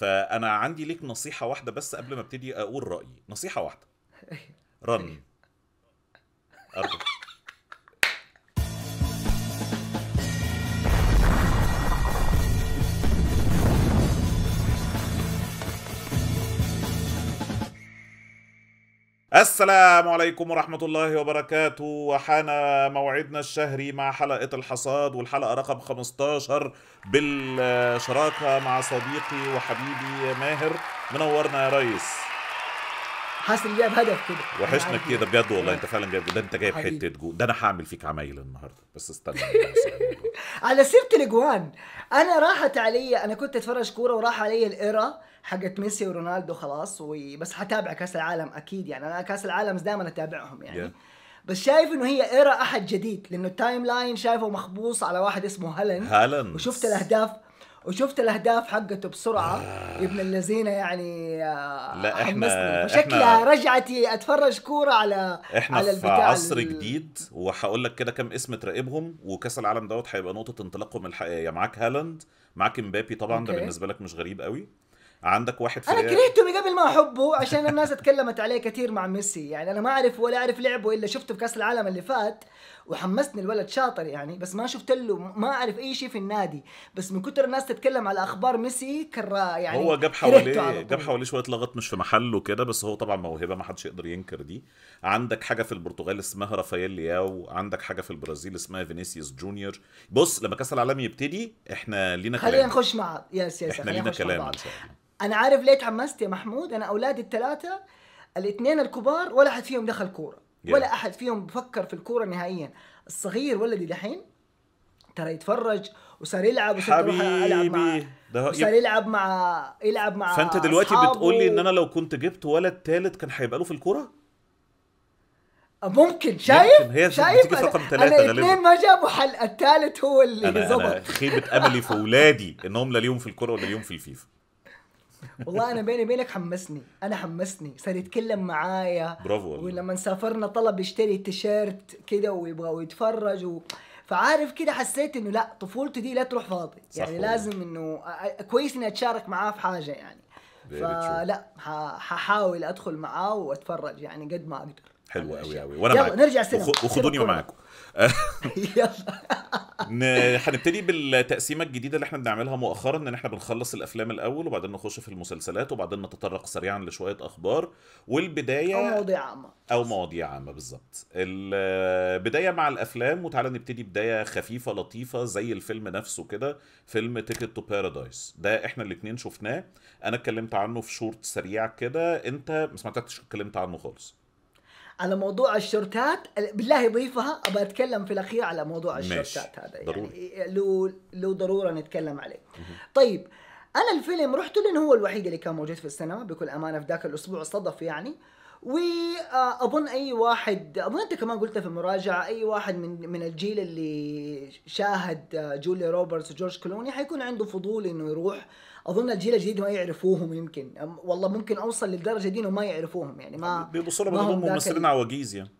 فانا عندي ليك نصيحه واحده بس قبل ما ابتدي اقول رايي نصيحه واحده رن ارجوك السلام عليكم ورحمة الله وبركاته وحان موعدنا الشهري مع حلقة الحصاد والحلقة رقم 15 بالشراكة مع صديقي وحبيبي ماهر منورنا يا ريس حاسس جايب هدف كده وحشنا كده بجد والله انت فعلا جايب ده انت جايب حته جو ده انا هعمل فيك عمايل النهارده بس استنى على سيره الاجوان انا راحت عليا انا كنت اتفرج كوره وراح عليا الايرا حقت ميسي ورونالدو خلاص وبس حتابع كاس العالم اكيد يعني انا كاس العالم دائما اتابعهم يعني yeah. بس شايف انه هي ايرا احد جديد لانه التايم لاين شايفه مخبوص على واحد اسمه هالن هالن وشفت الاهداف وشفت الاهداف حقته بسرعه آه. ابن الذين يعني آه، لا احنا شكلها رجعتي اتفرج كوره على احنا على في عصر ال... جديد وهقول لك كده كم اسم تراقبهم وكاس العالم دوت هيبقى نقطه انطلاقهم الحقيقيه معاك هالاند معاك امبابي طبعا ده بالنسبه لك مش غريب قوي عندك واحد في انا كرهته من قبل ما احبه عشان الناس اتكلمت عليه كثير مع ميسي يعني انا ما اعرف ولا اعرف لعبه الا شفته في كاس العالم اللي فات وحمسني الولد شاطر يعني بس ما شفت له ما اعرف اي شيء في النادي بس من كثر الناس تتكلم على اخبار ميسي كرا يعني هو جاب حواليه جاب حواليه شويه لغط مش في محله كده بس هو طبعا موهبه ما حدش يقدر ينكر دي عندك حاجه في البرتغال اسمها رافائيل لياو عندك حاجه في البرازيل اسمها فينيسيوس جونيور بص لما كاس العالم يبتدي احنا لينا كلام خلينا نخش مع يس يس احنا لينا كلام انا عارف ليه اتحمست يا محمود انا اولادي الثلاثه الاثنين الكبار ولا حد فيهم دخل كوره yeah. ولا احد فيهم بفكر في الكوره نهائيا الصغير ولدي دحين ترى يتفرج وصار يلعب وصار يروح العب مع وصار يلعب مع يلعب مع فانت دلوقتي بتقول لي ان انا لو كنت جبت ولد ثالث كان هيبقى له في الكوره أه، ممكن شايف ممكن. هي شايف في رقم ثلاثة غالبا الاثنين ما جابوا حل الثالث هو اللي ظبط انا, أنا خيبة املي في اولادي انهم لا ليهم في الكوره ولا ليهم في الفيفا والله انا بيني بينك حمسني انا حمسني صار يتكلم معايا برافو والله ولما سافرنا طلب يشتري تيشيرت كده ويبغى ويتفرج و... فعارف كده حسيت انه لا طفولته دي لا تروح فاضي يعني والله. لازم انه كويس اني اتشارك معاه في حاجه يعني فلا ححاول ادخل معاه واتفرج يعني قد ما اقدر حلو قوي قوي وانا يلا معك. نرجع السينما وخذوني معاكم هنبتدي بالتقسيمه الجديده اللي احنا بنعملها مؤخرا ان احنا بنخلص الافلام الاول وبعدين نخش في المسلسلات وبعدين نتطرق سريعا لشويه اخبار والبدايه او مواضيع عامه او مواضيع عامه بالظبط البدايه مع الافلام وتعالى نبتدي بدايه خفيفه لطيفه زي الفيلم نفسه كده فيلم تيكت تو بارادايس ده احنا الاثنين شفناه انا اتكلمت عنه في شورت سريع كده انت ما سمعتكش اتكلمت عنه خالص على موضوع الشورتات بالله ضيفها ابى اتكلم في الاخير على موضوع الشورتات هذا يعني ضروري. لو لو ضروره نتكلم عليه طيب انا الفيلم رحت لانه هو الوحيد اللي كان موجود في السينما بكل امانه في ذاك الاسبوع صدف يعني واظن آه، اي واحد اظن انت كمان قلت في المراجعه اي واحد من من الجيل اللي شاهد آه، جولي روبرتس وجورج كلوني حيكون عنده فضول انه يروح اظن الجيل الجديد ما يعرفوهم يمكن والله ممكن اوصل للدرجه دي انه ما يعرفوهم يعني ما بيوصلوا بيضموا ممثلين عواجيز يعني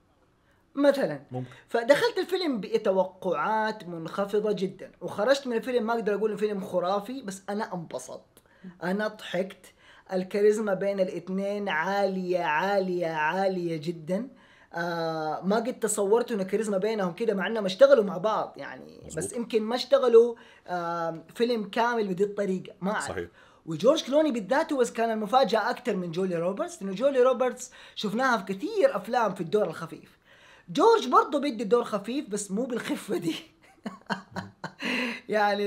مثلا ممكن. فدخلت الفيلم بتوقعات منخفضه جدا وخرجت من الفيلم ما اقدر اقول الفيلم خرافي بس انا انبسطت انا ضحكت الكاريزما بين الاثنين عاليه عاليه عاليه جدا آه، ما قد تصورت ان كاريزما بينهم كده مع انهم اشتغلوا مع بعض يعني مزبوط. بس يمكن ما اشتغلوا فيلم كامل بهذه الطريقه ما اعرف صحيح وجورج كلوني بالذات كان المفاجاه اكثر من جولي روبرتس لانه جولي روبرتس شفناها في كثير افلام في الدور الخفيف جورج برضه بيدي دور خفيف بس مو بالخفه دي يعني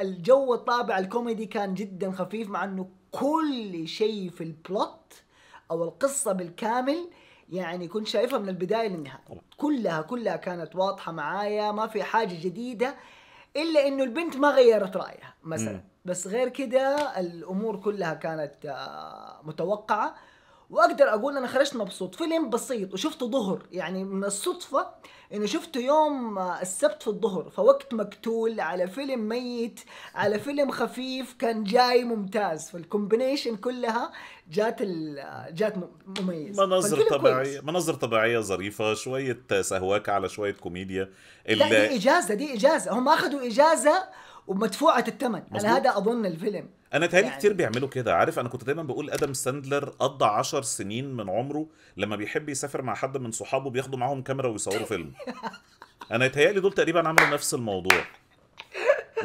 الجو الطابع الكوميدي كان جدا خفيف مع انه كل شيء في البلوت او القصه بالكامل يعني كنت شايفها من البدايه للنهايه كلها كلها كانت واضحه معايا ما في حاجه جديده الا انه البنت ما غيرت رايها مثلا بس غير كده الامور كلها كانت آه، متوقعه واقدر اقول انا خرجت مبسوط فيلم بسيط وشفته ظهر يعني من الصدفه انه شفته يوم السبت في الظهر فوقت مقتول على فيلم ميت على فيلم خفيف كان جاي ممتاز فالكومبينيشن كلها جات جات مميز مناظر طبيعيه مناظر طبيعيه ظريفه شويه سهواك على شويه كوميديا لا دي اجازه دي اجازه هم اخذوا اجازه ومدفوعه الثمن انا هذا اظن الفيلم انا تاني يعني... كتير بيعملوا كده عارف انا كنت دايما بقول ادم ساندلر قضى عشر سنين من عمره لما بيحب يسافر مع حد من صحابه بياخدوا معاهم كاميرا ويصوروا فيلم انا يتهيألي دول تقريبا عملوا نفس الموضوع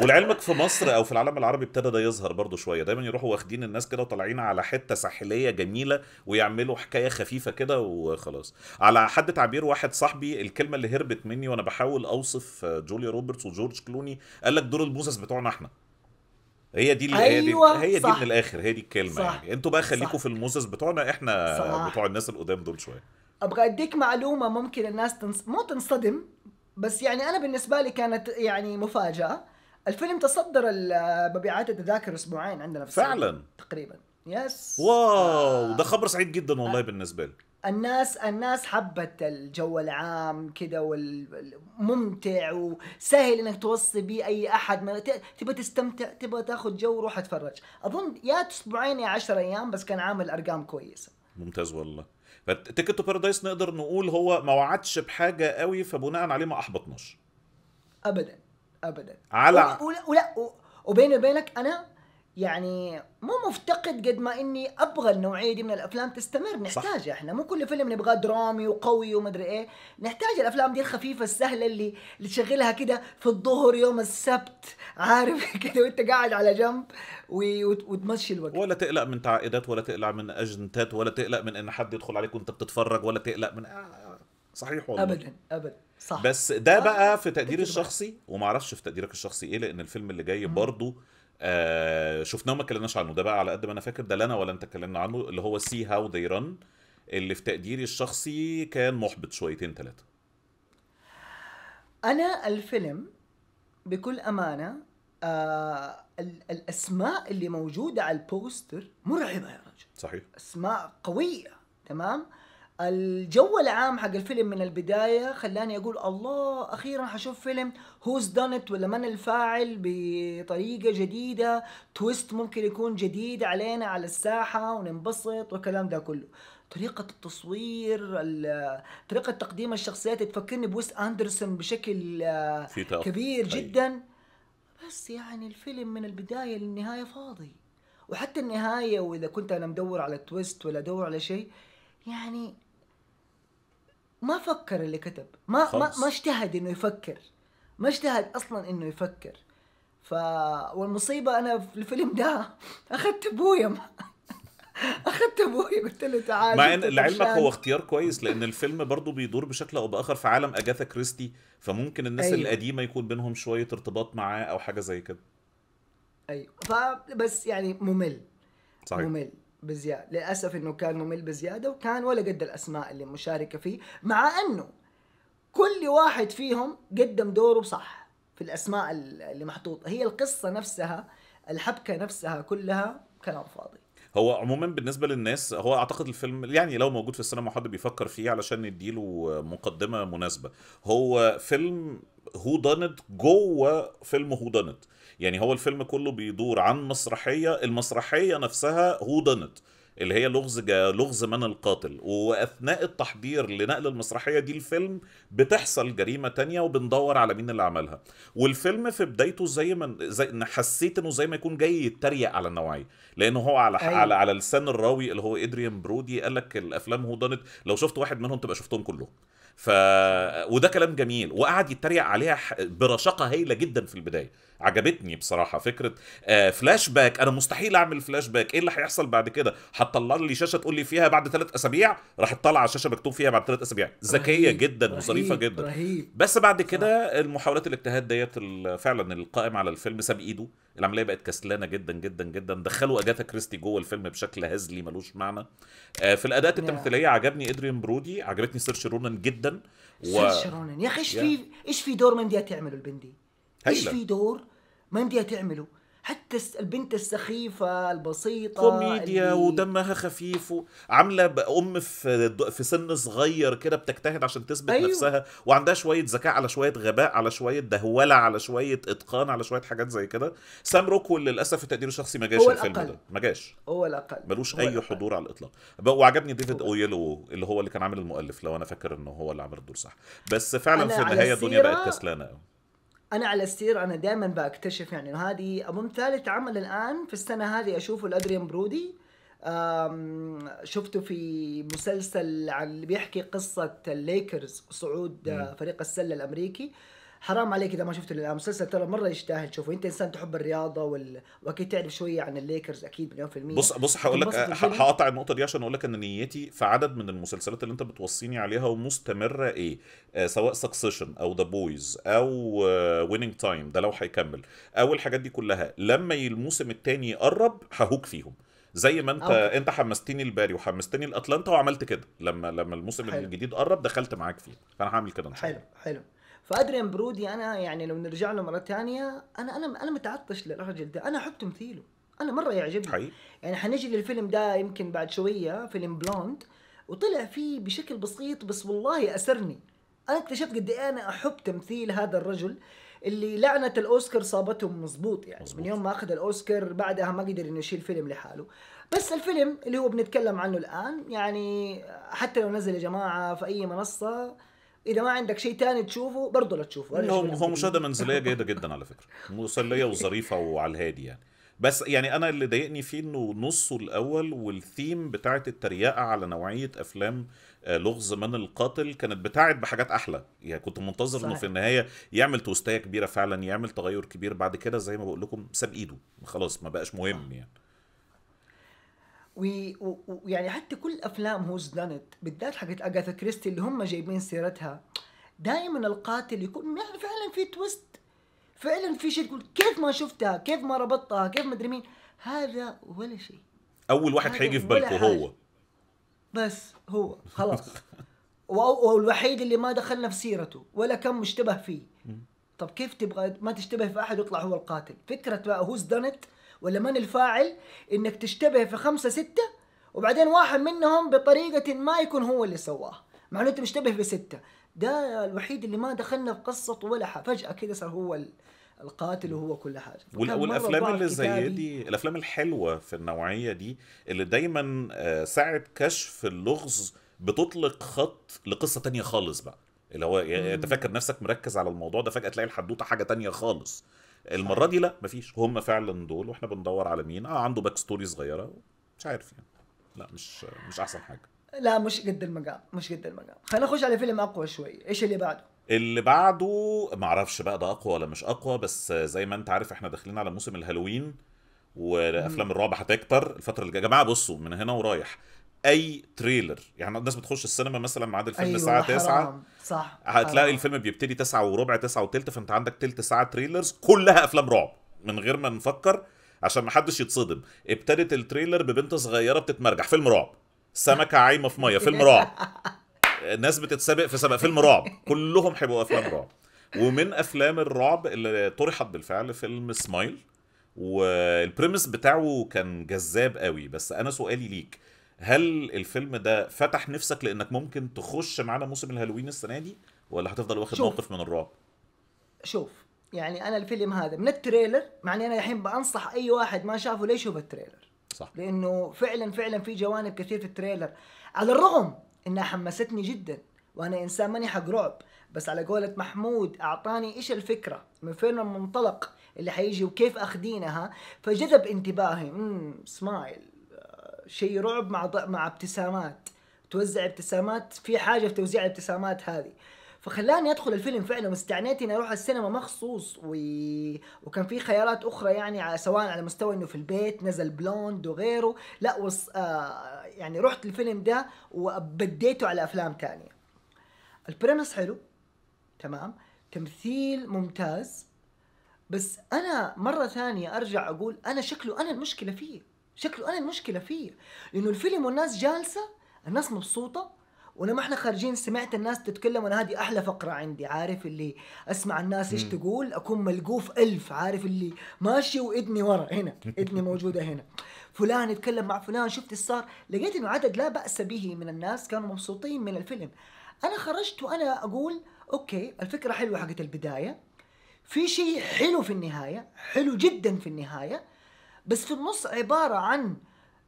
ولعلمك في مصر او في العالم العربي ابتدى ده يظهر برضو شويه دايما يروحوا واخدين الناس كده وطالعين على حته ساحليه جميله ويعملوا حكايه خفيفه كده وخلاص على حد تعبير واحد صاحبي الكلمه اللي هربت مني وانا بحاول اوصف جوليا روبرتس وجورج كلوني قال لك دول الموزس بتوعنا احنا هي دي أيوة هي دي هي دي من الاخر هي دي الكلمه صح يعني انتوا بقى خليكوا في الموزس بتوعنا احنا صح بتوع الناس القدام دول شويه ابغى اديك معلومه ممكن الناس تنص... مو تنصدم بس يعني انا بالنسبه لي كانت يعني مفاجاه الفيلم تصدر مبيعات التذاكر اسبوعين عندنا في فعلا تقريبا يس واو آه. ده خبر سعيد جدا والله آه. بالنسبه لي الناس الناس حبت الجو العام كده والممتع وسهل انك توصي بيه اي احد ما تبغى تستمتع تبغى تاخذ جو روح اتفرج اظن يا اسبوعين يا 10 ايام بس كان عامل ارقام كويسه ممتاز والله فتيكت تو بارادايس نقدر نقول هو ما وعدش بحاجه قوي فبناء عليه ما احبطناش ابدا ابدا على ولا ولا وبيني وبينك انا يعني مو مفتقد قد ما اني ابغى النوعيه دي من الافلام تستمر نحتاجها احنا مو كل فيلم نبغاه درامي وقوي ومدري ايه نحتاج الافلام دي الخفيفه السهله اللي اللي تشغلها كده في الظهر يوم السبت عارف كده وانت قاعد على جنب وتمشي الوقت ولا تقلق من تعقيدات ولا تقلق من اجندات ولا تقلق من ان حد يدخل عليك وانت بتتفرج ولا تقلق من صحيح والله ابدا ابدا صح بس ده بقى في تقديري الشخصي ومعرفش في تقديرك الشخصي ايه لان الفيلم اللي جاي برضه آه شفناه وما اتكلمناش عنه ده بقى على قد ما انا فاكر ده لا انا ولا انت اتكلمنا عنه اللي هو سي هاو ذي رن اللي في تقديري الشخصي كان محبط شويتين ثلاثه انا الفيلم بكل امانه آه الاسماء اللي موجوده على البوستر مرعبه يا رجل صحيح اسماء قويه تمام الجو العام حق الفيلم من البداية خلاني أقول الله أخيرا حشوف فيلم هوز دانت ولا من الفاعل بطريقة جديدة تويست ممكن يكون جديد علينا على الساحة وننبسط والكلام ده كله طريقة التصوير طريقة تقديم الشخصيات تفكرني بويس أندرسون بشكل آه، كبير جدا بس يعني الفيلم من البداية للنهاية فاضي وحتى النهاية وإذا كنت أنا مدور على تويست ولا أدور على شيء يعني ما فكر اللي كتب ما ما ما اجتهد انه يفكر ما اجتهد اصلا انه يفكر ف والمصيبه انا في الفيلم ده اخذت ابويا اخذت ابويا قلت له تعال مع ان لعلمك هو اختيار كويس لان الفيلم برضه بيدور بشكل او باخر في عالم اجاثا كريستي فممكن الناس أيوه. القديمه يكون بينهم شويه ارتباط معاه او حاجه زي كده ايوه فبس يعني ممل صحيح ممل بزيادة للأسف أنه كان ممل بزيادة وكان ولا قد الأسماء اللي مشاركة فيه مع أنه كل واحد فيهم قدم دوره صح في الأسماء اللي محطوطة هي القصة نفسها الحبكة نفسها كلها كلام فاضي هو عموما بالنسبه للناس هو اعتقد الفيلم يعني لو موجود في السينما حد بيفكر فيه علشان نديله مقدمه مناسبه هو فيلم هو دانت جوه فيلم هو دانت يعني هو الفيلم كله بيدور عن مسرحيه المسرحيه نفسها هو دنت اللي هي لغز لغز من القاتل واثناء التحضير لنقل المسرحيه دي الفيلم بتحصل جريمه تانية وبندور على مين اللي عملها والفيلم في بدايته زي ما زي حسيت انه زي ما يكون جاي يتريق على النوعيه لانه هو على أيوة. على على لسان الراوي اللي هو ادريان برودي قال لك الافلام هو دانت لو شفت واحد منهم تبقى شفتهم كلهم ف وده كلام جميل وقعد يتريق عليها برشاقه هايله جدا في البدايه عجبتني بصراحه فكره آه فلاش باك انا مستحيل اعمل فلاش باك ايه اللي هيحصل بعد كده هتطلع لي شاشه تقول لي فيها بعد ثلاث اسابيع راح تطلع شاشه مكتوب فيها بعد ثلاث اسابيع ذكيه جدا وظريفه جدا رهيب. بس بعد كده المحاولات الاجتهاد ديت فعلا القائم على الفيلم ساب ايده العمليه بقت كسلانه جدا جدا جدا دخلوا اجاثا كريستي جوه الفيلم بشكل هزلي ملوش معنى آه في الاداءات التمثيليه عجبني ادريان برودي عجبتني سيرش رونان جدا و... سيرش رونان يا اخي ايش في ايش في دور من دي تعمله البندي ايش في دور ما يمديها تعمله حتى البنت السخيفة البسيطة كوميديا اللي... ودمها خفيف عاملة أم في في سن صغير كده بتجتهد عشان تثبت أيوه. نفسها وعندها شوية ذكاء على شوية غباء على شوية دهولة على شوية إتقان على شوية حاجات زي كده سام روكو للأسف في الشخصي ما جاش الفيلم ده ما جاش هو الأقل ملوش أي الأقل. حضور على الإطلاق وعجبني ديفيد أويلو اللي هو اللي كان عامل المؤلف لو أنا فاكر إنه هو اللي عامل الدور صح بس فعلا في النهاية الدنيا بقت كسلانة قوي انا على السير انا دائما بكتشف يعني انه هذه اظن ثالث عمل الان في السنه هذه اشوفه لادريان برودي شفته في مسلسل عن اللي بيحكي قصه الليكرز صعود آه، فريق السله الامريكي حرام عليك اذا ما شفته المسلسل ترى مره يستاهل تشوفه انت انسان تحب الرياضه وال... واكيد تعرف شويه عن الليكرز اكيد مليون في المية بص بص هقول لك هقطع النقطه دي عشان اقول لك ان نيتي في عدد من المسلسلات اللي انت بتوصيني عليها ومستمره ايه آه سواء سكسيشن او ذا بويز او ويننج آه، تايم ده لو هيكمل او الحاجات دي كلها لما الموسم الثاني يقرب ههوك فيهم زي ما انت أوكي. انت حمستني الباري وحمستني الاتلانتا وعملت كده لما لما الموسم حلو. الجديد قرب دخلت معاك فيه فانا هعمل كده ان شاء الله حلو حلو فادريان برودي انا يعني لو نرجع له مره ثانيه انا انا انا متعطش للرجل ده انا احب تمثيله انا مره يعجبني حقيقي. يعني حنجي للفيلم ده يمكن بعد شويه فيلم بلوند وطلع فيه بشكل بسيط بس والله اسرني انا اكتشفت قد ايه انا احب تمثيل هذا الرجل اللي لعنه الاوسكار صابته مظبوط يعني مزبوط. من يوم ما اخذ الاوسكار بعدها ما قدر انه يشيل فيلم لحاله بس الفيلم اللي هو بنتكلم عنه الان يعني حتى لو نزل يا جماعه في اي منصه اذا ما عندك شيء تاني تشوفه برضه لا تشوفه هو هو مشاهده منزليه جيده جدا على فكره مسليه وظريفه وعلى الهادي يعني بس يعني انا اللي ضايقني فيه انه نصه الاول والثيم بتاعه التريقه على نوعيه افلام آه، لغز من القاتل كانت بتاعت بحاجات احلى يعني كنت منتظر انه في النهايه يعمل توستايه كبيره فعلا يعمل تغير كبير بعد كده زي ما بقول لكم ساب ايده خلاص ما بقاش مهم يعني ويعني حتى كل افلام هوز دانت بالذات حقت اغاثا كريستي اللي هم جايبين سيرتها دائما القاتل يكون يعني فعلا في تويست فعلا في شيء تقول كيف ما شفتها كيف ما ربطتها كيف ما ادري مين هذا ولا شيء اول واحد حيجي في بالكم هو بس هو خلاص والوحيد اللي ما دخلنا في سيرته ولا كان مشتبه فيه طب كيف تبغى ما تشتبه في احد ويطلع هو القاتل فكره هوز دانت ولا من الفاعل انك تشتبه في خمسة ستة وبعدين واحد منهم بطريقة ما يكون هو اللي سواه مع انه انت مشتبه بستة ده الوحيد اللي ما دخلنا في قصة ولا حاجة فجأة كده صار هو القاتل وهو كل حاجه والافلام اللي زي دي الافلام الحلوه في النوعيه دي اللي دايما آه، ساعه كشف اللغز بتطلق خط لقصه تانية خالص بقى اللي هو انت فاكر نفسك مركز على الموضوع ده فجاه تلاقي الحدوته حاجه تانية خالص المره دي لا مفيش هم فعلا دول واحنا بندور على مين اه عنده باك ستوري صغيره مش عارف يعني لا مش مش احسن حاجه لا مش قد المقام مش قد المقام خلينا نخش على فيلم اقوى شوي ايش اللي بعده اللي بعده معرفش بقى ده اقوى ولا مش اقوى بس زي ما انت عارف احنا داخلين على موسم الهالوين وافلام الرعب هتكتر الفتره اللي جايه يا جماعه بصوا من هنا ورايح اي تريلر يعني الناس بتخش السينما مثلا ميعاد الفيلم أيوة الساعه 9 صح هتلاقي أوه. الفيلم بيبتدي تسعة وربع تسعة وتلت فانت عندك تلت ساعة تريلرز كلها افلام رعب من غير ما نفكر عشان محدش يتصدم ابتدت التريلر ببنت صغيرة بتتمرجح فيلم رعب سمكة عايمة في مية فيلم رعب ناس بتتسابق في سبق فيلم رعب كلهم هيبقوا افلام رعب ومن افلام الرعب اللي طرحت بالفعل فيلم سمايل والبريمس بتاعه كان جذاب قوي بس انا سؤالي ليك هل الفيلم ده فتح نفسك لانك ممكن تخش معانا موسم الهالوين السنه دي ولا هتفضل واخد شوف. موقف من الرعب شوف يعني انا الفيلم هذا من التريلر معني انا الحين بنصح اي واحد ما شافه ليش يشوف التريلر صح لانه فعلا فعلا في جوانب كثير في التريلر على الرغم انها حمستني جدا وانا انسان ماني حق رعب بس على قولة محمود اعطاني ايش الفكره من فين المنطلق اللي حيجي وكيف اخدينها فجذب انتباهي امم سمايل شيء رعب مع مع ابتسامات توزع ابتسامات في حاجه في توزيع الابتسامات هذه فخلاني ادخل الفيلم فعلا واستعنيت اني اروح السينما مخصوص و... وكان في خيارات اخرى يعني على سواء على مستوى انه في البيت نزل بلوند وغيره لا وص... آه يعني رحت الفيلم ده وبديته على افلام تانية البريمس حلو تمام تمثيل ممتاز بس انا مره ثانيه ارجع اقول انا شكله انا المشكله فيه شكله انا المشكله فيا لانه الفيلم والناس جالسه الناس مبسوطه ولما احنا خارجين سمعت الناس تتكلم انا هذه احلى فقره عندي عارف اللي اسمع الناس ايش تقول اكون ملقوف الف عارف اللي ماشي واذني ورا هنا اذني موجوده هنا فلان يتكلم مع فلان شفت ايش صار لقيت انه عدد لا باس به من الناس كانوا مبسوطين من الفيلم انا خرجت وانا اقول اوكي الفكره حلوه حقت البدايه في شيء حلو في النهايه حلو جدا في النهايه بس في النص عباره عن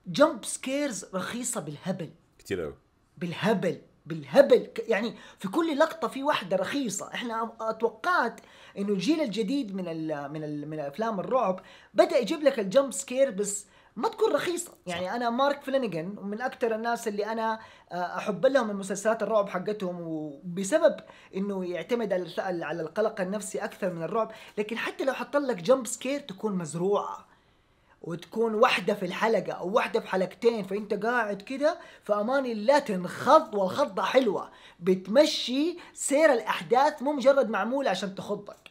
جمب سكيرز رخيصه بالهبل كتير أوي بالهبل بالهبل يعني في كل لقطه في واحده رخيصه احنا اتوقعت انه الجيل الجديد من الـ من الـ من افلام الرعب بدا يجيب لك الجمب سكير بس ما تكون رخيصه يعني انا مارك فلينيجن من اكثر الناس اللي انا آه، احب لهم المسلسلات الرعب حقتهم وبسبب انه يعتمد على القلق النفسي اكثر من الرعب لكن حتى لو حط لك جمب سكير تكون مزروعه وتكون واحدة في الحلقة أو واحدة في حلقتين فأنت قاعد كده في أمان الله تنخض والخضة حلوة بتمشي سير الأحداث مو مجرد معمولة عشان تخضك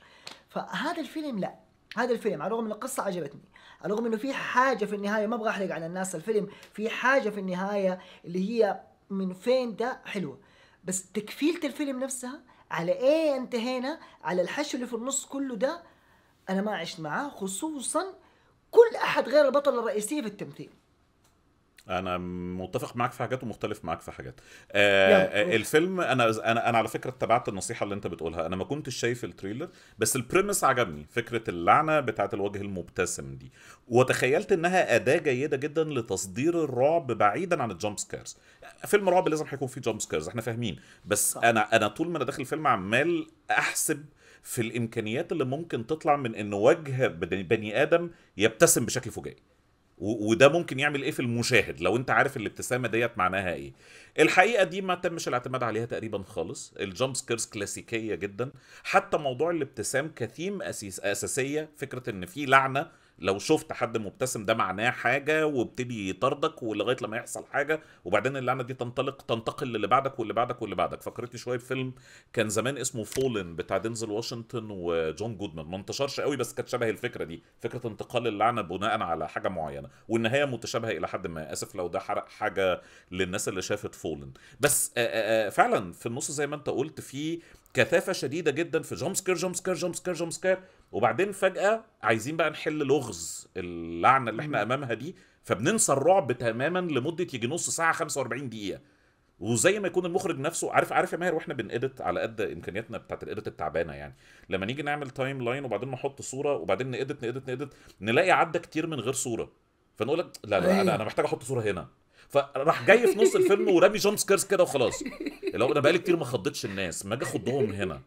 فهذا الفيلم لا هذا الفيلم على الرغم من القصة عجبتني على الرغم انه في حاجة في النهاية ما ابغى احرق على الناس الفيلم في حاجة في النهاية اللي هي من فين ده حلوة بس تكفيلة الفيلم نفسها على ايه انتهينا على الحشو اللي في النص كله ده انا ما عشت معاه خصوصا كل احد غير البطل الرئيسيه في التمثيل انا متفق معاك في حاجات ومختلف معاك في حاجات آه, آه، الفيلم انا انا انا على فكره اتبعت النصيحه اللي انت بتقولها انا ما كنتش شايف التريلر بس البريمس عجبني فكره اللعنه بتاعه الوجه المبتسم دي وتخيلت انها اداه جيده جدا لتصدير الرعب بعيدا عن الجامب سكيرز فيلم رعب لازم هيكون فيه جامب سكيرز احنا فاهمين بس صح. انا انا طول ما انا داخل الفيلم عمال احسب في الامكانيات اللي ممكن تطلع من ان وجه بني ادم يبتسم بشكل فجائي وده ممكن يعمل ايه في المشاهد لو انت عارف الابتسامه ديت معناها ايه الحقيقه دي ما تمش الاعتماد عليها تقريبا خالص الجامب سكيرز كلاسيكيه جدا حتى موضوع الابتسام كثيم اساسيه فكره ان في لعنه لو شفت حد مبتسم ده معناه حاجه وابتدي يطاردك ولغايه لما يحصل حاجه وبعدين اللعنه دي تنطلق تنتقل للي بعدك واللي بعدك واللي بعدك فكرتني شويه بفيلم كان زمان اسمه فولن بتاع دينزل واشنطن وجون جودمان ما انتشرش قوي بس كانت شبه الفكره دي فكره انتقال اللعنه بناء على حاجه معينه والنهايه متشابهه الى حد ما اسف لو ده حرق حاجه للناس اللي شافت فولن بس فعلا في النص زي ما انت قلت في كثافه شديده جدا في جامب سكير جامب سكير جامب سكير سكير وبعدين فجاه عايزين بقى نحل لغز اللعنه اللي احنا امامها دي فبننسى الرعب تماما لمده يجي نص ساعه 45 دقيقه وزي ما يكون المخرج نفسه عارف عارف يا ماهر واحنا بنedit على قد امكانياتنا بتاعت الايديت التعبانه يعني لما نيجي نعمل تايم لاين وبعدين نحط صوره وبعدين نedit نedit نedit نلاقي عدى كتير من غير صوره فنقول لك لا لا لا أيوه. انا محتاج احط صوره هنا فراح جاي في نص الفيلم ورامي جامب سكيرز كده وخلاص اللي هو انا بقالي كتير ما خضتش الناس ما اجي اخضهم هنا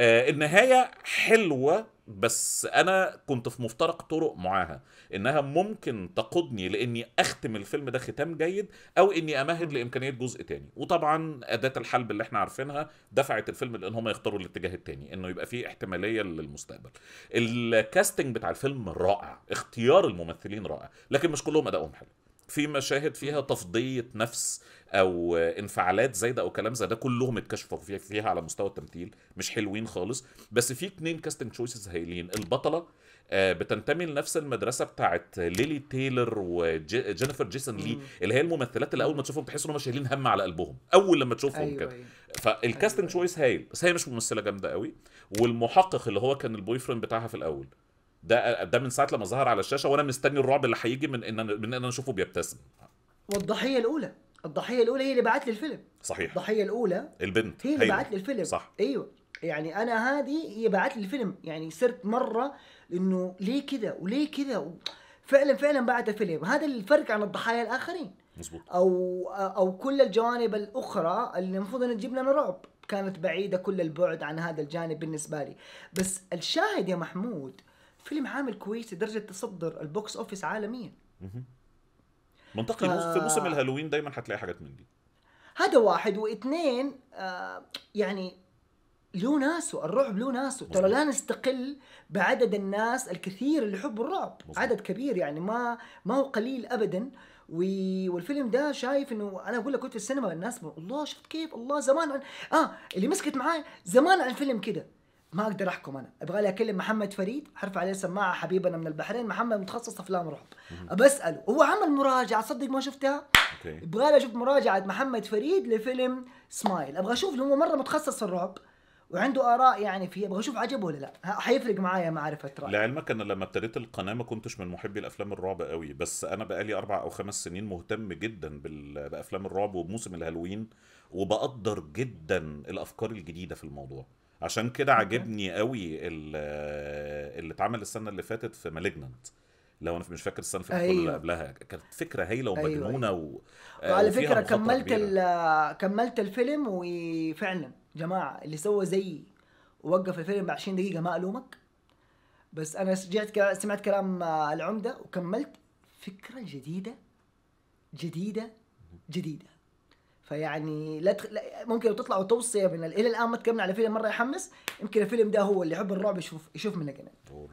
آه النهايه حلوه بس انا كنت في مفترق طرق معاها انها ممكن تقودني لاني اختم الفيلم ده ختام جيد او اني امهد لامكانيه جزء تاني وطبعا اداه الحلب اللي احنا عارفينها دفعت الفيلم لان هم يختاروا الاتجاه التاني انه يبقى فيه احتماليه للمستقبل الكاستنج بتاع الفيلم رائع اختيار الممثلين رائع لكن مش كلهم أداؤهم حلو في مشاهد فيها تفضيه نفس او انفعالات زايده او كلام زي ده كلهم اتكشفوا فيها على مستوى التمثيل مش حلوين خالص بس في اتنين كاستنج تشويسز هايلين البطله آه، بتنتمي لنفس المدرسه بتاعت ليلي تايلر وجينيفر جيسون لي اللي هي الممثلات اللي اول ما تشوفهم تحس ان هم شايلين هم على قلبهم اول لما تشوفهم أيوة كده فالكاستنج أيوة. تشويس أيوة، أيوة. هايل بس هي مش ممثله جامده قوي والمحقق اللي هو كان البوي فريند بتاعها في الاول ده ده من ساعه لما ظهر على الشاشه وانا مستني الرعب اللي هيجي من ان من ان انا اشوفه بيبتسم والضحيه الاولى الضحيه الاولى هي اللي بعت لي الفيلم صحيح الضحيه الاولى البنت هي اللي أيوة. بعت لي الفيلم صح ايوه يعني انا هذه هي بعت لي الفيلم يعني صرت مره انه ليه كذا وليه كذا فعلا فعلا بعت الفيلم هذا الفرق عن الضحايا الاخرين مزبوط. او او كل الجوانب الاخرى اللي المفروض انها تجيب لنا رعب كانت بعيده كل البعد عن هذا الجانب بالنسبه لي بس الشاهد يا محمود فيلم عامل كويس لدرجه تصدر البوكس اوفيس عالميا منطقي ف... في موسم الهالوين دايما هتلاقي حاجات من دي هذا واحد واثنين آه يعني له ناسه الرعب له ناسه ترى لا نستقل بعدد الناس الكثير اللي يحبوا الرعب مزبوط. عدد كبير يعني ما ما هو قليل ابدا والفيلم ده شايف انه انا اقول لك كنت في السينما الناس الله شفت كيف الله زمان عن... اه اللي مسكت معاي زمان عن فيلم كده ما اقدر احكم انا ابغى لي اكلم محمد فريد حرف عليه سماعه حبيبنا من البحرين محمد متخصص افلام رعب بساله هو عمل مراجعه صدق ما شفتها ابغى لي اشوف مراجعه محمد فريد لفيلم سمايل ابغى اشوف هو مره متخصص في الرعب وعنده اراء يعني فيه ابغى اشوف عجبه ولا لا حيفرق معايا معرفه رايي لعلمك انا لما ابتديت القناه ما كنتش من محبي الافلام الرعب قوي بس انا بقالي اربع او خمس سنين مهتم جدا بافلام الرعب وبموسم الهالوين وبقدر جدا الافكار الجديده في الموضوع عشان كده عجبني قوي اللي اتعمل السنه اللي فاتت في مالجنانت لو انا مش فاكر السنه اللي أيوة. قبلها كانت فكره هايله أيوه، أيوه. ومجنونه أيوة. و... وعلى فكره كملت كملت الفيلم وفعلا جماعه اللي سوى زيي ووقف الفيلم ب 20 دقيقه ما الومك بس انا رجعت سمعت كلام العمده وكملت فكره جديده جديده جديده فيعني لا, تخ... لا ممكن لو تطلعوا توصيه من الى الان ما تكلمنا على فيلم مره يحمس يمكن الفيلم ده هو اللي يحب الرعب يشوف يشوف منه كمان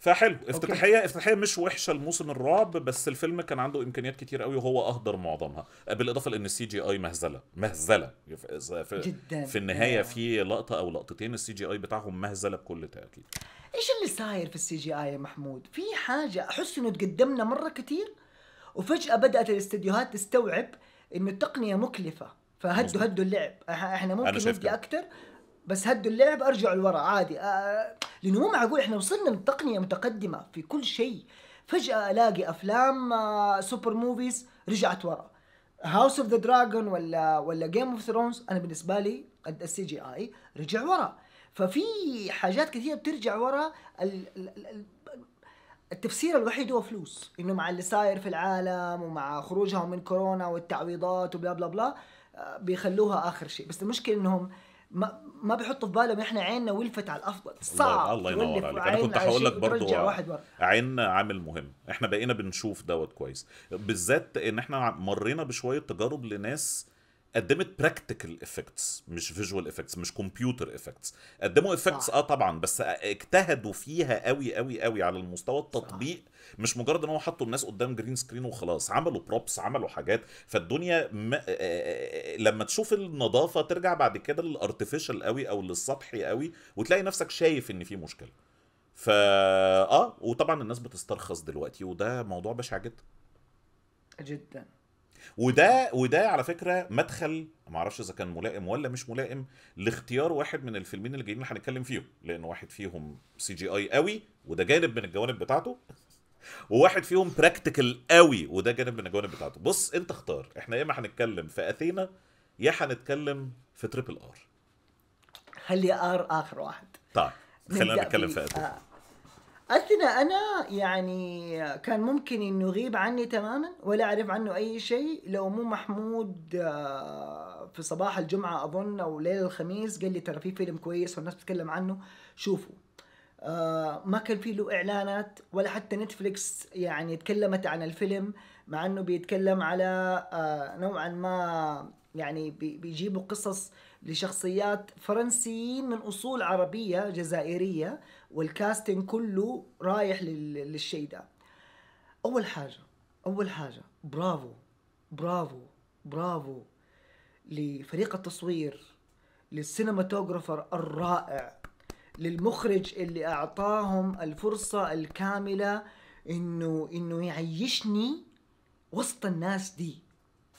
فحلو افتتاحيه افتتاحيه مش وحشه لموسم الرعب بس الفيلم كان عنده امكانيات كتير قوي وهو اهدر معظمها آه، بالاضافه لان السي جي اي مهزله مهزله في, جدا. في النهايه في لقطه او لقطتين السي جي اي بتاعهم مهزله بكل تاكيد ايش اللي صاير في السي جي اي يا محمود في حاجه احس انه تقدمنا مره كتير وفجاه بدات الاستديوهات تستوعب انه التقنيه مكلفه فهدوا هدوا اللعب احنا ممكن نبدا اكثر بس هدوا اللعب ارجعوا لورا عادي أه لانه مو معقول احنا وصلنا لتقنيه متقدمه في كل شيء فجاه الاقي افلام أه سوبر موفيز رجعت ورا هاوس اوف ذا دراجون ولا ولا جيم اوف ثرونز انا بالنسبه لي السي جي اي رجع ورا ففي حاجات كثيره بترجع ورا التفسير الوحيد هو فلوس انه مع اللي صاير في العالم ومع خروجهم من كورونا والتعويضات وبلا بلا بلا آه، بيخلوها اخر شيء بس المشكله انهم ما ما بيحطوا في بالهم احنا عيننا ولفت على الافضل صعب الله, الله ينور عليك انا كنت هقول لك برضه آه، عيننا عامل مهم احنا بقينا بنشوف دوت كويس بالذات ان احنا مرينا بشويه تجارب لناس قدمت براكتيكال افكتس مش فيجوال افكتس مش كمبيوتر افكتس قدموا افكتس اه طبعا بس اجتهدوا فيها قوي قوي قوي على المستوى التطبيق صح. مش مجرد ان هو حطوا الناس قدام جرين سكرين وخلاص عملوا بروبس عملوا حاجات فالدنيا م... آه، آه، آه، لما تشوف النظافه ترجع بعد كده للارتفيشال قوي او للسطحي قوي وتلاقي نفسك شايف ان في مشكله فا اه وطبعا الناس بتسترخص دلوقتي وده موضوع بشع جدا جدا وده وده على فكره مدخل ما اعرفش اذا كان ملائم ولا مش ملائم لاختيار واحد من الفيلمين اللي جايين اللي هنتكلم فيهم لان واحد فيهم سي جي اي قوي وده جانب من الجوانب بتاعته وواحد فيهم براكتيكال قوي وده جانب من الجوانب بتاعته بص انت اختار احنا يا اما هنتكلم في اثينا يا هنتكلم في تريبل ار خلي ار اخر واحد طيب خلينا نتكلم في اثينا آه. اثنى انا يعني كان ممكن انه يغيب عني تماما ولا اعرف عنه اي شيء لو مو محمود آه، في صباح الجمعه اظن او ليله الخميس قال لي ترى في فيلم كويس والناس بتتكلم عنه شوفوا آه، ما كان في له اعلانات ولا حتى نتفليكس يعني تكلمت عن الفيلم مع انه بيتكلم على آه، نوعا ما يعني بيجيبوا قصص لشخصيات فرنسيين من اصول عربيه جزائريه والكاستنج كله رايح للشيء ده اول حاجه اول حاجه برافو برافو برافو لفريق التصوير للسينماتوجرافر الرائع للمخرج اللي اعطاهم الفرصه الكامله انه انه يعيشني وسط الناس دي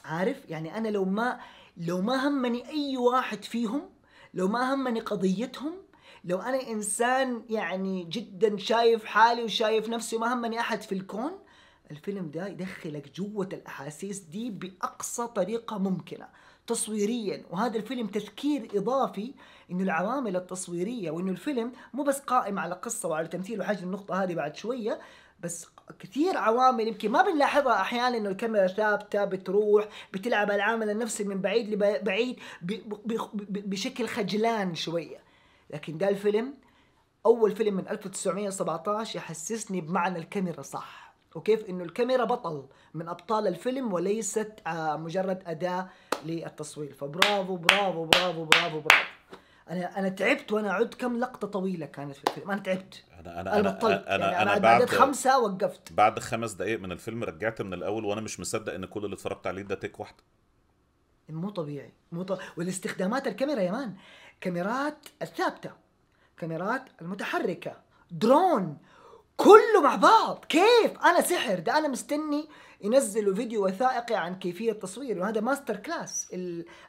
عارف يعني انا لو ما لو ما همني اي واحد فيهم لو ما همني قضيتهم لو انا انسان يعني جدا شايف حالي وشايف نفسي وما همني احد في الكون الفيلم ده يدخلك جوة الاحاسيس دي باقصى طريقه ممكنه تصويريا وهذا الفيلم تذكير اضافي انه العوامل التصويريه وانه الفيلم مو بس قائم على قصه وعلى تمثيل وحاجه النقطه هذه بعد شويه بس كثير عوامل يمكن ما بنلاحظها احيانا انه الكاميرا ثابته بتروح بتلعب العامل النفسي من بعيد لبعيد بشكل خجلان شويه لكن ده الفيلم اول فيلم من 1917 يحسسني بمعنى الكاميرا صح وكيف انه الكاميرا بطل من ابطال الفيلم وليست آه، مجرد اداه للتصوير فبرافو برافو برافو برافو برافو انا انا تعبت وانا عدت كم لقطه طويله كانت في الفيلم انا تعبت انا انا انا بطلت انا يعني انا, أنا بعد خمسه وقفت بعد خمس دقائق من الفيلم رجعت من الاول وانا مش مصدق ان كل اللي اتفرجت عليه ده تيك واحده مو طبيعي مو طبيعي والاستخدامات الكاميرا يا مان كاميرات الثابته كاميرات المتحركه درون كله مع بعض كيف انا سحر ده انا مستني ينزلوا فيديو وثائقي عن كيفيه تصوير وهذا ماستر كلاس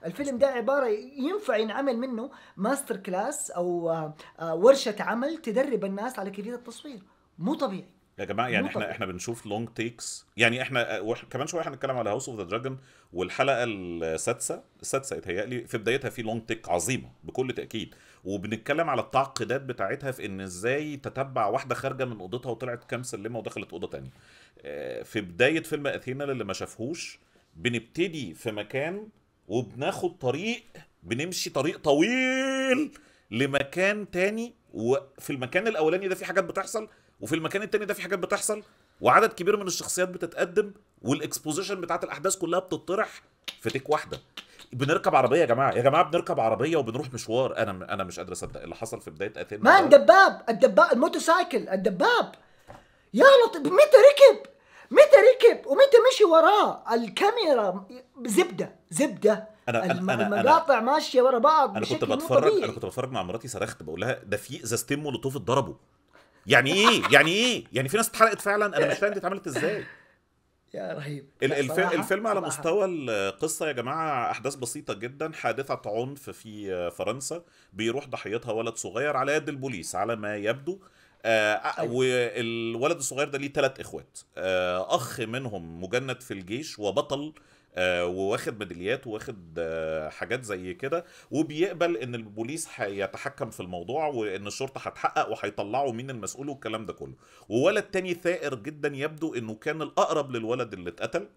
الفيلم ده عباره ينفع ينعمل منه ماستر كلاس او آه، ورشه عمل تدرب الناس على كيفيه التصوير مو طبيعي يا جماعه يعني احنا احنا بنشوف لونج تيكس يعني احنا آه، كمان شويه هنتكلم على هاوس اوف ذا دراجون والحلقه السادسه السادسه اتهيألي في بدايتها في لونج تيك عظيمه بكل تاكيد وبنتكلم على التعقيدات بتاعتها في ان ازاي تتبع واحده خارجه من اوضتها وطلعت كام سلمه ودخلت اوضه تانية آه، في بدايه فيلم اثينا للي ما شافهوش بنبتدي في مكان وبناخد طريق بنمشي طريق طويل لمكان تاني وفي المكان الاولاني ده في حاجات بتحصل وفي المكان التاني ده في حاجات بتحصل وعدد كبير من الشخصيات بتتقدم والاكسبوزيشن بتاعت الاحداث كلها بتطرح في تيك واحده بنركب عربيه يا جماعه يا جماعه بنركب عربيه وبنروح مشوار انا انا مش قادر اصدق اللي حصل في بدايه اثينا مان دباب الدباب الموتوسايكل الدباب يا لطيف متى ركب متى ركب ومتى مشي وراه الكاميرا زبده زبده انا الم... انا المقاطع ماشيه ورا بعض انا كنت بتفرج انا كنت بتفرج مع مراتي صرخت بقول لها ده في ازازتين مولوتوف اتضربوا يعني ايه يعني ايه يعني في ناس اتحرقت فعلا انا مش فاهم دي اتعملت ازاي يا رهيب الف... الفيلم على مستوى القصه يا جماعه احداث بسيطه جدا حادثه عنف في فرنسا بيروح ضحيتها ولد صغير على يد البوليس على ما يبدو آه أيوة. والولد الصغير ده ليه ثلاث اخوات آه اخ منهم مجند في الجيش وبطل آه، وواخد ميداليات وواخد آه، حاجات زي كده وبيقبل ان البوليس هيتحكم في الموضوع وان الشرطه هتحقق وهيطلعوا مين المسؤول والكلام ده كله وولد تاني ثائر جدا يبدو انه كان الاقرب للولد اللي اتقتل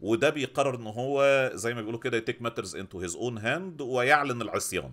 وده بيقرر ان هو زي ما بيقولوا كده يتيك ماترز انتو هيز اون هاند ويعلن العصيان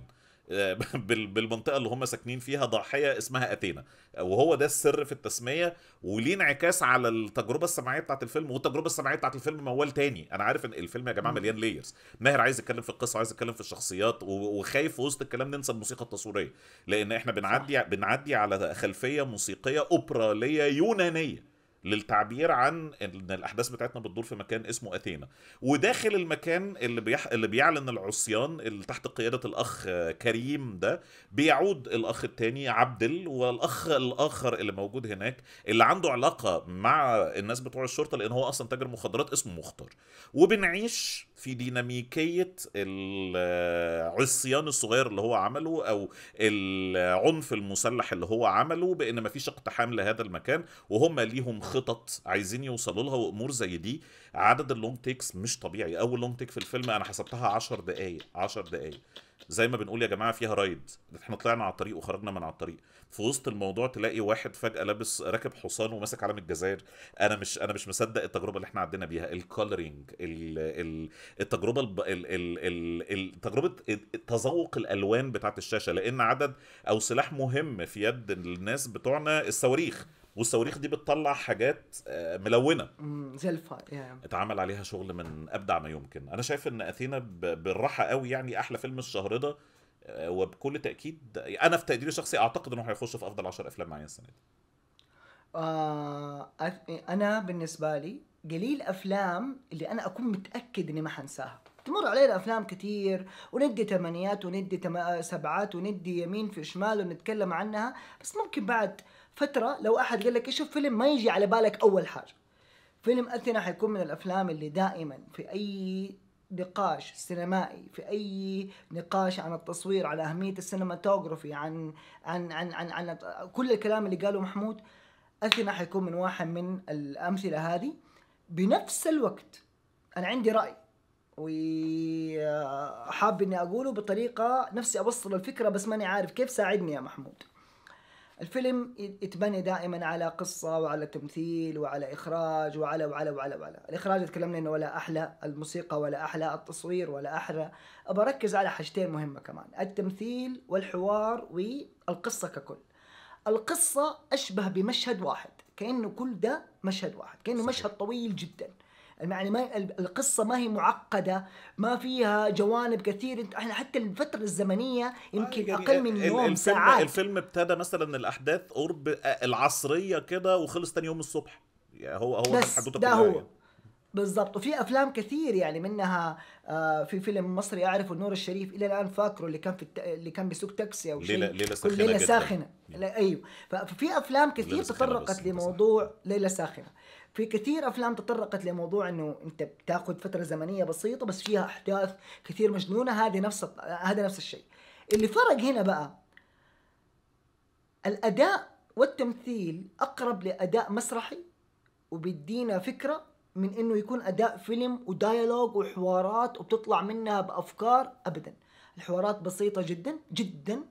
بالمنطقه اللي هم ساكنين فيها ضاحيه اسمها اثينا وهو ده السر في التسميه وليه انعكاس على التجربه السمعيه بتاعت الفيلم والتجربه السمعيه بتاعت الفيلم موال تاني انا عارف ان الفيلم يا جماعه مليان لايرز ماهر عايز يتكلم في القصه عايز يتكلم في الشخصيات وخايف وسط الكلام ننسى الموسيقى التصويريه لان احنا بنعدي بنعدي على خلفيه موسيقيه اوبراليه يونانيه للتعبير عن ان الاحداث بتاعتنا بتدور في مكان اسمه اثينا وداخل المكان اللي بيح... اللي بيعلن العصيان اللي تحت قياده الاخ كريم ده بيعود الاخ الثاني عبدل والاخ الاخر اللي موجود هناك اللي عنده علاقه مع الناس بتوع الشرطه لان هو اصلا تاجر مخدرات اسمه مختار وبنعيش في ديناميكيه العصيان الصغير اللي هو عمله او العنف المسلح اللي هو عمله بان مفيش اقتحام لهذا المكان وهم ليهم خطط عايزين يوصلوا لها وامور زي دي عدد اللونج تيكس مش طبيعي اول لونج تيك في الفيلم انا حسبتها عشر دقائق عشر دقائق زي ما بنقول يا جماعه فيها رايد احنا طلعنا على الطريق وخرجنا من على الطريق في وسط الموضوع تلاقي واحد فجاه لابس راكب حصان وماسك علم الجزائر انا مش انا مش مصدق التجربه اللي احنا عدينا بيها الكولرينج التجربه ال تجربه تذوق الالوان بتاعت الشاشه لان عدد او سلاح مهم في يد الناس بتوعنا الصواريخ والصواريخ دي بتطلع حاجات آه، ملونه زي يعني. اتعمل عليها شغل من ابدع ما يمكن انا شايف ان اثينا بالراحه قوي يعني احلى فيلم الشهر ده آه، وبكل تاكيد انا في تقديري الشخصي اعتقد انه هيخش في افضل 10 افلام معايا السنه دي آه انا بالنسبه لي قليل افلام اللي انا اكون متاكد اني ما حنساها تمر علينا افلام كتير وندي ثمانيات وندي تم... آه، سبعات وندي يمين في شمال ونتكلم عنها بس ممكن بعد فتره لو احد قال لك اشوف فيلم ما يجي على بالك اول حاجه فيلم اثينا حيكون من الافلام اللي دائما في اي نقاش سينمائي في اي نقاش عن التصوير على اهميه السينماتوجرافي عن عن عن عن, عن كل الكلام اللي قاله محمود اثينا حيكون من واحد من الامثله هذه بنفس الوقت انا عندي راي وحاب اني اقوله بطريقه نفسي اوصل الفكره بس ماني عارف كيف ساعدني يا محمود الفيلم يتبني دائما على قصة وعلى تمثيل وعلى إخراج وعلى وعلى وعلى وعلى الإخراج تكلمنا إنه ولا أحلى الموسيقى ولا أحلى التصوير ولا أحلى أركز على حاجتين مهمة كمان التمثيل والحوار والقصة ككل القصة أشبه بمشهد واحد كأنه كل ده مشهد واحد كأنه صحيح. مشهد طويل جدا المعني ما القصة ما هي معقدة ما فيها جوانب كثير احنا حتى الفترة الزمنية يمكن يعني أقل من يوم الفيلم ساعات الفيلم ابتدى مثلا الأحداث قرب العصرية كده وخلص تاني يوم الصبح يعني هو هو بس ده هو يعني. بالضبط وفي افلام كثير يعني منها آه في فيلم مصري اعرفه نور الشريف الى الان فاكره اللي كان في الت... اللي كان بيسوق تاكسي او شيء ليله ليله ساخنه ليله ساخنه ايوه ففي افلام كثير تطرقت لموضوع ليله ساخنه في كثير افلام تطرقت لموضوع انه انت بتاخذ فتره زمنيه بسيطه بس فيها احداث كثير مجنونه هذه نفس هذا نفس الشيء اللي فرق هنا بقى الاداء والتمثيل اقرب لاداء مسرحي وبيدينا فكره من انه يكون اداء فيلم وديالوج وحوارات وبتطلع منها بافكار ابدا الحوارات بسيطه جدا جدا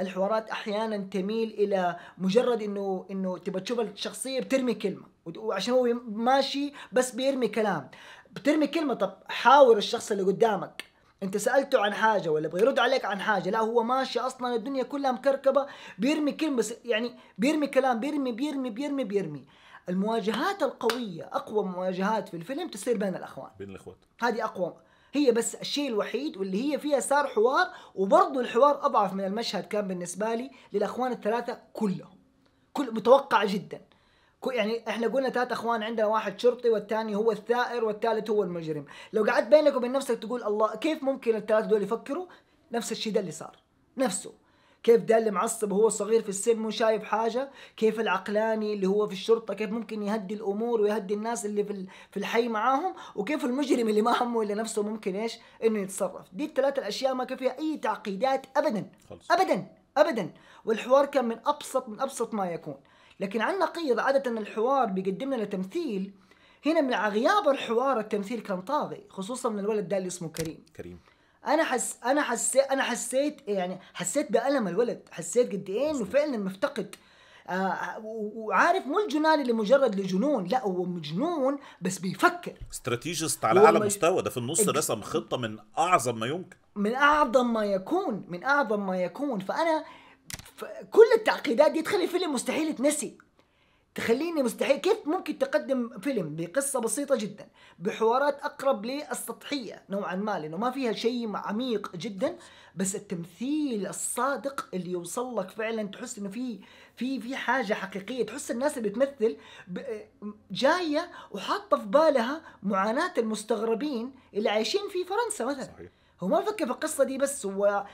الحوارات احيانا تميل الى مجرد انه انه تبى تشوف الشخصيه بترمي كلمه وعشان هو ماشي بس بيرمي كلام بترمي كلمه طب حاور الشخص اللي قدامك انت سالته عن حاجه ولا بغى يرد عليك عن حاجه لا هو ماشي اصلا الدنيا كلها مكركبه بيرمي كلمه بس يعني بيرمي كلام بيرمي بيرمي بيرمي بيرمي المواجهات القويه اقوى مواجهات في الفيلم تصير بين الاخوان بين الاخوات هذه اقوى هي بس الشيء الوحيد واللي هي فيها صار حوار وبرضه الحوار اضعف من المشهد كان بالنسبه لي للاخوان الثلاثه كلهم كل متوقع جدا يعني احنا قلنا ثلاث اخوان عندنا واحد شرطي والثاني هو الثائر والثالث هو المجرم لو قعدت بينك وبين نفسك تقول الله كيف ممكن الثلاثه دول يفكروا نفس الشيء ده اللي صار نفسه كيف ده اللي معصب وهو صغير في السن مو شايف حاجه كيف العقلاني اللي هو في الشرطه كيف ممكن يهدي الامور ويهدي الناس اللي في في الحي معاهم وكيف المجرم اللي ما همه الا نفسه ممكن ايش انه يتصرف دي الثلاث الاشياء ما كان فيها اي تعقيدات ابدا خلص. ابدا ابدا والحوار كان من ابسط من ابسط ما يكون لكن على النقيض عاده الحوار بيقدم لنا تمثيل هنا من غياب الحوار التمثيل كان طاغي خصوصا من الولد ده اللي اسمه كريم كريم انا حس انا حسيت انا حسيت يعني حسيت بالم الولد حسيت قد ايه انه فعلا مفتقد آه وعارف مو الجنان اللي مجرد لجنون لا هو مجنون بس بيفكر استراتيجيست على اعلى مستوى ده في النص رسم خطه من اعظم ما يمكن من اعظم ما يكون من اعظم ما يكون فانا كل التعقيدات دي تخلي الفيلم مستحيل يتنسي تخليني مستحيل كيف ممكن تقدم فيلم بقصة بسيطة جدا بحوارات أقرب للسطحية نوعا ما لأنه ما فيها شيء عميق جدا بس التمثيل الصادق اللي يوصل لك فعلا تحس انه في في في حاجة حقيقية تحس الناس اللي بتمثل جاية وحاطة في بالها معاناة المستغربين اللي عايشين في فرنسا مثلا صحيح. هو ما فكر في القصة دي بس هو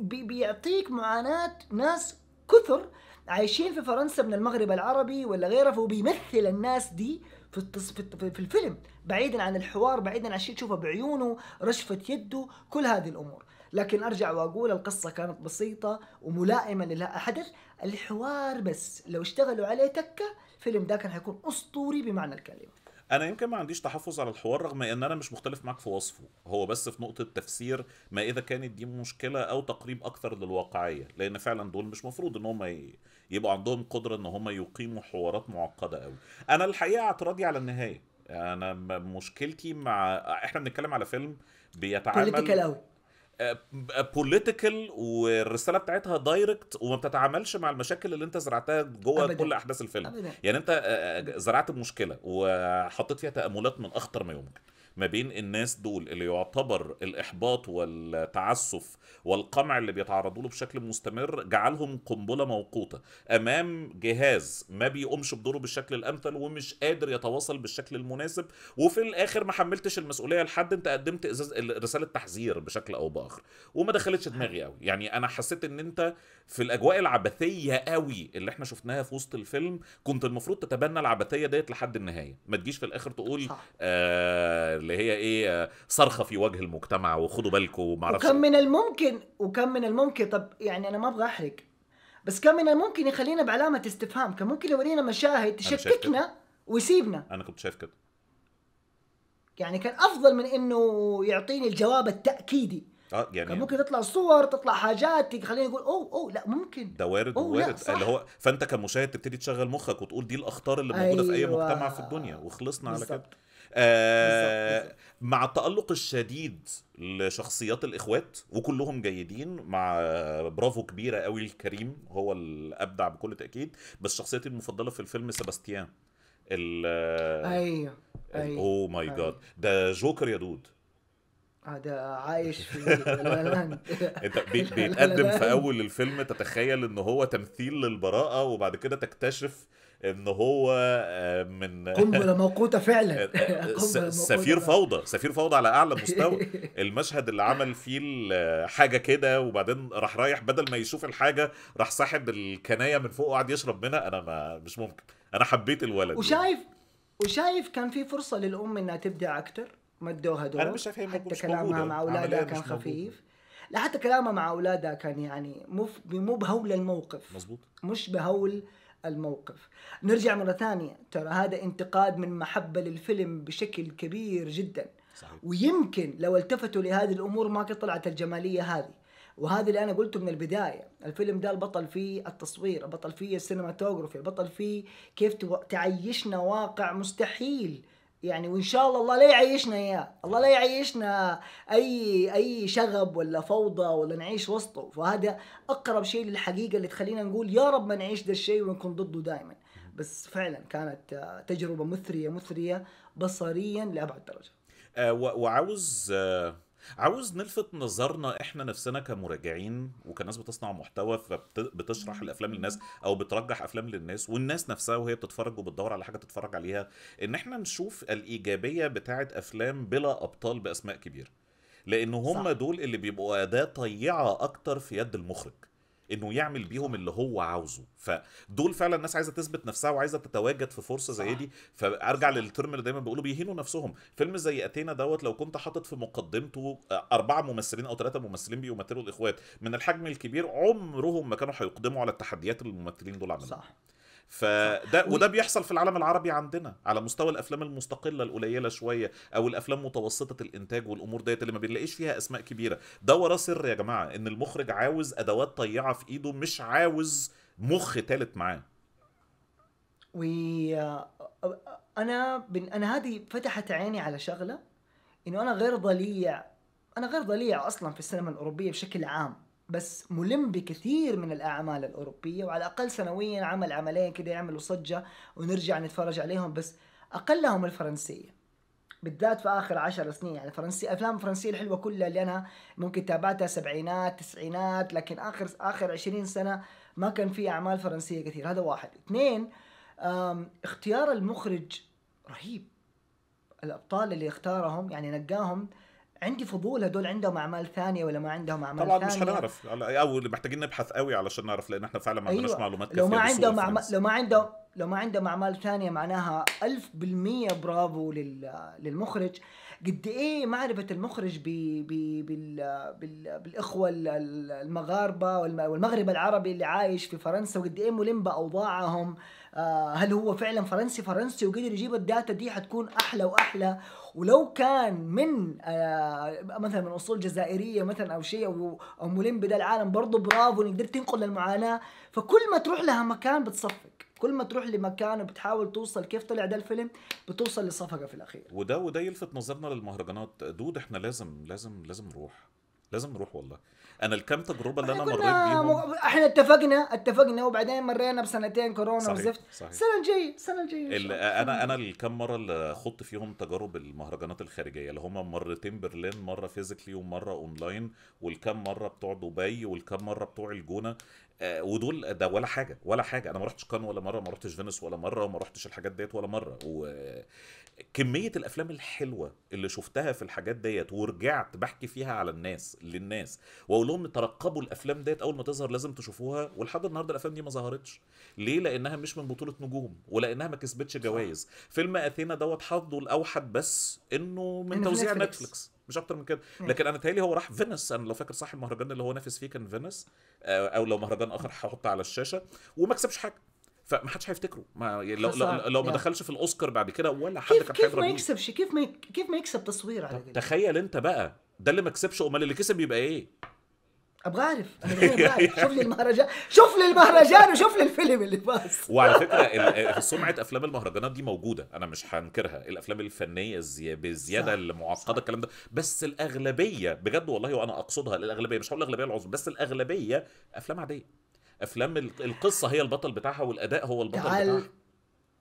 بيعطيك معاناة ناس كثر عايشين في فرنسا من المغرب العربي ولا غيره فهو بيمثل الناس دي في التص... في الفيلم بعيدا عن الحوار بعيدا عن شيء تشوفه بعيونه رشفه يده كل هذه الامور لكن ارجع واقول القصه كانت بسيطه وملائمه للحدث الحوار بس لو اشتغلوا عليه تكه الفيلم ده كان هيكون اسطوري بمعنى الكلمه انا يمكن ما عنديش تحفظ على الحوار رغم ان انا مش مختلف معاك في وصفه هو بس في نقطه تفسير ما اذا كانت دي مشكله او تقريب اكثر للواقعيه لان فعلا دول مش مفروض ان هم يبقوا عندهم قدره ان هم يقيموا حوارات معقده قوي انا الحقيقه اعتراضي على النهايه انا مشكلتي مع احنا بنتكلم على فيلم بيتعامل بوليتيكال قوي بوليتيكال والرساله بتاعتها دايركت وما بتتعاملش مع المشاكل اللي انت زرعتها جوه أبداً. كل احداث الفيلم أبداً. يعني انت زرعت مشكله وحطيت فيها تاملات من اخطر ما يمكن ما بين الناس دول اللي يعتبر الاحباط والتعسف والقمع اللي بيتعرضوا له بشكل مستمر جعلهم قنبله موقوته امام جهاز ما بيقومش بدوره بالشكل الامثل ومش قادر يتواصل بالشكل المناسب وفي الاخر ما حملتش المسؤوليه لحد انت قدمت رساله تحذير بشكل او باخر وما دخلتش دماغي قوي يعني انا حسيت ان انت في الاجواء العبثيه قوي اللي احنا شفناها في وسط الفيلم كنت المفروض تتبنى العبثيه ديت لحد النهايه ما تجيش في الاخر تقول آه اللي هي ايه صرخه في وجه المجتمع وخدوا بالكم وما اعرفش وكان من الممكن وكان من الممكن طب يعني انا ما ابغى احرق بس كان من الممكن يخلينا بعلامه استفهام كان ممكن يورينا مشاهد تشككنا ويسيبنا انا كنت شايف كده يعني كان افضل من انه يعطيني الجواب التاكيدي اه يعني كان ممكن تطلع صور تطلع حاجات خلينا نقول اوه اوه لا ممكن ده وارد وارد اللي هو فانت كمشاهد تبتدي تشغل مخك وتقول دي الاخطار اللي موجوده أيوة. في اي مجتمع في الدنيا وخلصنا بالزبط. على كده آه، مع التألق الشديد لشخصيات الإخوات وكلهم جيدين مع برافو كبيرة قوي لكريم هو الأبدع بكل تأكيد بس شخصيتي المفضلة في الفيلم سباستيان ال ايوه ايوه اوه ماي أيوه. جاد ده جوكر يا دود آه، ده عايش في انت بيتقدم في اول الفيلم تتخيل ان هو تمثيل للبراءه وبعد كده تكتشف ان هو آه، من قنبله موقوته فعلا آه، آه، سفير فوضى سفير فوضى على اعلى مستوى المشهد اللي عمل فيه حاجه كده وبعدين راح رايح بدل ما يشوف الحاجه راح ساحب الكنايه من فوق وقعد يشرب منها انا ما مش ممكن انا حبيت الولد وشايف وشايف كان في فرصه للام انها تبدع اكتر مدوها دور انا مش شايف حتى كلامها مع اولادها كان خفيف لا حتى كلامها مع اولادها كان يعني مو مو بهول الموقف مظبوط مش بهول الموقف نرجع مرة ثانية ترى هذا انتقاد من محبة للفيلم بشكل كبير جدا صحيح. ويمكن لو التفتوا لهذه الأمور ما كانت طلعت الجمالية هذه وهذا اللي انا قلته من البدايه الفيلم ده البطل فيه التصوير البطل فيه السينماتوجرافي البطل فيه كيف تعيشنا واقع مستحيل يعني وان شاء الله الله لا يعيشنا اياه الله لا يعيشنا اي اي شغب ولا فوضى ولا نعيش وسطه فهذا اقرب شيء للحقيقه اللي تخلينا نقول يا رب ما نعيش ذا الشيء ونكون ضده دائما بس فعلا كانت تجربه مثريه مثريه بصريا لابعد درجه أه وعاوز أه عاوز نلفت نظرنا احنا نفسنا كمراجعين وكناس بتصنع محتوى فبتشرح الافلام للناس او بترجح افلام للناس والناس نفسها وهي بتتفرج وبتدور على حاجه تتفرج عليها ان احنا نشوف الايجابيه بتاعه افلام بلا ابطال باسماء كبيره لان هم صح. دول اللي بيبقوا اداه طيعه اكتر في يد المخرج انه يعمل بيهم اللي هو عاوزه فدول فعلا الناس عايزه تثبت نفسها وعايزه تتواجد في فرصه زي دي فارجع للترم اللي دايما بيقولوا بيهينوا نفسهم فيلم زي اتينا دوت لو كنت حاطط في مقدمته آه، اربعه ممثلين او ثلاثه ممثلين بيمثلوا الاخوات من الحجم الكبير عمرهم ما كانوا هيقدموا على التحديات اللي الممثلين دول عملوها صح فده وده بيحصل في العالم العربي عندنا على مستوى الافلام المستقله القليله شويه او الافلام متوسطه الانتاج والامور ديت اللي ما بنلاقيش فيها اسماء كبيره ده وراه سر يا جماعه ان المخرج عاوز ادوات طيعه في ايده مش عاوز مخ تالت معاه و انا بن... انا هذه فتحت عيني على شغله انه انا غير ضليع انا غير ضليع اصلا في السينما الاوروبيه بشكل عام بس ملم بكثير من الاعمال الاوروبيه وعلى الاقل سنويا عمل عملين كده يعملوا صجه ونرجع نتفرج عليهم بس اقلهم الفرنسيه بالذات في اخر عشر سنين يعني فرنسي افلام فرنسيه الحلوه كلها اللي انا ممكن تابعتها سبعينات تسعينات لكن اخر اخر 20 سنه ما كان في اعمال فرنسيه كثير هذا واحد اثنين اختيار المخرج رهيب الابطال اللي اختارهم يعني نقاهم عندي فضول هدول عندهم اعمال ثانيه ولا ما عندهم اعمال طبعا ثانيه طبعا مش هنعرف او محتاجين نبحث قوي علشان نعرف لان احنا فعلا ما عندناش أيوة. معلومات كافيه لو ما عندهم أعمال لو ما عندهم لو ما عندهم اعمال ثانيه معناها ألف بالمية برافو لل... للمخرج قد ايه معرفه المخرج ب... ب... بال... بال... بالاخوه المغاربه والمغرب العربي اللي عايش في فرنسا وقد ايه ملم باوضاعهم آه، هل هو فعلا فرنسي فرنسي وقدر يجيب الداتا دي حتكون احلى واحلى ولو كان من آه، مثلا من اصول جزائريه مثلا او شيء او او ملم بدا العالم برضه برافو انك قدرت تنقل المعاناه فكل ما تروح لها مكان بتصفق كل ما تروح لمكان وبتحاول توصل كيف طلع ده الفيلم بتوصل لصفقه في الاخير وده وده يلفت نظرنا للمهرجانات دود احنا لازم لازم لازم نروح لازم نروح والله انا الكام تجربه اللي انا مريت بيهم م... احنا اتفقنا اتفقنا وبعدين مرينا بسنتين كورونا صحيح وزفت السنه الجايه السنه الجايه انا انا الكام مره اللي خضت فيهم تجارب المهرجانات الخارجيه اللي هم مرتين برلين مره فيزيكلي ومره اونلاين والكام مره بتوع دبي والكام مره بتوع الجونه آه، ودول ده ولا حاجه ولا حاجه انا ما رحتش كان ولا مره ما رحتش فينس ولا مره وما رحتش الحاجات ديت ولا مره و كميه الافلام الحلوه اللي شفتها في الحاجات ديت ورجعت بحكي فيها على الناس للناس واقول لهم ترقبوا الافلام ديت اول ما تظهر لازم تشوفوها ولحد النهارده الافلام دي ما ظهرتش ليه لانها مش من بطوله نجوم ولانها ما كسبتش جوائز فيلم اثينا دوت حظه الاوحد بس انه من توزيع نتفليكس مش اكتر من كده لكن انا تهيألي هو راح فينس انا لو فاكر صح المهرجان اللي هو نافس فيه كان فينس آه، او لو مهرجان اخر هحطه على الشاشه وما كسبش حاجه فما حدش هيفتكره ما يعني لو لو, لو ما دخلش في الاوسكار بعد كده ولا حد كان كيف ما يكسبش كيف ما كيف ما يكسب تصوير على كده تخيل انت بقى ده اللي ما كسبش امال اللي كسب يبقى ايه ابغى اعرف شوف لي المهرجان شوف لي المهرجان وشوف لي الفيلم اللي باص وعلى فكره سمعه افلام المهرجانات دي موجوده انا مش هنكرها الافلام الفنيه بزياده المعقده الكلام ده بس الاغلبيه بجد والله وانا اقصدها الاغلبيه مش هقول الاغلبيه العظمى بس الاغلبيه افلام عاديه افلام القصه هي البطل بتاعها والاداء هو البطل بتاعها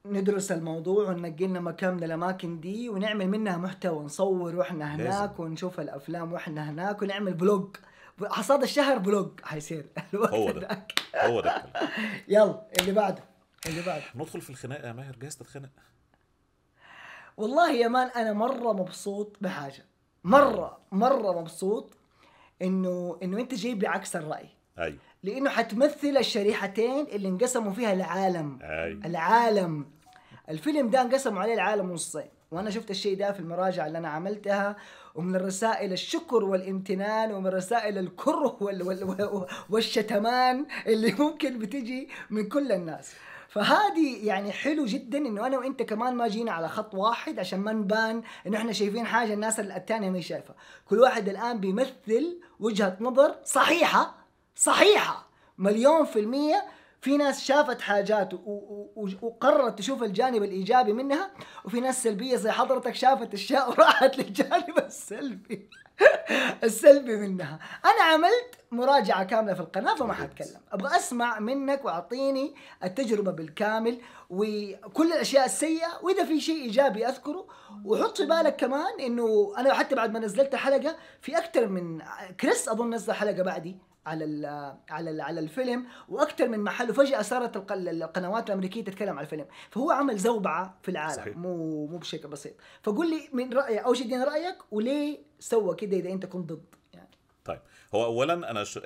ندرس الموضوع وننقي لنا مكان من الاماكن دي ونعمل منها محتوى نصور واحنا هناك لازم. ونشوف الافلام واحنا هناك ونعمل بلوج حصاد الشهر بلوج حيصير هو ده هو ده يلا اللي بعده اللي بعده ندخل في الخناقه يا ماهر جاهز تتخانق والله يا مان انا مره مبسوط بحاجه مره مره مبسوط انه انه انت جايب بعكس الراي ايوه لانه حتمثل الشريحتين اللي انقسموا فيها العالم أي. العالم الفيلم ده انقسموا عليه العالم نصين وانا شفت الشيء ده في المراجع اللي انا عملتها ومن الرسائل الشكر والامتنان ومن رسائل الكره وال وال والشتمان اللي ممكن بتجي من كل الناس فهذه يعني حلو جدا انه انا وانت كمان ما جينا على خط واحد عشان ما نبان انه احنا شايفين حاجه الناس الثانيه ما شايفه كل واحد الان بيمثل وجهه نظر صحيحه صحيحه مليون في الميه في ناس شافت حاجات وقررت تشوف الجانب الايجابي منها وفي ناس سلبيه زي حضرتك شافت اشياء وراحت للجانب السلبي السلبي منها انا عملت مراجعه كامله في القناه فما حتكلم ابغى اسمع منك واعطيني التجربه بالكامل وكل الاشياء السيئه واذا في شيء ايجابي اذكره وحط في بالك كمان انه انا حتى بعد ما نزلت الحلقه في اكثر من كريس اظن نزل حلقه بعدي على على على الفيلم واكثر من محل وفجاه صارت القنوات الامريكيه تتكلم على الفيلم فهو عمل زوبعه في العالم صحيح. مو مو بشكل بسيط فقول لي من رايك اول شدين رايك وليه سوى كده اذا انت كنت ضد هو اولا انا ش...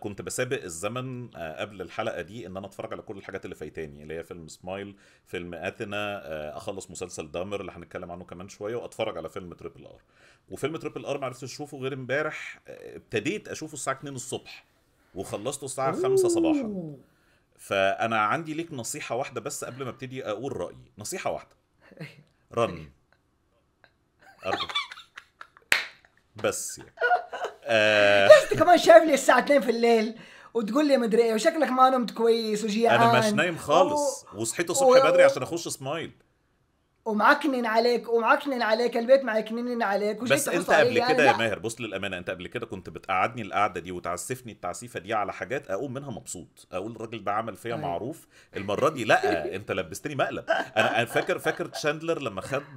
كنت بسابق الزمن آه، قبل الحلقه دي ان انا اتفرج على كل الحاجات اللي فايتاني اللي هي فيلم سمايل فيلم اثينا آه، اخلص مسلسل دامر اللي هنتكلم عنه كمان شويه واتفرج على فيلم تريبل ار وفيلم تريبل ار ما عرفتش اشوفه غير امبارح آه، ابتديت اشوفه الساعه 2 الصبح وخلصته الساعه 5 صباحا فانا عندي ليك نصيحه واحده بس قبل ما ابتدي اقول رايي نصيحه واحده رن أرجو. بس يعني آه، انت كمان لي الساعه 2 في الليل وتقول لي مدري ايه وشكلك ما نمت كويس وجيعان انا مش نايم خالص وصحيت الصبح بدري عشان اخش سمايل ومعكنن عليك ومعكنن عليك البيت معكنن عليك بس انت قبل يعني كده يا ماهر بص للامانه انت قبل كده كنت بتقعدني القعده دي وتعسفني التعسيفه دي على حاجات اقوم منها مبسوط اقول الراجل ده عمل فيا أيوه. معروف المره دي لا انت لبستني مقلب انا فاكر فاكر شاندلر لما خد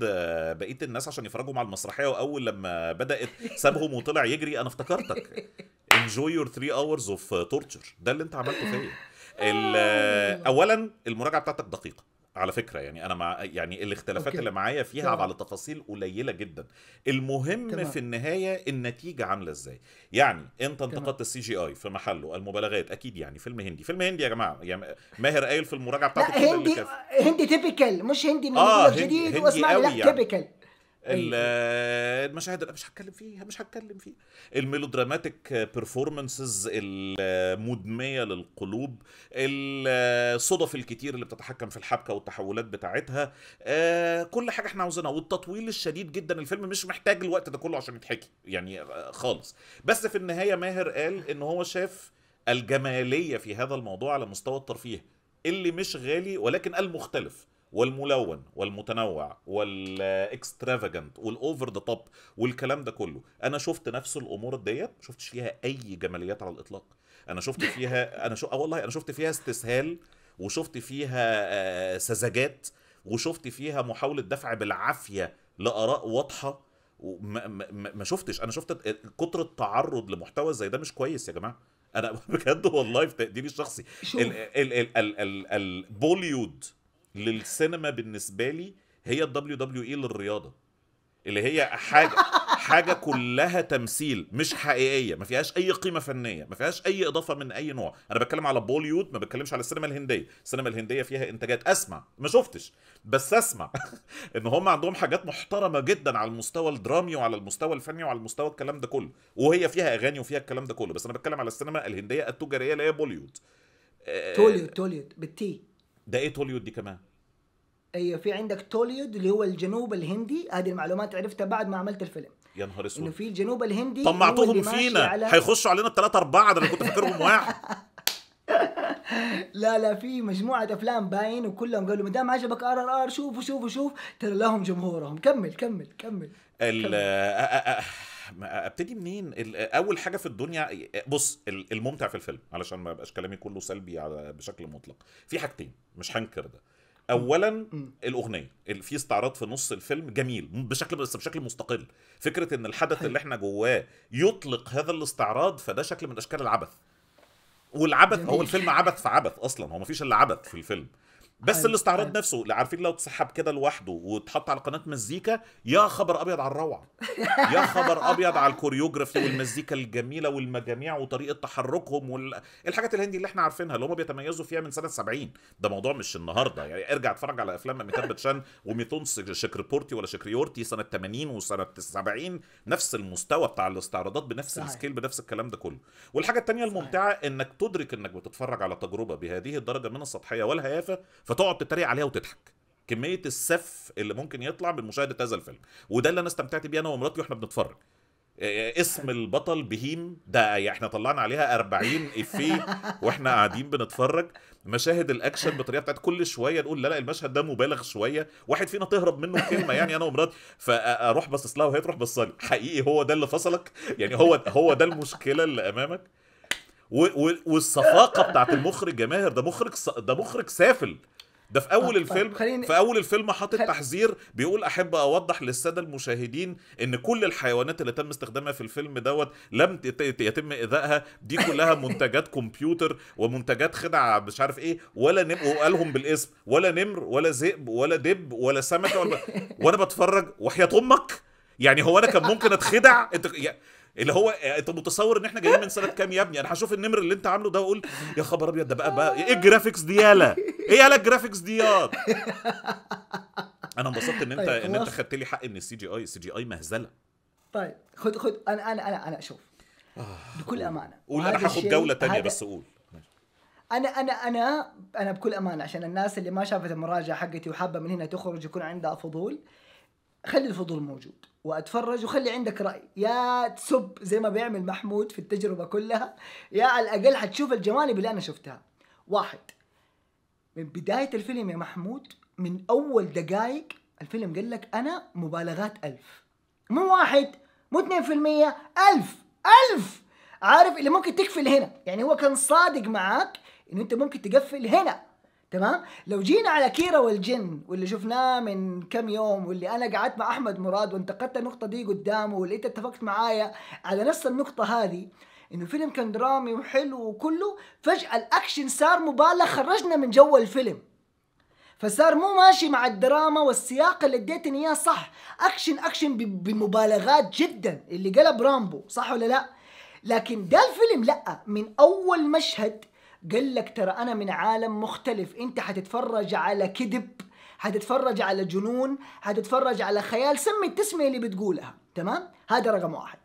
بقيه الناس عشان يفرجوا مع المسرحيه واول لما بدات سابهم وطلع يجري انا افتكرتك انجوي يور 3 اورز اوف تورتشر ده اللي انت عملته فيا آه. اولا المراجعه بتاعتك دقيقه على فكره يعني انا مع يعني الاختلافات أوكي. اللي معايا فيها طبعا. على تفاصيل قليله جدا المهم طبعا. في النهايه النتيجه عامله ازاي يعني انت انتقدت السي جي اي في محله المبالغات اكيد يعني فيلم هندي فيلم هندي يا جماعه يعني ماهر قايل في المراجعه بتاعته لا هندي هندي تيبيكال مش هندي من آه الجديد واسمع لا يعني. تيبيكال إيه، إيه. المشاهد مش هتكلم فيها مش هتكلم فيها الميلودراماتيك بيرفورمنسز المدميه للقلوب الصدف الكتير اللي بتتحكم في الحبكه والتحولات بتاعتها آه، كل حاجه احنا عاوزينها والتطويل الشديد جدا الفيلم مش محتاج الوقت ده كله عشان يتحكي يعني آه، خالص بس في النهايه ماهر قال ان هو شاف الجماليه في هذا الموضوع على مستوى الترفيه اللي مش غالي ولكن المختلف والملون والمتنوع والاكسترافاجنت والاوفر ذا توب والكلام ده كله انا شفت نفس الامور ديت شفتش فيها اي جماليات على الاطلاق انا شفت فيها انا شو آه والله انا شفت فيها استسهال وشفت فيها آه، سذاجات وشفت فيها محاوله دفع بالعافيه لاراء واضحه وما ما, ما شفتش انا شفت كتر التعرض لمحتوى زي ده مش كويس يا جماعه انا بجد والله في تقديري الشخصي البوليود للسينما بالنسبه لي هي الدبليو دبليو اي للرياضه اللي هي حاجه حاجه كلها تمثيل مش حقيقيه ما فيهاش اي قيمه فنيه ما فيهاش اي اضافه من اي نوع انا بتكلم على بوليود ما بتكلمش على السينما الهنديه السينما الهنديه فيها انتاجات اسمع ما شفتش بس اسمع ان هم عندهم حاجات محترمه جدا على المستوى الدرامي وعلى المستوى الفني وعلى المستوى الكلام ده كله وهي فيها اغاني وفيها الكلام ده كله بس انا بتكلم على السينما الهنديه التجاريه اللي هي بوليود توليود آه، توليود بالتي ده ايه توليود دي كمان ايوه في عندك توليود اللي هو الجنوب الهندي هذه المعلومات عرفتها بعد ما عملت الفيلم يا نهار اسود انه في الجنوب الهندي طمعتهم فينا على... هيخشوا علينا الثلاثه اربعه ده انا كنت فاكرهم واحد لا لا في مجموعة أفلام باين وكلهم قالوا ما دام عجبك آر آر آر شوف وشوف وشوف ترى لهم جمهورهم كمل كمل كمل, كمل. آه، آه، آه، ابتدي منين اول حاجه في الدنيا بص الممتع في الفيلم علشان ما يبقاش كلامي كله سلبي على بشكل مطلق في حاجتين مش هنكر ده اولا الاغنيه في استعراض في نص الفيلم جميل بشكل بس بشكل مستقل فكره ان الحدث اللي احنا جواه يطلق هذا الاستعراض فده شكل من اشكال العبث والعبث هو الفيلم عبث في عبث اصلا هو مفيش الا عبث في الفيلم بس حلو. طيب، الاستعراض حلو. طيب. نفسه اللي عارفين لو اتسحب كده لوحده واتحط على قناه مزيكا يا خبر ابيض على الروعه يا خبر ابيض على الكوريوجرافي والمزيكا الجميله والمجاميع وطريقه تحركهم والحاجات الهندي اللي احنا عارفينها اللي هم بيتميزوا فيها من سنه 70 ده موضوع مش النهارده يعني ارجع اتفرج على افلام اميتاب باتشان وميتون شكربورتي ولا شكريورتي سنه 80 وسنه 70 نفس المستوى بتاع الاستعراضات بنفس صحيح. السكيل بنفس الكلام ده كله والحاجه الثانيه الممتعه انك تدرك انك بتتفرج على تجربه بهذه الدرجه من السطحيه والهيافه فتقعد تتريق عليها وتضحك كميه السف اللي ممكن يطلع من مشاهده هذا الفيلم وده اللي انا استمتعت بيه انا ومراتي واحنا بنتفرج آه، آه، اسم البطل بهيم ده يعني احنا طلعنا عليها 40 افيه واحنا قاعدين بنتفرج مشاهد الاكشن بطريقه بتاعت كل شويه نقول لا لا المشهد ده مبالغ شويه واحد فينا تهرب منه كلمه يعني انا ومراتي فاروح باصص لها وهي تروح بصلي حقيقي هو ده اللي فصلك يعني هو هو ده المشكله اللي امامك والصفاقه بتاعت المخرج يا ماهر ده مخرج ده مخرج سافل ده في اول طب الفيلم طب في اول الفيلم حاطط خل... تحذير بيقول احب اوضح للساده المشاهدين ان كل الحيوانات اللي تم استخدامها في الفيلم دوت لم يتم ايذائها دي كلها منتجات كمبيوتر ومنتجات خدع مش عارف ايه ولا نمر وقالهم بالاسم ولا نمر ولا ذئب ولا دب ولا سمكه ولا وانا بتفرج وحياه امك يعني هو انا كان ممكن اتخدع انت اللي هو آه، انت متصور ان احنا جايين من سنه كام يا ابني انا هشوف النمر اللي انت عامله ده واقول يا خبر ابيض ده بقى بقى ايه الجرافيكس دي يالا ايه يالا الجرافيكس دي ياض انا انبسطت ان انت طيب ان انت خدت لي حق ان السي جي اي السي جي اي مهزله طيب خد خد انا انا انا انا شوف آه، بكل امانه قول انا هاخد جوله تانية هذا... بس قول انا انا انا انا بكل امانه عشان الناس اللي ما شافت المراجعه حقتي وحابه من هنا تخرج يكون عندها فضول خلي الفضول موجود واتفرج وخلي عندك راي يا تسب زي ما بيعمل محمود في التجربه كلها يا على الاقل حتشوف الجوانب اللي انا شفتها واحد من بدايه الفيلم يا محمود من اول دقائق الفيلم قال لك انا مبالغات ألف مو واحد مو 2% ألف ألف عارف اللي ممكن تقفل هنا يعني هو كان صادق معاك انه انت ممكن تقفل هنا تمام لو جينا على كيرا والجن واللي شفناه من كم يوم واللي انا قعدت مع احمد مراد وانتقدت النقطه دي قدامه واللي انت اتفقت معايا على نفس النقطه هذه انه فيلم كان درامي وحلو وكله فجاه الاكشن صار مبالغ خرجنا من جو الفيلم فصار مو ماشي مع الدراما والسياق اللي اديتني اياه صح اكشن اكشن بمبالغات جدا اللي قلب رامبو صح ولا لا لكن ده الفيلم لا من اول مشهد قال لك ترى انا من عالم مختلف انت حتتفرج على كذب حتتفرج على جنون حتتفرج على خيال سمي التسميه اللي بتقولها تمام هذا رقم واحد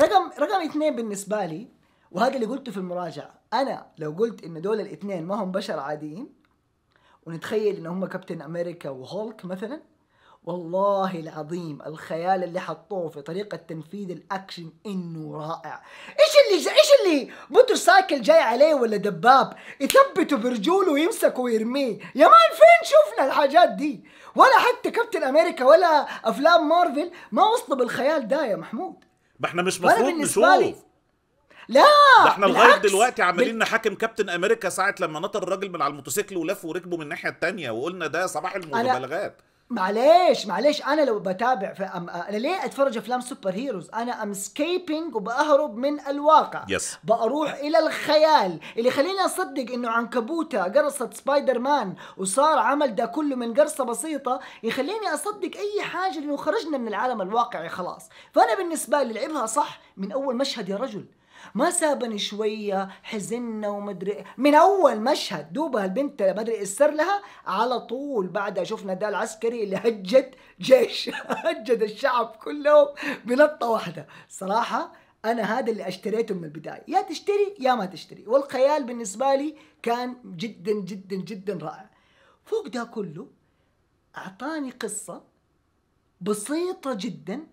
رقم رقم اثنين بالنسبه لي وهذا اللي قلته في المراجعه انا لو قلت ان دول الاثنين ما هم بشر عاديين ونتخيل ان هم كابتن امريكا وهولك مثلا والله العظيم الخيال اللي حطوه في طريقه تنفيذ الاكشن انه رائع ايش اللي ايش اللي موتور سايكل جاي عليه ولا دباب يثبته برجوله ويمسكه ويرميه يا مان فين شفنا الحاجات دي ولا حتى كابتن امريكا ولا افلام مارفل ما وصلوا بالخيال ده يا محمود ما احنا مش مفروض نشوف لا ده احنا لغايه دلوقتي عمالين نحاكم كابتن امريكا ساعه لما نطر الراجل من على الموتوسيكل ولف وركبه من الناحيه الثانيه وقلنا ده صباح المبالغات أنا... معليش معليش انا لو بتابع فأم... انا ليه اتفرج افلام سوبر هيروز انا ام سكيبنج وبهرب من الواقع يس yes. بروح الى الخيال اللي خلينا اصدق انه عنكبوته قرصت سبايدر مان وصار عمل ده كله من قرصه بسيطه يخليني اصدق اي حاجه لانه خرجنا من العالم الواقعي خلاص فانا بالنسبه لي لعبها صح من اول مشهد يا رجل ما سابني شوية حزننا ومدري من أول مشهد دوبها البنت ما أدري السر لها على طول بعدها شفنا ده العسكري اللي هجد جيش هجد الشعب كلهم بنطة واحدة صراحة أنا هذا اللي اشتريته من البداية يا تشتري يا ما تشتري والخيال بالنسبة لي كان جدا جدا جدا رائع فوق ده كله أعطاني قصة بسيطة جدا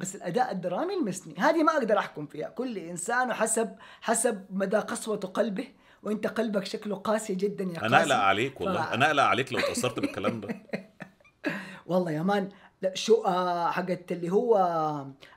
بس الاداء الدرامي المسني هذه ما اقدر احكم فيها كل انسان حسب حسب مدى قسوه قلبه وانت قلبك شكله قاسي جدا يا قاسي انا اقلق عليك والله ف... انا اقلق عليك لو تاثرت بالكلام ده والله يا مان لا شو آه، حقت اللي هو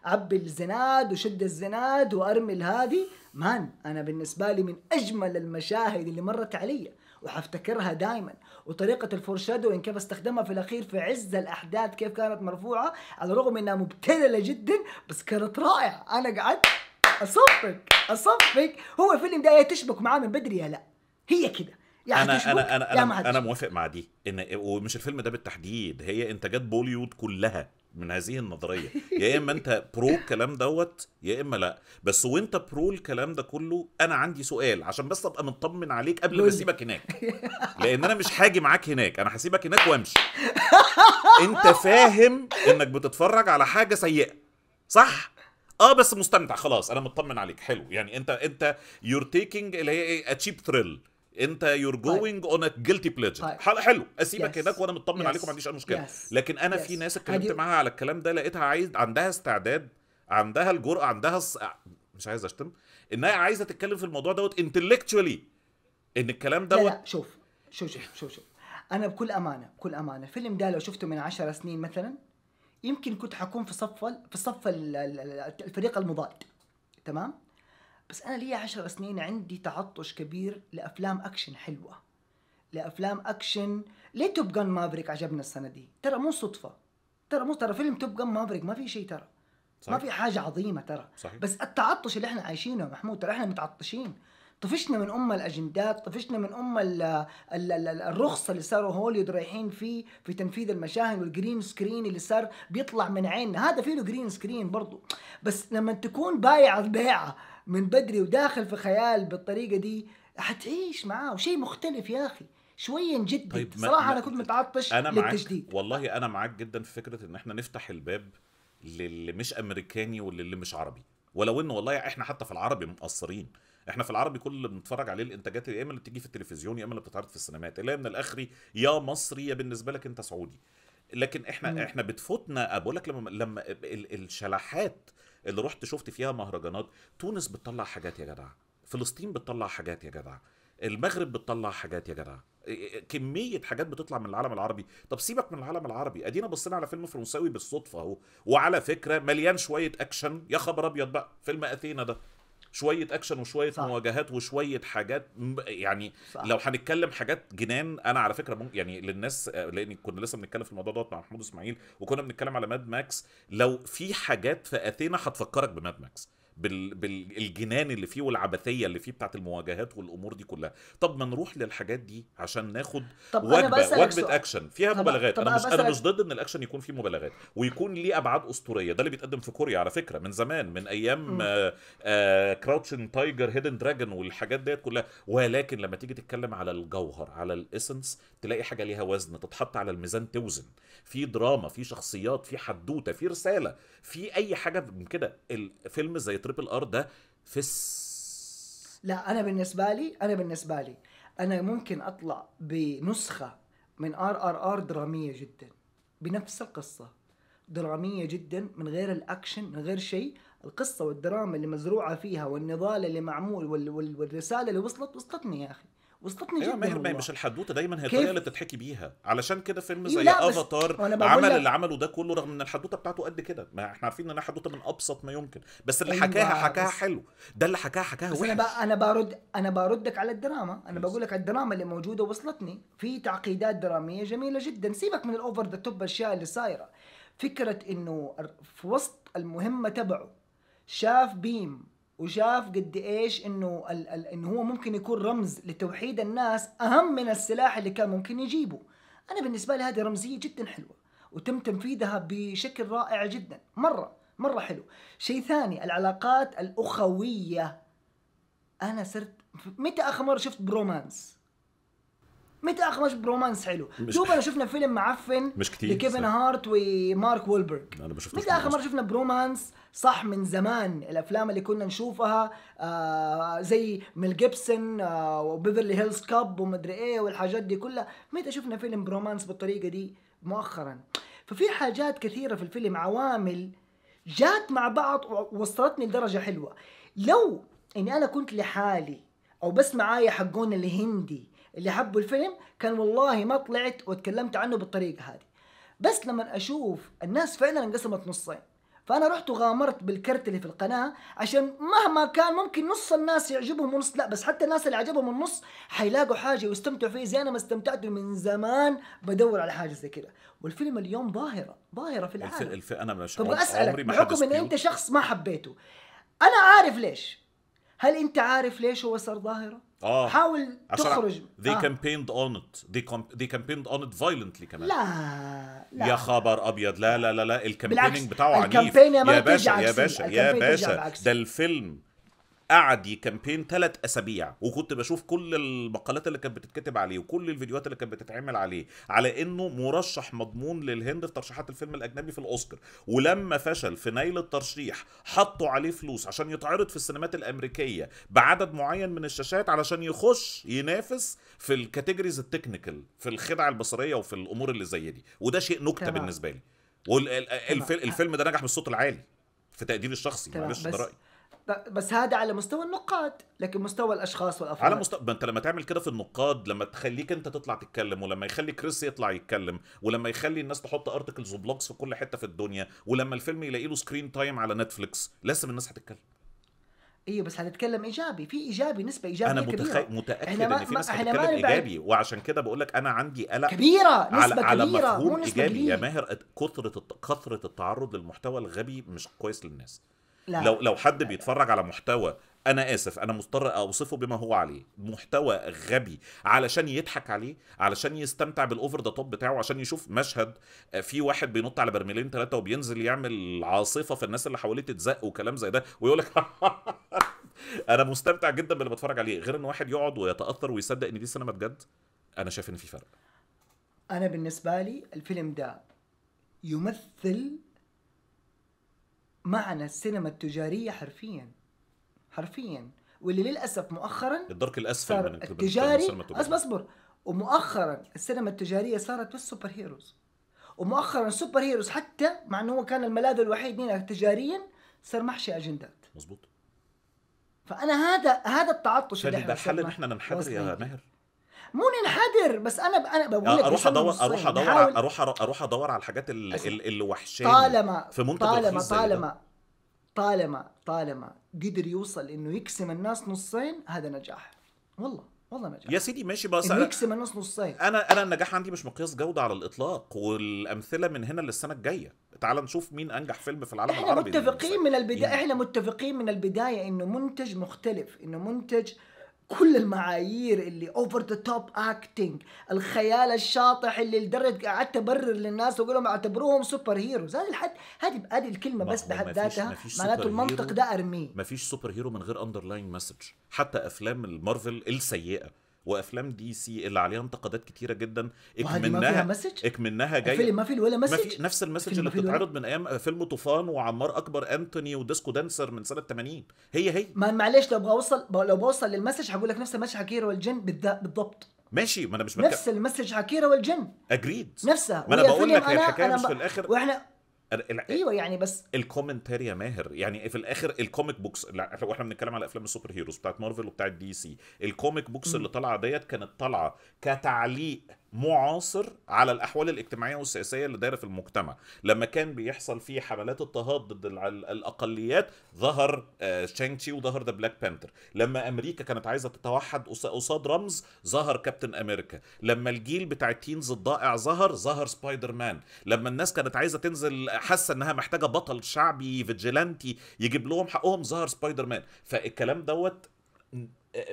عبي الزناد وشد الزناد وارمي هذه مان انا بالنسبه لي من اجمل المشاهد اللي مرت علي وحفتكرها دائما وطريقه الفورشادو ان كيف استخدمها في الاخير في عز الاحداث كيف كانت مرفوعه على الرغم انها مبتذله جدا بس كانت رائعه انا قعدت اصفق اصفق هو الفيلم ده يا تشبك معاه من بدري يا لا هي كده يعني انا انا انا انا, أنا موافق مع دي ان ومش الفيلم ده بالتحديد هي انتاجات بوليوود كلها من هذه النظريه يا اما انت برو الكلام دوت يا اما لا بس وانت برو الكلام ده كله انا عندي سؤال عشان بس ابقى مطمن عليك قبل ما اسيبك هناك لان انا مش هاجي معاك هناك انا هسيبك هناك وامشي انت فاهم انك بتتفرج على حاجه سيئه صح اه بس مستمتع خلاص انا مطمن عليك حلو يعني انت انت يور تيكينج اللي هي ايه اتشيب ثريل انت يور جوينج اون ا جيلتي بليجر حلو اسيبك yes. هناك وانا مطمن yes. عليكم ما عنديش اي مشكله yes. لكن انا yes. في ناس اتكلمت معاها على الكلام ده لقيتها عايز عندها استعداد عندها الجرأه عندها الس... مش عايز اشتم انها عايزه تتكلم في الموضوع دوت انتلكتشوالي ان الكلام دوت لا, لا شوف شوف شوف شوف شوف انا بكل امانه بكل امانه فيلم ده لو شفته من 10 سنين مثلا يمكن كنت حكون في صف في صف الفريق المضاد تمام بس انا لي عشر سنين عندي تعطش كبير لافلام اكشن حلوه لافلام اكشن ليه توب جان مافريك عجبنا السنه دي ترى مو صدفه ترى مو ترى فيلم توب جان مافريك ما في شيء ترى صحيح. ما في حاجه عظيمه ترى صحيح. بس التعطش اللي احنا عايشينه محمود ترى احنا متعطشين طفشنا من ام الاجندات طفشنا من ام الـ الـ الـ الرخصه اللي صاروا هوليود رايحين فيه في تنفيذ المشاهد والجرين سكرين اللي صار بيطلع من عيننا هذا فيه له جرين سكرين برضه بس لما تكون بايع البيعه من بدري وداخل في خيال بالطريقه دي حتعيش معاه وشيء مختلف يا اخي شويه نجدد طيب صراحه انا كنت متعطش أنا معاك للتجديد والله انا معاك جدا في فكره ان احنا نفتح الباب للي مش امريكاني واللي مش عربي ولو انه والله احنا حتى في العربي مقصرين احنا في العربي كل اللي بنتفرج عليه الانتاجات يا اما اللي بتيجي في التلفزيون يا اما اللي بتتعرض في السينمات اللي من الاخري يا مصري يا بالنسبه لك انت سعودي لكن احنا م. احنا بتفوتنا بقول لك لما لما الشلاحات اللي رحت شفت فيها مهرجانات تونس بتطلع حاجات يا جدع فلسطين بتطلع حاجات يا جدع المغرب بتطلع حاجات يا جدع إيه، إيه، كميه حاجات بتطلع من العالم العربي طب سيبك من العالم العربي ادينا بصينا على فيلم فرنساوي بالصدفه اهو وعلى فكره مليان شويه اكشن يا خبر ابيض بقى فيلم اثينا ده شويه اكشن وشويه صح. مواجهات وشويه حاجات يعني صح. لو هنتكلم حاجات جنان انا على فكره يعني للناس آه، لان كنا لسه بنتكلم في الموضوع دوت مع محمود اسماعيل وكنا بنتكلم على ماد ماكس لو في حاجات في اثينا هتفكرك بماد ماكس بالجنان اللي فيه والعبثيه اللي فيه بتاعت المواجهات والامور دي كلها طب ما نروح للحاجات دي عشان ناخد طب وجبه وجبه اكشن فيها طب مبالغات طب انا مش انا مش ضد ان الاكشن يكون فيه مبالغات ويكون ليه ابعاد اسطوريه ده اللي بيتقدم في كوريا على فكره من زمان من ايام آه كراوتشن تايجر هيدن دراجون والحاجات ديت كلها ولكن لما تيجي تتكلم على الجوهر على الاسنس تلاقي حاجه ليها وزن تتحط على الميزان توزن في دراما في شخصيات في حدوته في رساله في اي حاجه من كده الفيلم زي تريبل ار ده فس لا انا بالنسبه لي انا بالنسبه لي انا ممكن اطلع بنسخه من ار ار ار دراميه جدا بنفس القصه دراميه جدا من غير الاكشن من غير شيء القصه والدراما اللي مزروعه فيها والنضال اللي معمول والرساله اللي وصلت وصلتني يا اخي وسطتني أيوة جدا ماهر ما مش الحدوته دايما هي الطريقه اللي بتتحكي بيها علشان كده فيلم زي افاتار عمل اللي عمله ده كله رغم ان الحدوته بتاعته قد كده ما احنا عارفين انها حدوته من ابسط ما يمكن بس اللي أيوة حكاها حكاها حلو ده اللي حكاها حكاها وحش انا بقى انا برد انا بردك على الدراما انا بقول لك الدراما اللي موجوده وصلتني في تعقيدات دراميه جميله جدا سيبك من الاوفر ذا توب الاشياء اللي صايره فكره انه في وسط المهمه تبعه شاف بيم وشاف قد ايش انه ال ال انه هو ممكن يكون رمز لتوحيد الناس اهم من السلاح اللي كان ممكن يجيبه. انا بالنسبه لي هذه رمزيه جدا حلوه وتم تنفيذها بشكل رائع جدا، مره مره حلو. شيء ثاني العلاقات الاخويه انا صرت متى اخر مره شفت برومانس؟ متى اخرج برومانس حلو مش دوبنا شفنا فيلم معفن مش كتير لكيفن هارت ومارك وولبرج انا بشوف متى اخر مره شفنا برومانس صح من زمان الافلام اللي كنا نشوفها آه زي ميل جيبسون آه وبيفرلي هيلز كاب ومدري ايه والحاجات دي كلها متى شفنا فيلم برومانس بالطريقه دي مؤخرا ففي حاجات كثيره في الفيلم عوامل جات مع بعض ووصلتني لدرجه حلوه لو اني انا كنت لحالي او بس معايا حقون الهندي اللي حبوا الفيلم كان والله ما طلعت واتكلمت عنه بالطريقه هذه بس لما اشوف الناس فعلا انقسمت نصين فانا رحت وغامرت بالكرت اللي في القناه عشان مهما كان ممكن نص الناس يعجبهم ونص لا بس حتى الناس اللي عجبهم النص حيلاقوا حاجه ويستمتعوا فيه زي انا ما استمتعت من زمان بدور على حاجه زي كذا والفيلم اليوم ظاهره ظاهره في العالم الف... انا مش طب اسالك بحكم ان انت شخص ما حبيته انا عارف ليش هل انت عارف ليش هو صار ظاهره اه حاول تخرج they آه. campaigned on it they, com- they campaigned on it violently كمان لا لا يا خبر ابيض لا لا لا لا الكامبيننج بتاعه عنيف يا باشا يا باشا يا باشا ده الفيلم قعد يكامبين ثلاث اسابيع وكنت بشوف كل المقالات اللي كانت بتتكتب عليه وكل الفيديوهات اللي كانت بتتعمل عليه على انه مرشح مضمون للهند في ترشيحات الفيلم الاجنبي في الاوسكار ولما فشل في نيل الترشيح حطوا عليه فلوس عشان يتعرض في السينمات الامريكيه بعدد معين من الشاشات علشان يخش ينافس في الكاتيجوريز التكنيكال في الخدع البصريه وفي الامور اللي زي دي وده شيء نكته بالنسبه لي والفيلم ده نجح بالصوت العالي في تقديري الشخصي معلش ده رايي بس هذا على مستوى النقاد لكن مستوى الاشخاص والافراد على مستوى انت لما تعمل كده في النقاد لما تخليك انت تطلع تتكلم ولما يخلي كريس يطلع يتكلم ولما يخلي الناس تحط ارتكلز وبلوجز في كل حته في الدنيا ولما الفيلم يلاقي له سكرين تايم على نتفليكس لازم الناس هتتكلم ايوه بس هنتكلم ايجابي في ايجابي نسبه ايجابيه انا متخ... كبيرة. متاكد ان في ناس هتتكلم ايجابي وعشان كده بقول لك انا عندي قلق كبيره نسبه على, كبيرة. على مفهوم ايجابي كبيرة. يا ماهر كثره كثره التعرض للمحتوى الغبي مش كويس للناس لا. لو لو حد بيتفرج على محتوى انا اسف انا مضطر اوصفه بما هو عليه محتوى غبي علشان يضحك عليه علشان يستمتع بالاوفر ذا توب بتاعه عشان يشوف مشهد آه، في واحد بينط على برميلين ثلاثه وبينزل يعمل عاصفه فالناس اللي حواليه تتزق وكلام زي ده ويقول لك انا مستمتع جدا باللي بتفرج عليه غير ان واحد يقعد ويتاثر ويصدق ان دي سينما بجد انا شايف ان في فرق انا بالنسبه لي الفيلم ده يمثل معنى السينما التجاريه حرفيا حرفيا واللي للاسف مؤخرا الدرك الاسفل من التجاري اصبر اصبر ومؤخرا السينما التجاريه صارت بس سوبر هيروز ومؤخرا السوبر هيروز حتى مع انه هو كان الملاذ الوحيد لنا تجاريا صار محشي اجندات مظبوط فانا هذا هذا التعطش اللي احنا بحل احنا ننحدر يا ماهر مو ننحدر بس انا انا بقول لك اروح ادور اروح ادور اروح اروح ادور على الحاجات اللي وحشاني طالما في منتج طالما طالما طالما طالما قدر يوصل انه يقسم الناس نصين هذا نجاح والله والله نجاح يا سيدي ماشي بس انه يقسم الناس نصين انا انا النجاح عندي مش مقياس جوده على الاطلاق والامثله من هنا للسنه الجايه تعال نشوف مين انجح فيلم في العالم احنا العربي متفقين من البدايه يعني- احنا متفقين من البدايه انه منتج مختلف انه منتج آه كل المعايير اللي اوفر ذا توب اكتنج الخيال الشاطح اللي لدرجه قعدت ابرر للناس واقول لهم اعتبروهم سوبر هيروز هذه الحد هذه هذه الكلمه بس بحد ذاتها معناته المنطق ده ارميه ما فيش سوبر هيرو من غير اندرلاين مسج حتى افلام المارفل السيئه وافلام دي سي اللي عليها انتقادات كتيره جدا اكمنها اكمنها جايه فيلم ما في ولا مسج نفس المسج اللي بتتعرض من ايام فيلم طوفان وعمار اكبر انتوني وديسكو دانسر من سنه 80 هي هي ما معلش لو بوصل لو بوصل للمسج هقول لك نفس المسج حكيره والجن بالضبط ماشي ما انا مش بتكلم نفس المسج حكيره والجن اجريد نفسها ما انا بقول لك هي الحكايه مش في الاخر واحنا ايوه يعني بس الكومنتاري يا ماهر يعني في الاخر الكوميك بوكس واحنا بنتكلم على افلام السوبر هيروز بتاعت مارفل وبتاعت دي سي الكوميك بوكس م. اللي طالعه ديت كانت طالعه كتعليق معاصر على الاحوال الاجتماعيه والسياسيه اللي دايره في المجتمع لما كان بيحصل فيه حملات اضطهاد ضد الاقليات ظهر آه، شانغ تشي وظهر ذا بلاك بانثر لما امريكا كانت عايزه تتوحد قصاد رمز ظهر كابتن امريكا لما الجيل بتاع التينز الضائع ظهر ظهر سبايدر مان لما الناس كانت عايزه تنزل حاسه انها محتاجه بطل شعبي فيجيلانتي يجيب لهم حقهم ظهر سبايدر مان فالكلام دوت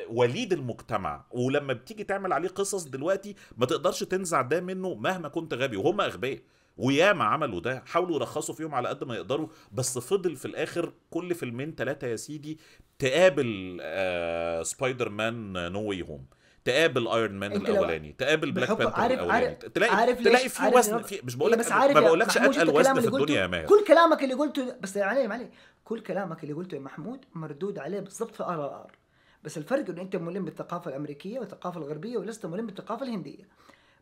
وليد المجتمع ولما بتيجي تعمل عليه قصص دلوقتي ما تقدرش تنزع ده منه مهما كنت غبي وهم اغبياء وياما عملوا ده حاولوا يرخصوا فيهم على قد ما يقدروا بس فضل في الاخر كل فيلمين ثلاثه يا سيدي تقابل آه سبايدر مان نو واي هوم تقابل ايرون مان الاولاني تقابل بلاك بانثر الاولاني عارف تلاقي عارف تلاقي في وزن في مش بقول لك بس عارف ما بقولكش اتقل وزن في الدنيا يا ماهر كل كلامك اللي قلته بس يعني معلي كل كلامك اللي قلته يا محمود مردود عليه بالظبط في ار ار بس الفرق انه انت ملم بالثقافه الامريكيه والثقافه الغربيه ولست ملم بالثقافه الهنديه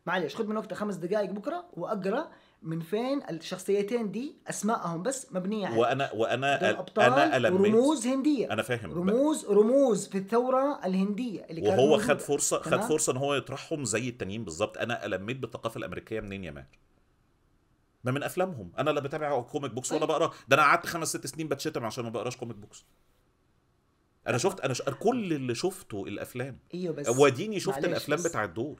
معلش خد من وقتك خمس دقائق بكره واقرا من فين الشخصيتين دي اسمائهم بس مبنيه على وانا وانا ابطال انا رموز هنديه انا فاهم رموز بقى. رموز في الثوره الهنديه اللي وهو خد فرصه تمام؟ خد فرصه ان هو يطرحهم زي التانيين بالظبط انا الميت بالثقافه الامريكيه منين يا ماهر؟ ما من افلامهم انا لا بتابع كوميك بوكس ولا طيب. بقرا ده انا قعدت خمس ست سنين بتشتم عشان ما بقراش كوميك بوكس انا شفت انا ش... كل اللي شفته الافلام ايوه بس وديني شفت الافلام بتاع الدور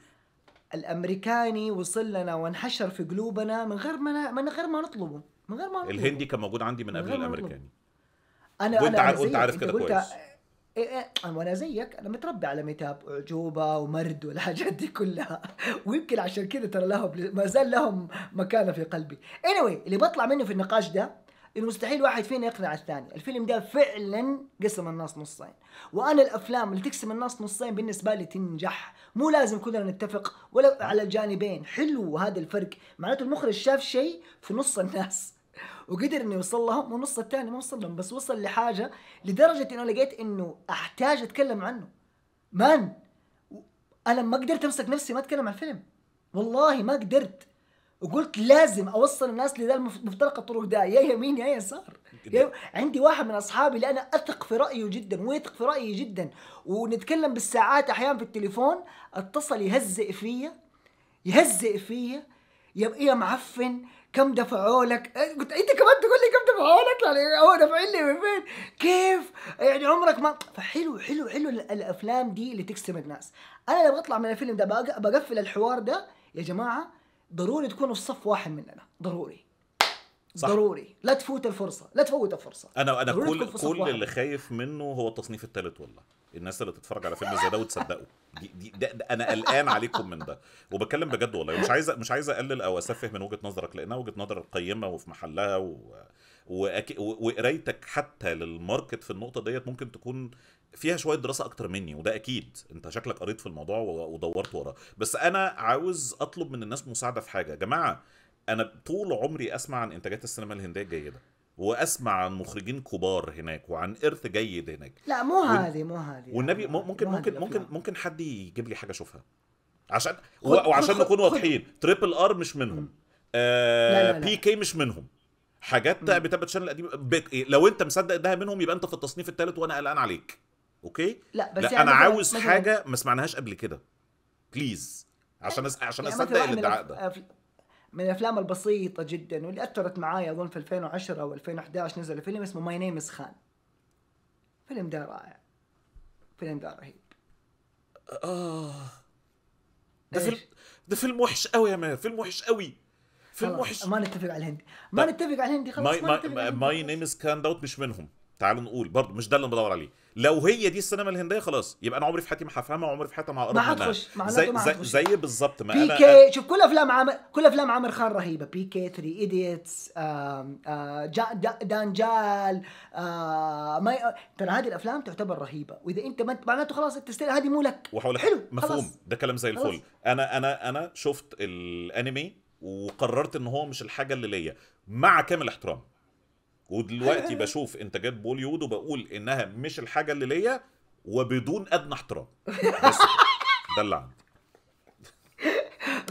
الامريكاني وصل لنا وانحشر في قلوبنا من غير ما من غير ما نطلبه من غير ما نطلبه. الهندي كان موجود عندي من, من قبل الامريكاني انا وانت انا وانت عارف كده كويس إيه إيه, إيه، وانا زيك انا متربي على ميتاب اعجوبه ومرد والحاجات دي كلها ويمكن عشان كده ترى لهم ما زال لهم مكانه في قلبي اني anyway اللي بطلع منه في النقاش ده المستحيل مستحيل واحد فينا يقنع الثاني، الفيلم ده فعلا قسم الناس نصين، وانا الافلام اللي تقسم الناس نصين بالنسبه لي تنجح، مو لازم كلنا نتفق ولا على الجانبين، حلو هذا الفرق، معناته المخرج شاف شيء في نص الناس. وقدر انه يوصل لهم والنص الثاني ما وصل لهم بس وصل لحاجه لدرجه انه لقيت انه احتاج اتكلم عنه مان انا ما قدرت امسك نفسي ما اتكلم عن الفيلم والله ما قدرت وقلت لازم اوصل الناس لذا مفترق الطرق ده يا يمين يا يسار يا عندي واحد من اصحابي اللي انا اثق في رايه جدا ويثق في رايي جدا ونتكلم بالساعات احيانا في التليفون اتصل يهزئ فيا يهزئ فيا يا إيه معفن كم دفعوا لك أه، قلت انت كمان تقول لي كم دفعوا لك يعني هو دافعين لي من فين كيف يعني عمرك ما فحلو حلو حلو الافلام دي اللي تكسب الناس انا لما اطلع من الفيلم ده بقفل الحوار ده يا جماعه ضروري تكونوا في صف واحد مننا ضروري صح. ضروري لا تفوت الفرصه لا تفوت الفرصه انا انا كل كل اللي خايف منه هو التصنيف الثالث والله الناس اللي تتفرج على فيلم زي ده وتصدقه دي, دي ده, ده انا قلقان عليكم من ده وبتكلم بجد والله مش عايز مش عايز اقلل او اسفه من وجهه نظرك لانها وجهه نظر قيمه وفي محلها و... وقرايتك حتى للماركت في النقطه ديت ممكن تكون فيها شويه دراسه اكتر مني وده اكيد انت شكلك قريت في الموضوع ودورت وراه بس انا عاوز اطلب من الناس مساعده في حاجه يا جماعه انا طول عمري اسمع عن انتاجات السينما الهنديه الجيده واسمع عن مخرجين كبار هناك وعن ارث جيد هناك لا مو هذه مو هذه والنبي ممكن ممكن ممكن ممكن حد يجيب لي حاجه اشوفها عشان وعشان نكون واضحين تريبل ار مش منهم آه لا لا لا. بي آه، كي مش منهم حاجات بتبقى تشانل القديم إيه، لو انت مصدق انها منهم يبقى انت في التصنيف الثالث وانا قلقان عليك اوكي لا بس لا يعني انا عاوز مثلاً حاجه ما سمعناهاش قبل كده بليز عشان أس... عشان يعني اصدق الادعاء ده أف... آه، من الافلام البسيطه جدا واللي اثرت معايا اظن في 2010 او 2011 نزل فيلم اسمه ماي نيم از خان فيلم ده رائع فيلم ده رهيب اه ده فيلم ده فيلم وحش قوي يا مان فيلم وحش قوي فيلم وحش ما نتفق على الهندي ما طيب. نتفق على الهندي خلاص ما, ما, ماي نيم از كان دوت مش منهم تعالوا نقول برضه مش ده اللي بدور عليه لو هي دي السينما الهنديه خلاص يبقى انا عمري في حياتي ما هفهمها وعمري في حياتي ما هقرب ما هتخش زي, زي, زي بالظبط ما بي انا كي شوف كل افلام عامر كل افلام عامر خان رهيبه بي كي 3 ايديتس دانجال ما ترى هذه الافلام تعتبر رهيبه واذا انت ما معناته خلاص انت هذه مو لك وحول حلو مفهوم ده كلام زي الفل انا انا انا شفت الانمي وقررت ان هو مش الحاجه اللي ليا مع كامل احترامي ودلوقتي بشوف انتاجات بوليوود وبقول انها مش الحاجه اللي ليا وبدون ادنى احترام بس ده اللي عندي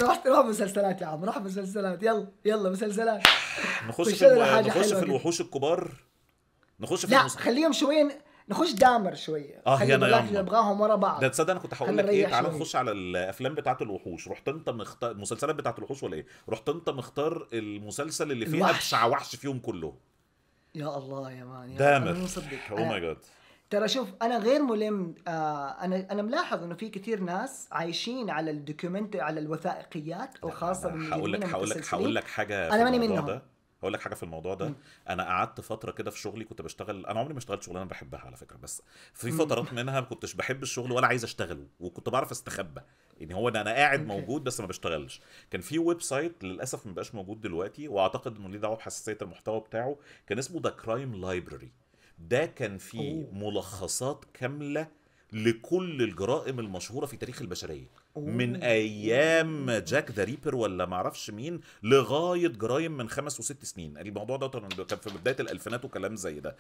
رحت روح مسلسلات يا عم روح مسلسلات يلا يلا مسلسلات نخش في نخش في الوحوش الكبار نخش في لا خليهم شويه نخش دامر شويه اه يلا يلا نبغاهم ورا بعض ده تصدق انا كنت هقول لك ايه تعالى نخش على الافلام بتاعه الوحوش رحت انت مختار المسلسلات بتاعه الوحوش ولا ايه رحت انت مختار المسلسل اللي فيه ابشع وحش فيهم كلهم يا الله يا مان يا دامر او ماي جاد ترى شوف انا غير ملم آه انا انا ملاحظ انه في كثير ناس عايشين على الدوكيومنت على الوثائقيات وخاصه هقول لك هقول لك هقول لك حاجه انا ماني منهم هقول لك حاجه في الموضوع ده م. انا قعدت فتره كده في شغلي كنت بشتغل انا عمري ما اشتغلت شغلانه بحبها على فكره بس في فترات منها ما كنتش بحب الشغل ولا عايز اشتغله وكنت بعرف استخبى يعني هو انا قاعد موجود بس ما بشتغلش كان في ويب سايت للاسف ما بقاش موجود دلوقتي واعتقد انه ليه دعوه بحساسيه المحتوى بتاعه كان اسمه ذا كرايم لايبرري ده كان فيه ملخصات كامله لكل الجرائم المشهوره في تاريخ البشريه من ايام جاك ذا ريبر ولا معرفش مين لغايه جرايم من خمس وست سنين الموضوع ده كان في بدايه الالفينات وكلام زي ده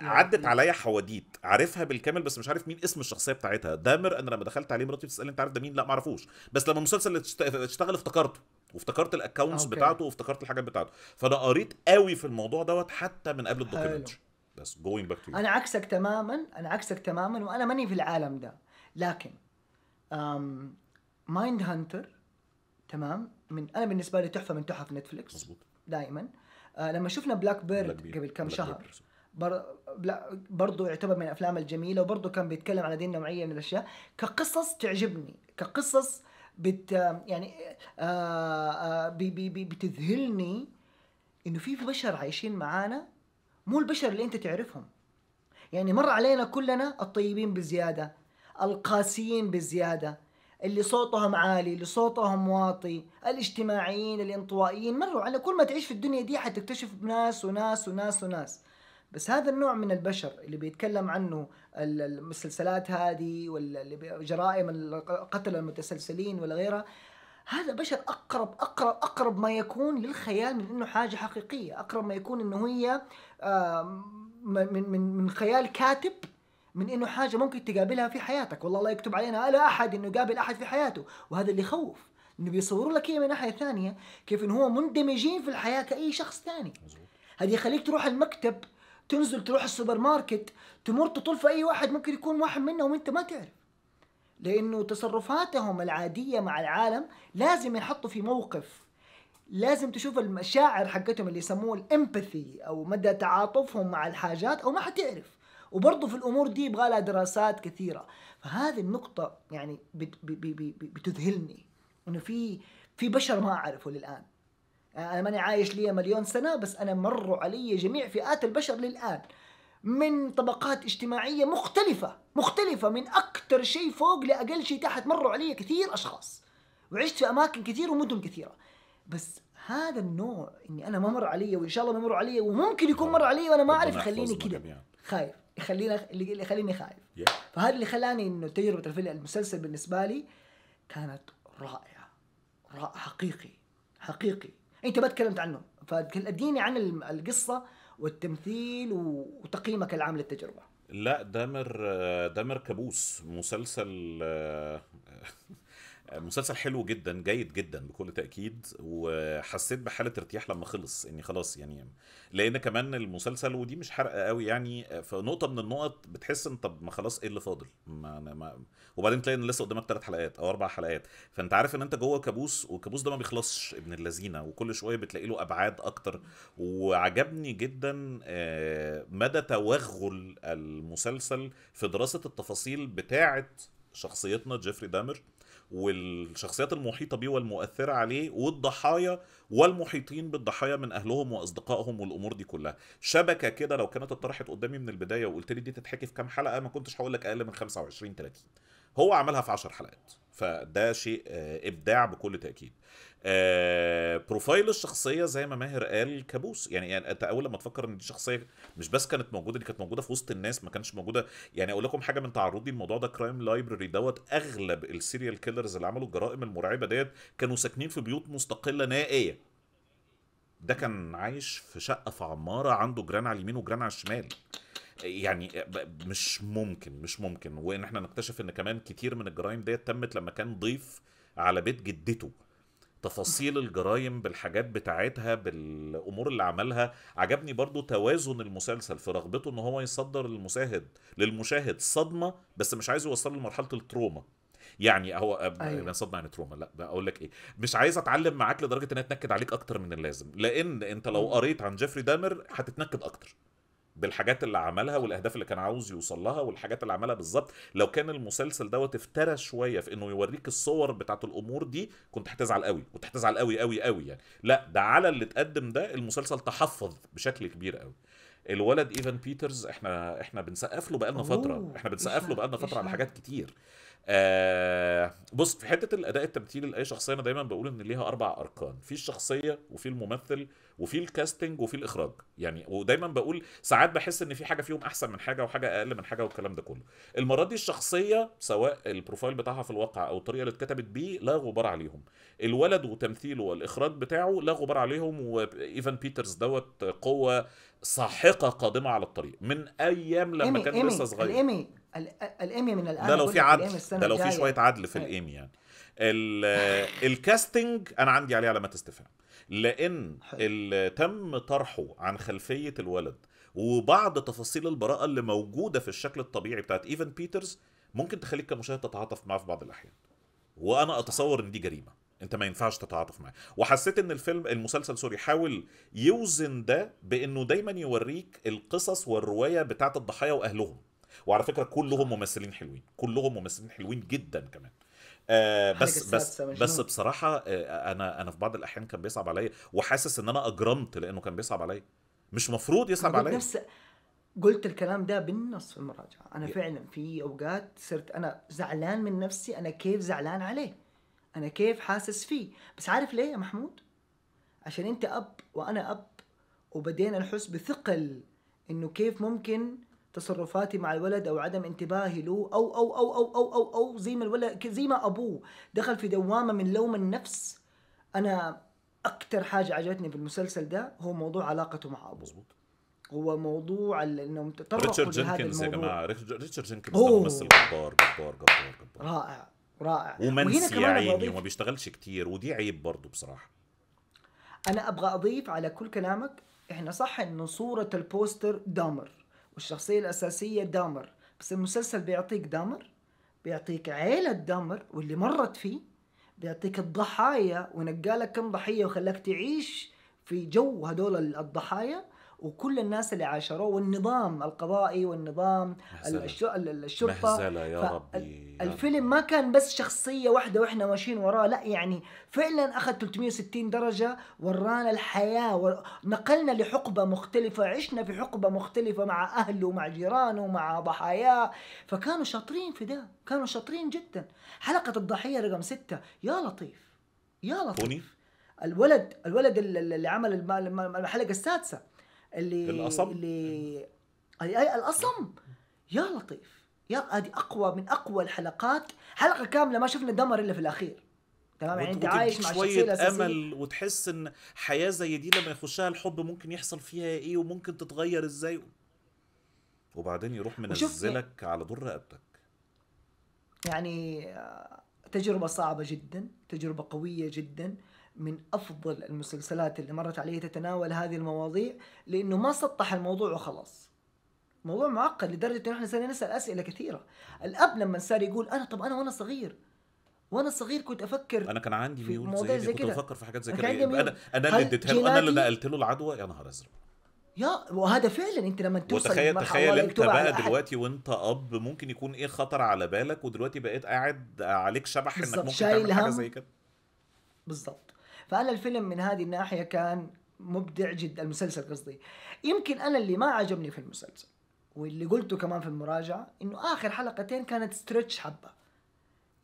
عدت عليا حواديت عارفها بالكامل بس مش عارف مين اسم الشخصيه بتاعتها دامر انا لما دخلت عليه مراتي بتسالني انت عارف ده مين لا ما اعرفوش بس لما المسلسل اشتغل افتكرته وافتكرت الاكونتس بتاعته وافتكرت الحاجات بتاعته فانا قريت قوي في الموضوع دوت حتى من قبل الدوكيومنتري بس جوينج باك تو انا عكسك تماما انا عكسك تماما وانا ماني في العالم ده لكن مايند هانتر تمام من انا بالنسبه لي تحفه من تحف نتفلكس مظبوط دائما آه لما شفنا بلاك بيرد بلاك قبل كم شهر برضو يعتبر من الافلام الجميله وبرضو كان بيتكلم على دين النوعيه من الاشياء كقصص تعجبني كقصص بت يعني آه آه بي بي بتذهلني انه في بشر عايشين معانا مو البشر اللي انت تعرفهم يعني مر علينا كلنا الطيبين بزياده القاسيين بزيادة اللي صوتهم عالي اللي صوتهم واطي الاجتماعيين الانطوائيين مروا على كل ما تعيش في الدنيا دي حتكتشف ناس وناس وناس وناس بس هذا النوع من البشر اللي بيتكلم عنه المسلسلات هذه والجرائم القتل المتسلسلين ولا غيرها هذا بشر اقرب اقرب اقرب ما يكون للخيال من انه حاجه حقيقيه اقرب ما يكون انه هي آه، من من من خيال كاتب من انه حاجه ممكن تقابلها في حياتك والله الله يكتب علينا لا احد انه يقابل احد في حياته وهذا اللي يخوف انه بيصوروا لك من ناحيه ثانيه كيف انه هو مندمجين في الحياه كاي شخص ثاني هذا يخليك تروح المكتب تنزل تروح السوبر ماركت تمر تطول في اي واحد ممكن يكون واحد منهم وانت ما تعرف لانه تصرفاتهم العاديه مع العالم لازم ينحطوا في موقف لازم تشوف المشاعر حقتهم اللي يسموه الامباثي او مدى تعاطفهم مع الحاجات او ما حتعرف وبرضه في الامور دي يبغى لها دراسات كثيره فهذه النقطه يعني بتذهلني انه في في بشر ما اعرفه للان يعني انا ماني عايش لي مليون سنه بس انا مروا علي جميع فئات البشر للان من طبقات اجتماعيه مختلفه مختلفه من اكثر شيء فوق لاقل شيء تحت مروا علي كثير اشخاص وعشت في اماكن كثير ومدن كثيره بس هذا النوع اني انا ما مر علي وان شاء الله ما مر علي وممكن يكون مر علي وانا ما اعرف خليني كذا خايف يخلينا اللي يخليني خايف yeah. فهذا اللي خلاني انه تجربه الفيلم المسلسل بالنسبه لي كانت رائعه رائعه حقيقي حقيقي انت ما تكلمت عنه فاديني عن القصه والتمثيل وتقييمك العام للتجربه لا دامر دامر كابوس مسلسل آه، مسلسل حلو جدا جيد جدا بكل تاكيد وحسيت بحاله ارتياح لما خلص اني خلاص يعني لان كمان المسلسل ودي مش حرقه قوي يعني في نقطه من النقط بتحس ان طب ما خلاص ايه اللي فاضل ما أنا ما وبعدين تلاقي ان لسه قدامك ثلاث حلقات او اربع حلقات فانت عارف ان انت جوه كابوس والكابوس ده ما بيخلصش ابن اللذينه وكل شويه بتلاقي له ابعاد اكتر وعجبني جدا آه، مدى توغل المسلسل في دراسه التفاصيل بتاعه شخصيتنا جيفري دامر والشخصيات المحيطه بيه والمؤثره عليه والضحايا والمحيطين بالضحايا من اهلهم واصدقائهم والامور دي كلها شبكه كده لو كانت اتطرحت قدامي من البدايه وقلت لي دي تتحكي في كام حلقه ما كنتش هقول لك اقل من 25 30 هو عملها في 10 حلقات فده شيء آه، ابداع بكل تاكيد آه، بروفايل الشخصيه زي ما ماهر قال كابوس يعني, يعني انت اول لما تفكر ان دي شخصيه مش بس كانت موجوده دي كانت موجوده في وسط الناس ما كانش موجوده يعني اقول لكم حاجه من تعرضي الموضوع ده كرايم لايبرري دوت اغلب السيريال كيلرز اللي عملوا الجرائم المرعبه ديت كانوا ساكنين في بيوت مستقله نائيه ده كان عايش في شقه في عماره عنده جيران على اليمين وجيران على الشمال يعني مش ممكن مش ممكن وان احنا نكتشف ان كمان كتير من الجرائم ديت تمت لما كان ضيف على بيت جدته تفاصيل الجرائم بالحاجات بتاعتها بالامور اللي عملها عجبني برضو توازن المسلسل في رغبته ان هو يصدر للمشاهد للمشاهد صدمه بس مش عايز يوصله لمرحله التروما يعني هو أيوة. يعني صدمه يعني تروما لا اقول لك ايه مش عايز اتعلم معاك لدرجه ان اتنكد عليك اكتر من اللازم لان انت لو قريت عن جيفري دامر هتتنكد اكتر بالحاجات اللي عملها والاهداف اللي كان عاوز يوصل لها والحاجات اللي عملها بالظبط لو كان المسلسل دوت افترى شويه في انه يوريك الصور بتاعت الامور دي كنت هتزعل قوي كنت هتزعل قوي قوي قوي يعني لا ده على اللي اتقدم ده المسلسل تحفظ بشكل كبير قوي الولد ايفان بيترز احنا احنا بنسقف له بقالنا فتره احنا بنسقف له بقالنا فتره على حاجات كتير آه بص في حته الاداء التمثيلي لاي شخصيه انا دايما بقول ان ليها اربع اركان في الشخصيه وفي الممثل وفي الكاستنج وفي الاخراج يعني ودايما بقول ساعات بحس ان في حاجه فيهم احسن من حاجه وحاجه اقل من حاجه والكلام ده كله المره دي الشخصيه سواء البروفايل بتاعها في الواقع او الطريقه اللي اتكتبت بيه لا غبار عليهم الولد وتمثيله والاخراج بتاعه لا غبار عليهم وايفان بيترز دوت قوه ساحقه قادمه على الطريق من ايام لما كان لسه صغير الايمي الايمي من الان ده لو في عدل ده لو في شويه عدل في إيه. الايمي يعني الكاستنج انا عندي عليه علامات استفهام لان اللي تم طرحه عن خلفيه الولد وبعض تفاصيل البراءه اللي موجوده في الشكل الطبيعي بتاعت ايفن بيترز ممكن تخليك كمشاهد تتعاطف معاه في بعض الاحيان وانا اتصور ان دي جريمه انت ما ينفعش تتعاطف معاه وحسيت ان الفيلم المسلسل سوري حاول يوزن ده بانه دايما يوريك القصص والروايه بتاعه الضحايا واهلهم وعلى فكره كلهم ممثلين حلوين كلهم ممثلين حلوين جدا كمان آه بس بس بس بصراحه آه انا انا في بعض الاحيان كان بيصعب عليا وحاسس ان انا اجرمت لانه كان بيصعب عليا مش مفروض يصعب عليا نفس قلت الكلام ده بالنص في المراجعه انا فعلا في اوقات صرت انا زعلان من نفسي انا كيف زعلان عليه انا كيف حاسس فيه بس عارف ليه يا محمود عشان انت اب وانا اب وبدينا نحس بثقل انه كيف ممكن تصرفاتي مع الولد او عدم انتباهي له او او او او او او, أو زي ما الولد زي ما ابوه دخل في دوامه من لوم النفس انا اكثر حاجه عجبتني في المسلسل ده هو موضوع علاقته مع ابوه مظبوط هو موضوع انهم تطرقوا ريتشارد جينكنز يا جماعه ريتشارد جنكنز ممثل جبار جبار جبار جبار رائع رائع ومنسي يا عيني وما بيشتغلش كتير ودي عيب برضه بصراحه انا ابغى اضيف على كل كلامك احنا صح انه صوره البوستر دامر والشخصيه الاساسيه دامر بس المسلسل بيعطيك دامر بيعطيك عيلة دامر واللي مرت فيه بيعطيك الضحايا ونقالك كم ضحية وخلاك تعيش في جو هدول الضحايا وكل الناس اللي عاشروه والنظام القضائي والنظام مهزلة. الشرطه مهزله يا ربي الفيلم ما كان بس شخصيه واحده واحنا ماشيين وراه لا يعني فعلا اخذ 360 درجه ورانا الحياه نقلنا لحقبه مختلفه عشنا في حقبه مختلفه مع اهله ومع جيرانه ومع ضحاياه فكانوا شاطرين في ده كانوا شاطرين جدا حلقه الضحيه رقم ستة يا لطيف يا لطيف الولد الولد اللي عمل الحلقه السادسه اللي القصم اللي اي القصم يا لطيف يا هذه اقوى من اقوى الحلقات حلقه كامله ما شفنا دمر الا في الاخير تمام يعني انت عايش مع شوية امل وتحس ان حياه زي دي لما يخشها الحب ممكن يحصل فيها ايه وممكن تتغير ازاي وبعدين يروح منزلك على دور رقبتك يعني آه، تجربة صعبة جدا تجربة قوية جدا من افضل المسلسلات اللي مرت عليه تتناول هذه المواضيع لانه ما سطح الموضوع وخلاص موضوع معقد لدرجه انه احنا صرنا نسال اسئله كثيره الاب لما صار يقول انا طب انا وانا صغير وانا صغير كنت افكر انا كان عندي ميول زي, زي كنت افكر في حاجات زي كده يعني انا انا اللي اديتها له انا اللي نقلت له العدوى يا نهار ازرق يا وهذا فعلا انت لما توصل وتخيل تخيل انت بقى دلوقتي وانت اب ممكن يكون ايه خطر على بالك ودلوقتي بقيت قاعد عليك شبح انك ممكن تعمل حاجه زي كده بالظبط فانا الفيلم من هذه الناحيه كان مبدع جدا المسلسل قصدي يمكن انا اللي ما عجبني في المسلسل واللي قلته كمان في المراجعه انه اخر حلقتين كانت ستريتش حبه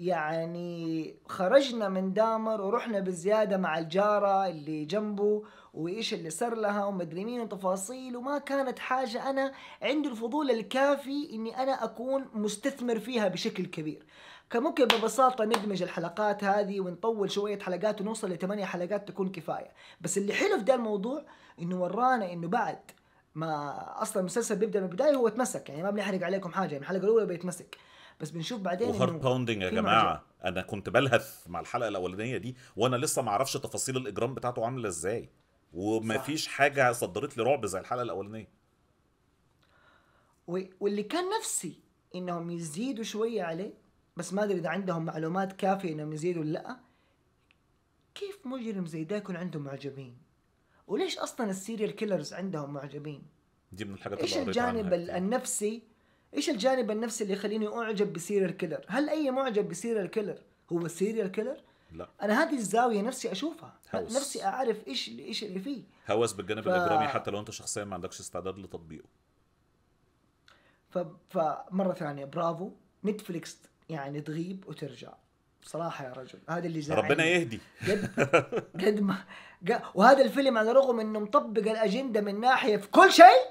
يعني خرجنا من دامر ورحنا بالزياده مع الجاره اللي جنبه وايش اللي صار لها ومدري مين وتفاصيل وما كانت حاجه انا عندي الفضول الكافي اني انا اكون مستثمر فيها بشكل كبير كان ممكن ببساطة ندمج الحلقات هذه ونطول شوية حلقات ونوصل لثمانية حلقات تكون كفاية بس اللي حلو في ده الموضوع انه ورانا انه بعد ما اصلا المسلسل بيبدا من البدايه هو اتمسك يعني ما بنحرق عليكم حاجه يعني الحلقه الاولى بيتمسك بس بنشوف بعدين هارد باوندنج يا جماعه مرجع. انا كنت بلهث مع الحلقه الاولانيه دي وانا لسه ما اعرفش تفاصيل الاجرام بتاعته عامله ازاي ومفيش حاجه صدرت لي رعب زي الحلقه الاولانيه و... واللي كان نفسي انهم يزيدوا شويه عليه بس ما ادري اذا عندهم معلومات كافيه انهم يزيدوا ولا لا كيف مجرم زي ده يكون عنده معجبين وليش اصلا السيريال كيلرز عندهم معجبين دي من الحاجات ايش الجانب النفسي ايش الجانب النفسي اللي يخليني اعجب بسيريال كيلر هل اي معجب بسيريال كيلر هو سيريال كيلر لا انا هذه الزاويه نفسي اشوفها هوس. نفسي اعرف ايش ايش اللي فيه هوس بالجانب ف... الاجرامي حتى لو انت شخصيا ما عندكش استعداد لتطبيقه ف... فمره ثانيه برافو نتفليكس يعني تغيب وترجع بصراحة يا رجل هذا اللي زعلني ربنا يهدي قد قد ما وهذا الفيلم على الرغم انه مطبق الاجندة من ناحية في كل شيء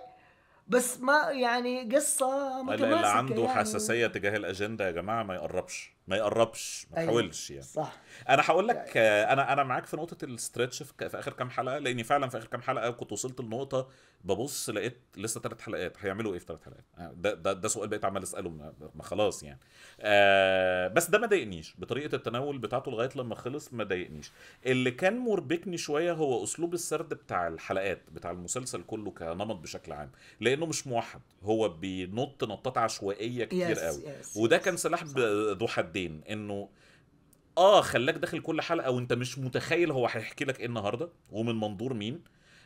بس ما يعني قصة متماسكة اللي عنده يعني. حساسية تجاه الاجندة يا جماعة ما يقربش ما يقربش ما تحاولش أيوة. يعني صح انا هقول لك انا انا معاك في نقطه الاسترتش في, اخر كام حلقه لاني فعلا في اخر كام حلقه كنت وصلت لنقطه ببص لقيت لسه ثلاث حلقات هيعملوا ايه في ثلاث حلقات آه، ده, ده ده سؤال بقيت عمال اساله ما خلاص يعني آه بس ده ما ضايقنيش بطريقه التناول بتاعته لغايه لما خلص ما ضايقنيش اللي كان مربكني شويه هو اسلوب السرد بتاع الحلقات بتاع المسلسل كله كنمط بشكل عام لانه مش موحد هو بينط نطات عشوائيه كتير قوي وده كان سلاح ذو حدين حاجتين انه اه خلاك داخل كل حلقه وانت مش متخيل هو هيحكي لك ايه النهارده ومن منظور مين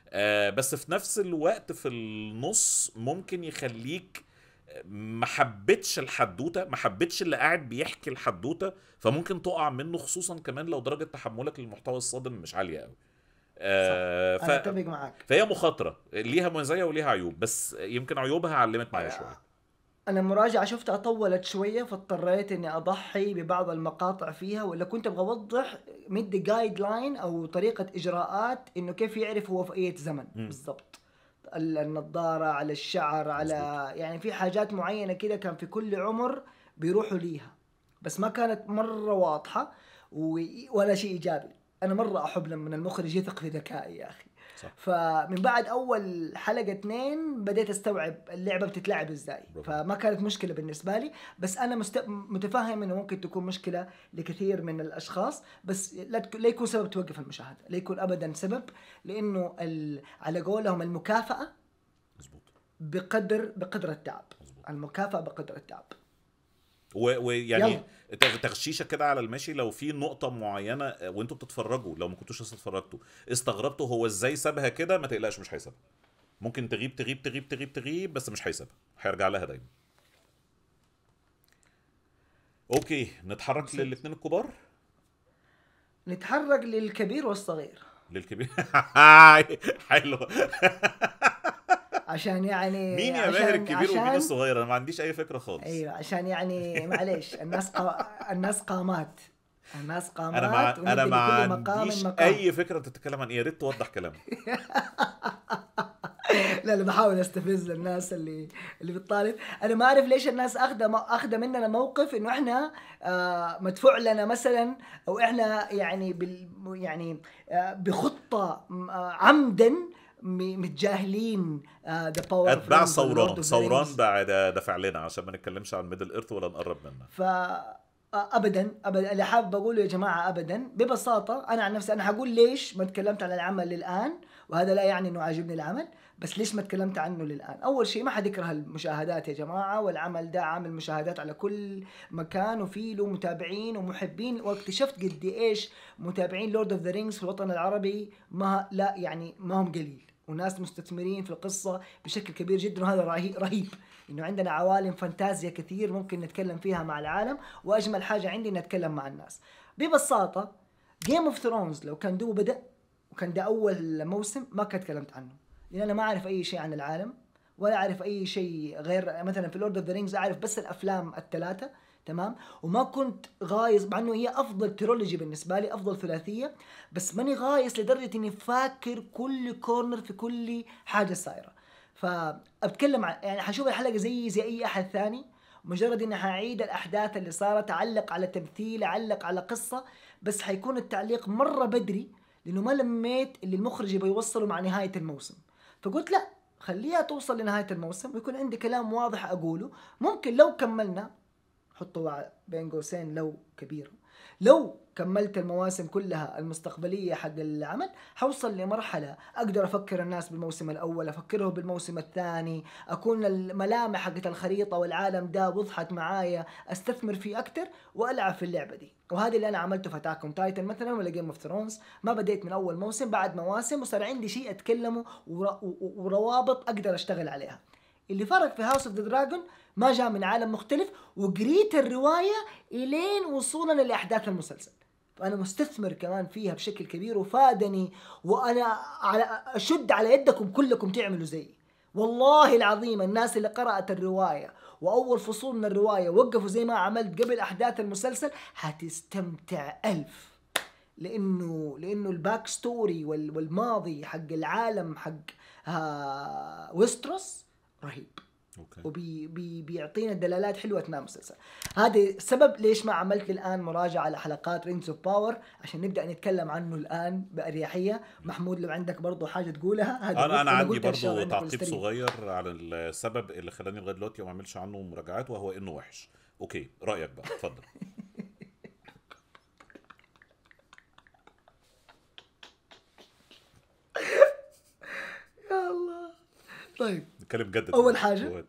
آه بس في نفس الوقت في النص ممكن يخليك ما حبيتش الحدوته ما حبيتش اللي قاعد بيحكي الحدوته فممكن تقع منه خصوصا كمان لو درجه تحملك للمحتوى الصادم مش عاليه قوي آه ف... معاك. فهي مخاطره ليها مزايا وليها عيوب بس يمكن عيوبها علمت معايا آه، شويه انا المراجعه شفتها طولت شويه فاضطريت اني اضحي ببعض المقاطع فيها ولا كنت ابغى اوضح مدي جايد لاين او طريقه اجراءات انه كيف يعرف هو في اي زمن بالضبط النظاره على الشعر على يعني في حاجات معينه كده كان في كل عمر بيروحوا ليها بس ما كانت مره واضحه ولا شيء ايجابي انا مره احب لما المخرج يثق في ذكائي يا اخي صح. فمن بعد اول حلقه اثنين بديت استوعب اللعبه بتتلعب ازاي فما كانت مشكله بالنسبه لي بس انا مست... متفهم انه ممكن تكون مشكله لكثير من الاشخاص بس لا, تك... لا يكون سبب توقف المشاهده لا يكون ابدا سبب لانه ال... على قولهم المكافاه مزبوط. بقدر بقدر التعب مزبوط. المكافاه بقدر التعب ويعني تغشيشه كده على الماشي لو في نقطه معينه آه، وانتوا بتتفرجوا لو ما كنتوش لسه اتفرجتوا استغربتوا هو ازاي سابها كده ما تقلقش مش هيسابها ممكن تغيب تغيب تغيب تغيب تغيب بس مش هيسابها هيرجع لها دايما اوكي نتحرك للاثنين الكبار نتحرك للكبير والصغير للكبير حلو عشان يعني مين يا ماهر الكبير عشان... ومين الصغير انا ما عنديش اي فكره خالص ايوه عشان يعني معلش الناس ق... الناس قامات الناس قامات انا مع... انا ما عنديش مقام. اي فكره انت بتتكلم عن ايه يا ريت توضح كلامك لا انا بحاول استفز الناس اللي اللي بتطالب انا ما اعرف ليش الناس اخذه اخذه مننا موقف انه احنا آه مدفوع لنا مثلا او احنا يعني بال يعني آه بخطه آه عمدا متجاهلين ذا آه، باور اتباع ثوران ثوران بعد ده فعلنا عشان ما نتكلمش عن ميدل ايرث ولا نقرب منها ف آه، ابدا ابدا اللي حابب اقوله يا جماعه ابدا ببساطه انا عن نفسي انا هقول ليش ما تكلمت عن العمل للان وهذا لا يعني انه عاجبني العمل بس ليش ما تكلمت عنه للان اول شيء ما حد يكره المشاهدات يا جماعه والعمل ده عامل مشاهدات على كل مكان وفي له متابعين ومحبين واكتشفت قد ايش متابعين لورد اوف ذا رينجز في الوطن العربي ما لا يعني ما هم قليل وناس مستثمرين في القصه بشكل كبير جدا وهذا رهيب انه عندنا عوالم فانتازيا كثير ممكن نتكلم فيها مع العالم واجمل حاجه عندي اني اتكلم مع الناس ببساطه جيم اوف ثرونز لو كان دو بدا وكان ده اول موسم ما كنت تكلمت عنه لان انا ما اعرف اي شيء عن العالم ولا اعرف اي شيء غير مثلا في لورد اوف ذا رينجز اعرف بس الافلام الثلاثه تمام وما كنت غايص مع انه هي افضل ترولوجي بالنسبه لي افضل ثلاثيه بس ماني غايص لدرجه اني فاكر كل كورنر في كل حاجه صايره فابتكلم عن يعني حشوف الحلقه زي زي اي احد ثاني مجرد اني حعيد الاحداث اللي صارت اعلق على تمثيل اعلق على قصه بس حيكون التعليق مره بدري لانه ما لميت اللي المخرج يبغى يوصله مع نهايه الموسم فقلت لا خليها توصل لنهايه الموسم ويكون عندي كلام واضح اقوله ممكن لو كملنا حط بين قوسين لو كبيرة لو كملت المواسم كلها المستقبلية حق العمل حوصل لمرحلة أقدر أفكر الناس بالموسم الأول أفكرهم بالموسم الثاني أكون الملامح حقت الخريطة والعالم ده وضحت معايا أستثمر فيه أكتر وألعب في اللعبة دي وهذا اللي أنا عملته في أتاك تايتن مثلا ولا جيم اوف ثرونز ما بديت من أول موسم بعد مواسم وصار عندي شيء أتكلمه وروابط أقدر أشتغل عليها اللي فرق في هاوس اوف ذا دراجون ما جاء من عالم مختلف وقريت الروايه الين وصولا لاحداث المسلسل فانا مستثمر كمان فيها بشكل كبير وفادني وانا على اشد على يدكم كلكم تعملوا زيي والله العظيم الناس اللي قرأت الرواية وأول فصول من الرواية وقفوا زي ما عملت قبل أحداث المسلسل هتستمتع ألف لأنه لأنه الباك ستوري والماضي حق العالم حق ويستروس آه، رهيب اوكي وبيعطينا وبي... دلالات حلوه اثناء المسلسل هذا السبب ليش ما عملت الان مراجعه على حلقات رينجز اوف باور عشان نبدا نتكلم عنه الان باريحيه محمود لو عندك برضه حاجه تقولها هذا انا انا عندي برضه تعقيب صغير على السبب اللي خلاني لغايه دلوقتي ما اعملش عنه مراجعات وهو انه وحش اوكي رايك بقى اتفضل يا الله طيب بتكلم جد اول حاجه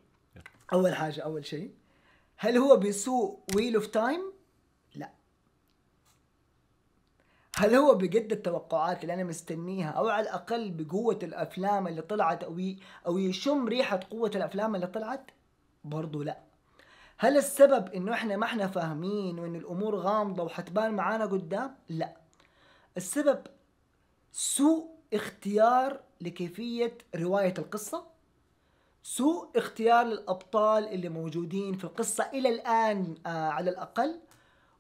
اول حاجه اول شيء هل هو بيسوق ويل اوف تايم لا هل هو بجد التوقعات اللي انا مستنيها او على الاقل بقوه الافلام اللي طلعت او او يشم ريحه قوه الافلام اللي طلعت برضه لا هل السبب انه احنا ما احنا فاهمين وان الامور غامضه وحتبان معانا قدام لا السبب سوء اختيار لكيفيه روايه القصه سوء اختيار الابطال اللي موجودين في القصه الى الان آه، على الاقل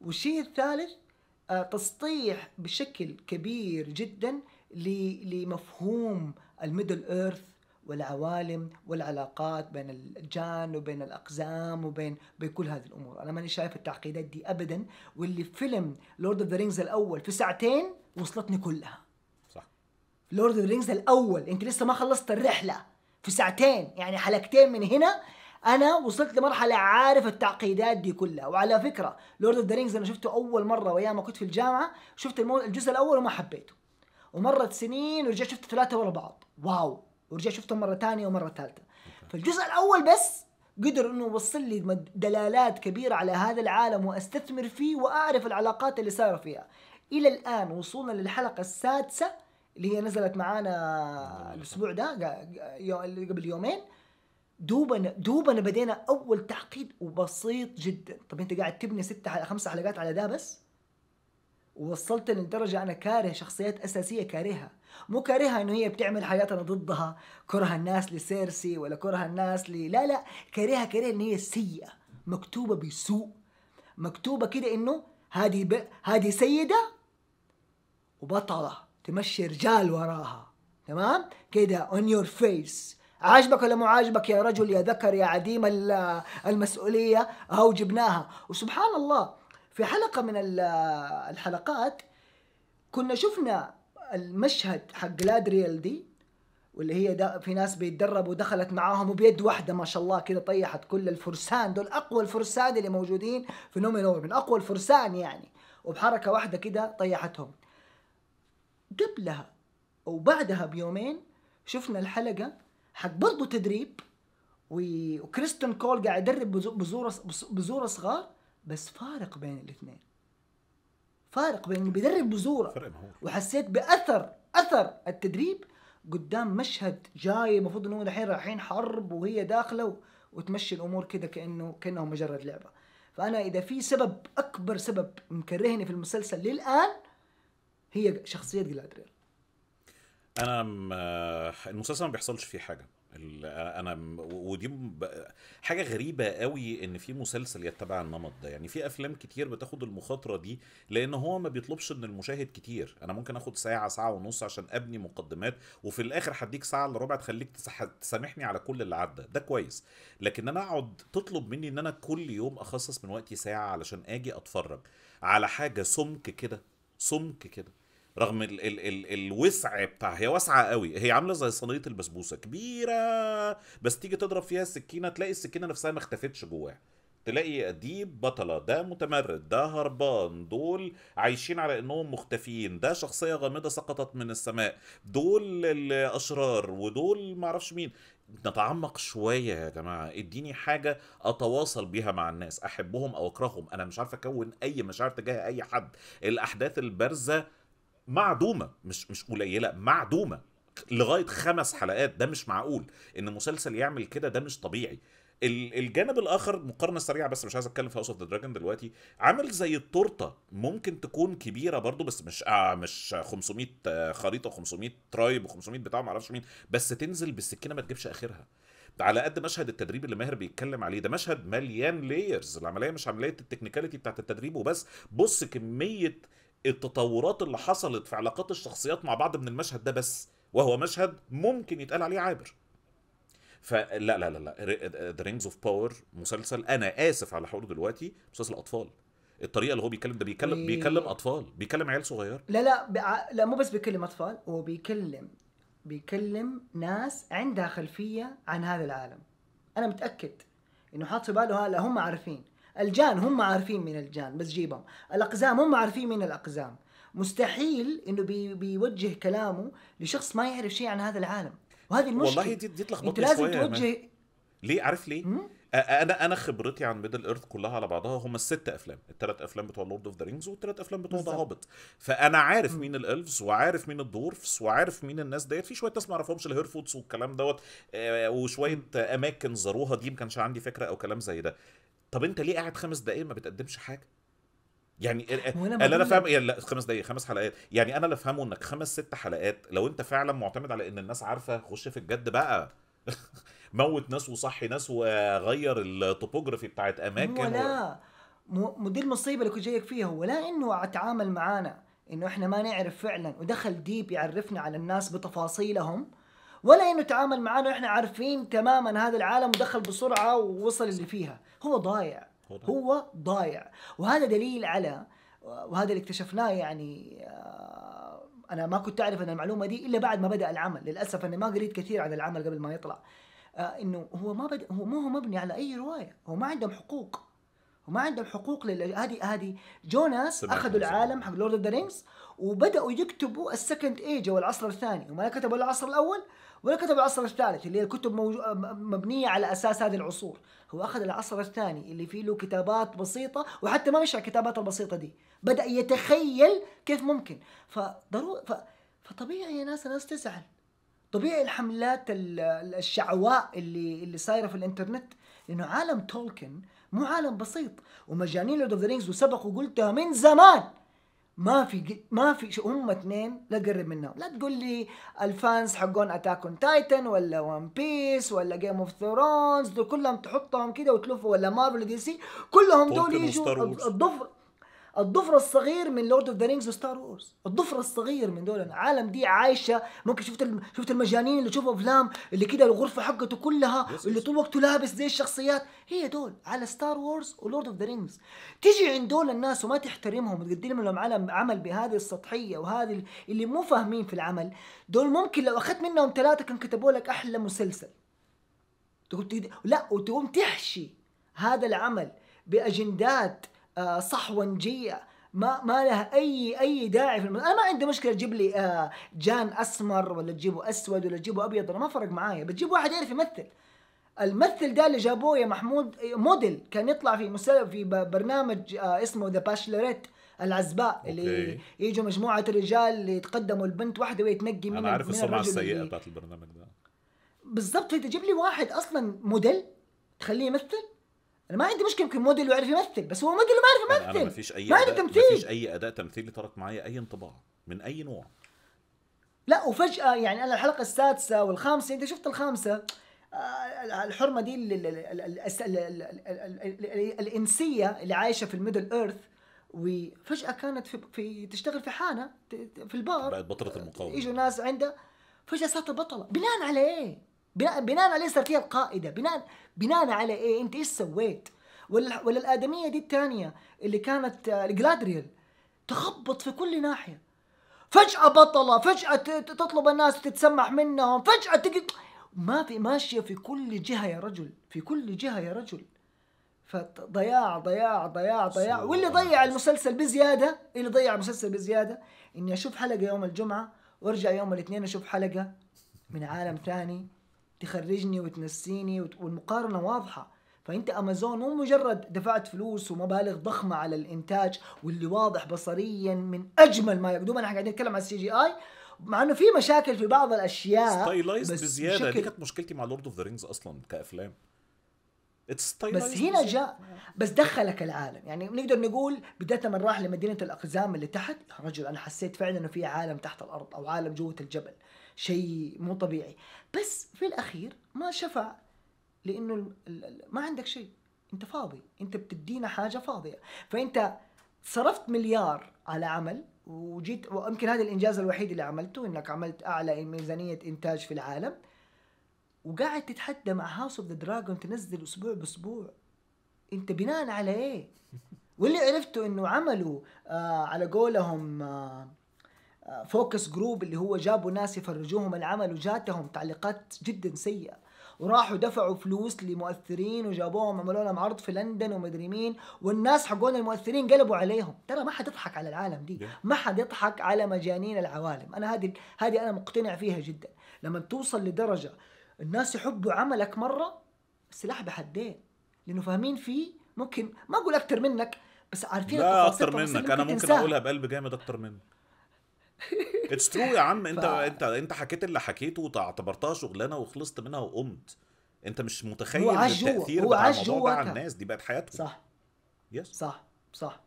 والشيء الثالث آه، تسطيح بشكل كبير جدا لمفهوم الميدل ايرث والعوالم والعلاقات بين الجان وبين الاقزام وبين بكل هذه الامور، انا ماني شايف التعقيدات دي ابدا واللي فيلم لورد اوف ذا رينجز الاول في ساعتين وصلتني كلها. صح. لورد اوف ذا رينجز الاول انت لسه ما خلصت الرحله. في ساعتين يعني حلقتين من هنا انا وصلت لمرحله عارف التعقيدات دي كلها وعلى فكره لورد اوف ذا رينجز انا شفته اول مره وايام ما كنت في الجامعه شفت الجزء الاول وما حبيته ومرت سنين ورجعت شفت ثلاثه ورا بعض واو ورجعت شفتهم مره ثانيه ومره ثالثه فالجزء الاول بس قدر انه يوصل لي دلالات كبيره على هذا العالم واستثمر فيه واعرف العلاقات اللي صايره فيها الى الان وصولنا للحلقه السادسه اللي هي نزلت معانا الاسبوع ده قبل يومين دوبنا دوبنا بدينا اول تعقيد وبسيط جدا طب انت قاعد تبني ست خمس حلقات على ده بس ووصلت لدرجة أنا كاره شخصيات أساسية كارهها مو كارهها إنه هي بتعمل حاجات أنا ضدها كره الناس لسيرسي ولا كره الناس ل... لا لا كارهها كارهها إن هي سيئة مكتوبة بسوء مكتوبة كده إنه هذه ب... هذه سيدة وبطلة تمشي رجال وراها تمام كده اون يور فيس عاجبك ولا مو عاجبك يا رجل يا ذكر يا عديم المسؤوليه اهو جبناها وسبحان الله في حلقه من الحلقات كنا شفنا المشهد حق لادريال دي واللي هي في ناس بيتدربوا دخلت معاهم وبيد واحده ما شاء الله كده طيحت كل الفرسان دول اقوى الفرسان اللي موجودين في نومينور من اقوى الفرسان يعني وبحركه واحده كده طيحتهم قبلها أو بعدها بيومين شفنا الحلقة حق برضه تدريب وكريستون كول قاعد يدرب بزور بزور صغار بس فارق بين الاثنين فارق بين بيدرب بزوره وحسيت باثر اثر التدريب قدام مشهد جاي المفروض انه الحين رايحين حرب وهي داخله وتمشي الامور كذا كانه كانه مجرد لعبه فانا اذا في سبب اكبر سبب مكرهني في المسلسل للان هي شخصيه جلادريل انا آه، المسلسل ما بيحصلش فيه حاجه آه، انا ودي حاجه غريبه قوي ان في مسلسل يتبع النمط ده يعني في افلام كتير بتاخد المخاطره دي لان هو ما بيطلبش من المشاهد كتير انا ممكن اخد ساعه ساعه ونص عشان ابني مقدمات وفي الاخر هديك ساعه الا ربع تخليك تسامحني على كل اللي عدى ده كويس لكن انا اقعد تطلب مني ان انا كل يوم اخصص من وقتي ساعه علشان اجي اتفرج على حاجه سمك كده سمك كده رغم ال ال ال الوسع بتاع هي واسعه قوي هي عامله زي صينيه البسبوسه كبيره بس تيجي تضرب فيها السكينه تلاقي السكينه نفسها ما اختفتش جواها تلاقي دي بطله ده متمرد ده هربان دول عايشين على انهم مختفيين ده شخصيه غامضه سقطت من السماء دول الاشرار ودول معرفش مين نتعمق شويه يا جماعه اديني حاجه اتواصل بيها مع الناس احبهم او اكرههم انا مش عارف اكون اي مشاعر تجاه اي حد الاحداث البارزه معدومه مش مش قليله معدومه لغايه خمس حلقات ده مش معقول ان مسلسل يعمل كده ده مش طبيعي الجانب الاخر مقارنه سريعه بس مش عايز اتكلم في هاوس اوف ذا دراجون دلوقتي عامل زي التورته ممكن تكون كبيره برضو بس مش آه مش 500 خريطه و500 ترايب و500 بتاع ما اعرفش مين بس تنزل بالسكينه ما تجيبش اخرها على قد مشهد التدريب اللي ماهر بيتكلم عليه ده مشهد مليان لايرز العمليه مش عمليه التكنيكاليتي بتاعت التدريب وبس بص كميه التطورات اللي حصلت في علاقات الشخصيات مع بعض من المشهد ده بس وهو مشهد ممكن يتقال عليه عابر فلا لا لا لا ذا رينجز اوف باور مسلسل انا اسف على حوله دلوقتي مسلسل اطفال الطريقه اللي هو بيتكلم ده بيكلم بي... إيه. بيكلم اطفال بيكلم عيال صغيره لا لا ب... لا مو بس بيكلم اطفال هو بيكلم بيكلم ناس عندها خلفيه عن هذا العالم انا متاكد انه حاط في باله هلا هم عارفين الجان هم عارفين من الجان بس جيبهم الاقزام هم عارفين من الاقزام مستحيل انه بي... بيوجه كلامه لشخص ما يعرف شيء عن هذا العالم وهذه المشكله والله دي, دي تلخبطني انت لازم توجه ليه عارف ليه؟ انا انا خبرتي عن ميدل ايرث كلها على بعضها هم الست افلام الثلاث افلام بتوع لورد اوف ذا رينجز والثلاث افلام بتوع ذا هابط فانا عارف مين الالفز وعارف مين الدورفز وعارف مين الناس ديت في شويه ناس ما اعرفهمش الهيرفودز والكلام دوت آه، وشويه اماكن زاروها دي ما كانش عندي فكره او كلام زي ده طب انت ليه قاعد خمس دقايق ما بتقدمش حاجه يعني انا اللي انا فاهم يعني لا خمس دقايق خمس حلقات يعني انا اللي افهمه انك خمس ست حلقات لو انت فعلا معتمد على ان الناس عارفه خش في الجد بقى موت ناس وصحي ناس وغير التوبوجرافي بتاعت اماكن ولا و... دي المصيبه اللي كنت جايك فيها ولا انه اتعامل معانا انه احنا ما نعرف فعلا ودخل ديب يعرفنا على الناس بتفاصيلهم ولا انه تعامل معانا احنا عارفين تماما هذا العالم ودخل بسرعه ووصل اللي فيها هو ضايع هو ضايع وهذا دليل على وهذا اللي اكتشفناه يعني آه، انا ما كنت اعرف ان المعلومه دي الا بعد ما بدا العمل للاسف انا ما قريت كثير عن العمل قبل ما يطلع آه، انه هو ما بدا هو ما هو مبني على اي روايه هو ما عندهم حقوق وما عندهم حقوق لل هذه هذه جوناس اخذوا العالم حق لورد اوف ذا رينجز وبداوا يكتبوا السكند ايج او العصر الثاني وما كتبوا العصر الاول ولا كتب العصر الثالث اللي هي الكتب موجو... مبنيه على اساس هذه العصور هو اخذ العصر الثاني اللي فيه له كتابات بسيطه وحتى ما مشى الكتابات البسيطه دي بدا يتخيل كيف ممكن فضروري ف... فطبيعي يا ناس الناس تزعل طبيعي الحملات الشعواء اللي اللي صايره في الانترنت لانه عالم تولكن مو عالم بسيط ومجانين لورد اوف ذا رينجز وسبق وقلتها من زمان ما في ما في هم اثنين لا قرب منهم لا تقول لي الفانس حقون اتاك اون تايتن ولا ون بيس ولا جيم اوف ثرونز دول كلهم تحطهم كده وتلفوا ولا مارفل دي سي كلهم دول يجوا الضفر الضفر الصغير من لورد اوف ذا رينجز وستار وورز الضفر الصغير من دول العالم دي عايشه ممكن شفت الم... شفت المجانين اللي تشوفوا افلام اللي كده الغرفه حقته كلها اللي طول وقته لابس زي الشخصيات هي دول على ستار وورز ولورد اوف ذا رينجز تيجي عند دول الناس وما تحترمهم وتقدم لهم عمل بهذه السطحيه وهذه اللي مو فاهمين في العمل دول ممكن لو اخذت منهم ثلاثه كان كتبوا لك احلى مسلسل تقوم لا وتقوم تحشي هذا العمل باجندات آه، صحونجيه ما ما لها اي اي داعي في الموضوع. انا ما عندي مشكله تجيب لي آه، جان اسمر ولا تجيبه اسود ولا تجيبه ابيض انا ما فرق معايا بتجيب واحد يعرف يمثل الممثل ده اللي جابوه يا محمود آه، موديل كان يطلع في مسلسل في برنامج اسمه ذا باشلوريت العزباء اللي يجوا مجموعه رجال يتقدموا البنت واحده ويتنقي من انا عارف السمعه السيئه بتاعت البرنامج ده بالضبط تجيب لي واحد اصلا موديل تخليه يمثل انا ما عندي مشكله يمكن موديل يعرف يمثل بس هو موديل ما يعرف يمثل ما فيش اي ما عنده تمثيل ما فيش اي اداء تمثيلي ترك معايا اي انطباع من اي نوع لا وفجاه يعني انا الحلقه السادسه والخامسه انت شفت الخامسه آه، الحرمه دي الانسيه اللي عايشه في الميدل ايرث وفجاه كانت في, في تشتغل في حانه في البار بقت بطله المقاومه اجوا ناس عندها فجاه صارت بطله بناء على ايه؟ بناء بناء على ايه صرت القائده بناء بناء على ايه انت ايش سويت ولا ولا الادميه دي الثانيه اللي كانت آه، الجلادريل تخبط في كل ناحيه فجاه بطله فجاه تطلب الناس تتسمح منهم فجاه تجي ما في ماشيه في كل جهه يا رجل في كل جهه يا رجل فضياع ضياع ضياع ضياع واللي ضيع المسلسل بزياده اللي ضيع المسلسل بزياده اني اشوف حلقه يوم الجمعه وارجع يوم الاثنين اشوف حلقه من عالم ثاني تخرجني وتنسيني والمقارنه واضحه فانت امازون مو مجرد دفعت فلوس ومبالغ ضخمه على الانتاج واللي واضح بصريا من اجمل ما يقدم انا قاعدين نتكلم عن السي جي اي مع انه في مشاكل في بعض الاشياء ستايلايز بزياده دي كانت مشكلتي مع لورد اوف ذا رينجز اصلا كافلام بس هنا جاء بس دخلك العالم يعني نقدر نقول بدايه من راح لمدينه الاقزام اللي تحت يا رجل انا حسيت فعلا انه في عالم تحت الارض او عالم جوه الجبل شيء مو طبيعي بس في الاخير ما شفع لانه ما عندك شيء انت فاضي انت بتدينا حاجه فاضيه فانت صرفت مليار على عمل وجيت ويمكن هذا الانجاز الوحيد اللي عملته انك عملت اعلى ميزانيه انتاج في العالم وقاعد تتحدى مع هاوس اوف ذا دراجون تنزل اسبوع باسبوع انت بناء على ايه؟ واللي عرفته انه عملوا آه على قولهم آه فوكس جروب اللي هو جابوا ناس يفرجوهم العمل وجاتهم تعليقات جدا سيئه وراحوا دفعوا فلوس لمؤثرين وجابوهم عملوا لهم عرض في لندن ومدري مين والناس حقون المؤثرين قلبوا عليهم ترى ما حد يضحك على العالم دي ما حد يضحك على مجانين العوالم انا هذه هذه انا مقتنع فيها جدا لما توصل لدرجه الناس يحبوا عملك مره السلاح بحدين لانه فاهمين فيه ممكن ما اقول اكثر منك بس عارفين لا اكثر منك انا ممكن اقولها بقلب جامد اكثر منك اتس ترو يا عم انت ف... انت انت حكيت اللي حكيته واعتبرتها شغلانه وخلصت منها وقمت انت مش متخيل التاثير هو بتاع الموضوع ده على الناس دي بقت حياتهم صح يس صح صح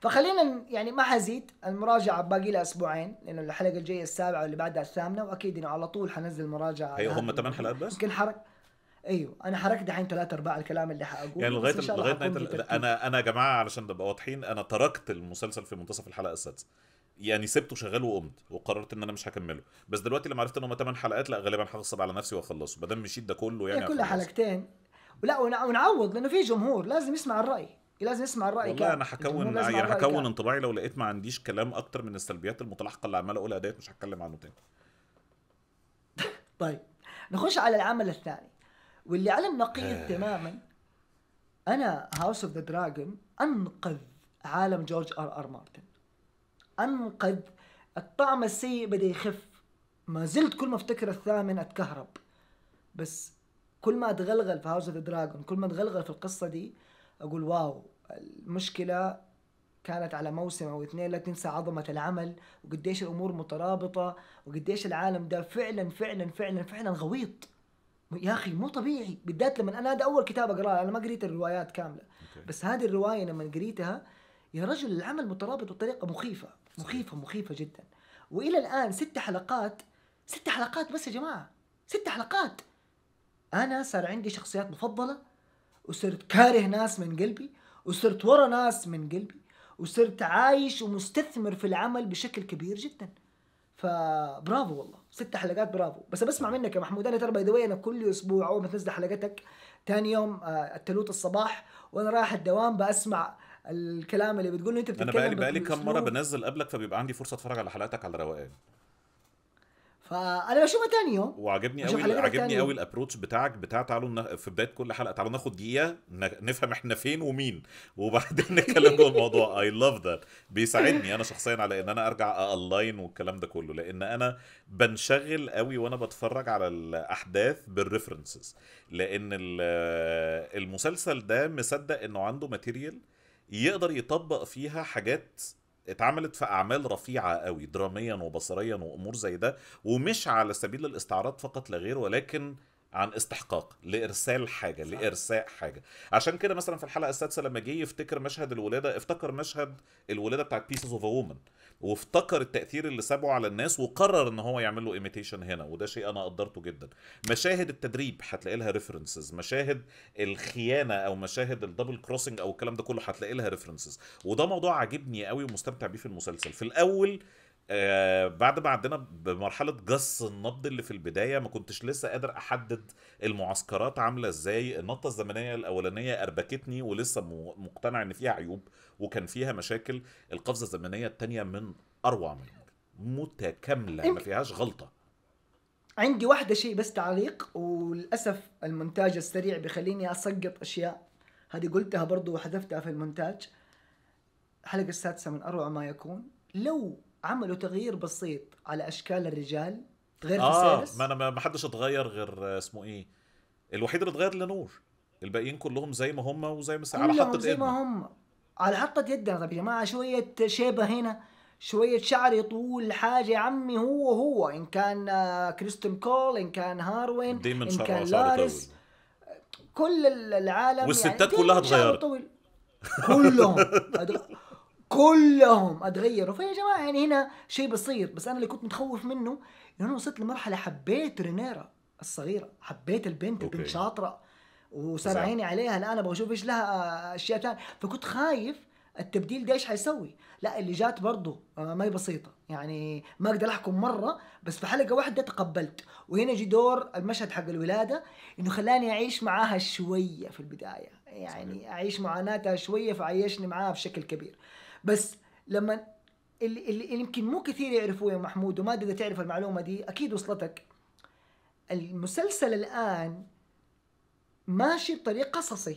فخلينا يعني ما حزيد المراجعه باقي لها اسبوعين لانه الحلقه الجايه السابعه واللي بعدها الثامنه واكيد انه على طول حنزل مراجعه هي هم ثمان حلقات بس؟ كل حرق ايوه انا حركت دحين ثلاث ارباع الكلام اللي حاقوله يعني لغايه لغايه انا انا يا جماعه علشان نبقى واضحين انا تركت المسلسل في منتصف الحلقه السادسه يعني سبته شغال وقمت وقررت ان انا مش هكمله بس دلوقتي لما عرفت ان هم 8 حلقات لا غالبا هغصب على نفسي واخلصه ما دام مشيت ده كله يعني كل حلقتين ولا ونعوض لانه في جمهور لازم يسمع الراي لازم يسمع الراي والله كان. انا هكون يعني هكون انطباعي لو لقيت ما عنديش كلام اكتر من السلبيات المتلاحقه اللي عمال اقولها ديت مش هتكلم عنه تاني طيب نخش على العمل الثاني واللي على النقيض آه. تماما انا هاوس اوف ذا دراجون انقذ عالم جورج ار ار مارتن انقذ الطعم السيء بدا يخف ما زلت كل ما افتكر الثامن اتكهرب بس كل ما اتغلغل في هاوس اوف دراجون كل ما اتغلغل في القصه دي اقول واو المشكله كانت على موسم او اثنين لا تنسى عظمه العمل وقديش الامور مترابطه وقديش العالم ده فعلا فعلا فعلا فعلا غويط يا اخي مو طبيعي بالذات لما انا هذا اول كتاب اقراه انا ما قريت الروايات كامله okay. بس هذه الروايه لما قريتها يا رجل العمل مترابط بطريقه مخيفه مخيفة مخيفة جدا والى الان ست حلقات ست حلقات بس يا جماعه ست حلقات انا صار عندي شخصيات مفضله وصرت كاره ناس من قلبي وصرت ورا ناس من قلبي وصرت عايش ومستثمر في العمل بشكل كبير جدا فبرافو والله ست حلقات برافو بس بسمع منك يا محمود انا ترى باي ذا انا كل اسبوع اول ما تنزل حلقتك ثاني يوم آه، التلوت الصباح وانا رايح الدوام بسمع الكلام اللي بتقوله انت بتتكلم انا بقالي بقالي كم مره بنزل قبلك فبيبقى عندي فرصه اتفرج على حلقاتك على روقان فانا بشوفها تاني يوم وعجبني قوي عجبني قوي الابروتش بتاعك بتاع تعالوا في بدايه كل حلقه تعالوا ناخد دقيقه نفهم احنا فين ومين وبعدين نتكلم جوه الموضوع اي لاف ذات بيساعدني انا شخصيا على ان انا ارجع الاين والكلام ده كله لان انا بنشغل قوي وانا بتفرج على الاحداث بالريفرنسز لان المسلسل ده مصدق انه عنده ماتيريال يقدر يطبق فيها حاجات اتعملت في اعمال رفيعه قوي دراميا وبصريا وامور زي ده ومش على سبيل الاستعراض فقط لا غير ولكن عن استحقاق لارسال حاجه لارساء حاجه عشان كده مثلا في الحلقه السادسه لما جه يفتكر مشهد الولاده افتكر مشهد الولاده بتاعت بيسز اوف وومن وافتكر التاثير اللي سابه على الناس وقرر ان هو يعمل له ايميتيشن هنا وده شيء انا قدرته جدا مشاهد التدريب هتلاقي لها ريفرنسز مشاهد الخيانه او مشاهد الدبل كروسنج او الكلام ده كله هتلاقي لها ريفرنسز وده موضوع عاجبني قوي ومستمتع بيه في المسلسل في الاول آه، بعد ما عدنا بمرحله جص النبض اللي في البدايه ما كنتش لسه قادر احدد المعسكرات عامله ازاي النطة الزمنيه الاولانيه اربكتني ولسه مقتنع ان فيها عيوب وكان فيها مشاكل القفزه الزمنيه التانية من اروع من متكامله ما فيهاش غلطه عندي واحدة شيء بس تعليق وللأسف المونتاج السريع بيخليني أسقط أشياء هذه قلتها برضو وحذفتها في المونتاج الحلقة السادسة من أروع ما يكون لو عملوا تغيير بسيط على اشكال الرجال غير اه ما انا ما حدش اتغير غير آه، اسمه ايه الوحيد اللي اتغير لنور الباقيين كلهم زي ما هم وزي ما على حطة زي ما هم على حطة يدنا طب يا جماعة شوية شيبة هنا شوية شعر يطول حاجة يا عمي هو هو إن كان آه، كريستون كول إن كان هاروين دايما إن كان لارس كل العالم يعني والستات يعني كلها اتغيرت كلهم كلهم اتغيروا فيا جماعه يعني هنا شيء بصير بس انا اللي كنت متخوف منه انه انا وصلت لمرحله حبيت رينيرا الصغيره حبيت البنت البنت شاطره وصار عيني عليها الان ابغى اشوف ايش لها آه، اشياء ثانيه فكنت خايف التبديل ده ايش حيسوي؟ لا اللي جات برضه آه، ما هي بسيطه يعني ما اقدر احكم مره بس في حلقه واحده تقبلت وهنا جي دور المشهد حق الولاده انه خلاني اعيش معاها شويه في البدايه يعني اعيش معاناتها شويه فعيشني معاها بشكل كبير بس لما اللي, اللي يمكن مو كثير يعرفوه يا محمود وما ادري اذا تعرف المعلومه دي اكيد وصلتك المسلسل الان ماشي بطريق قصصي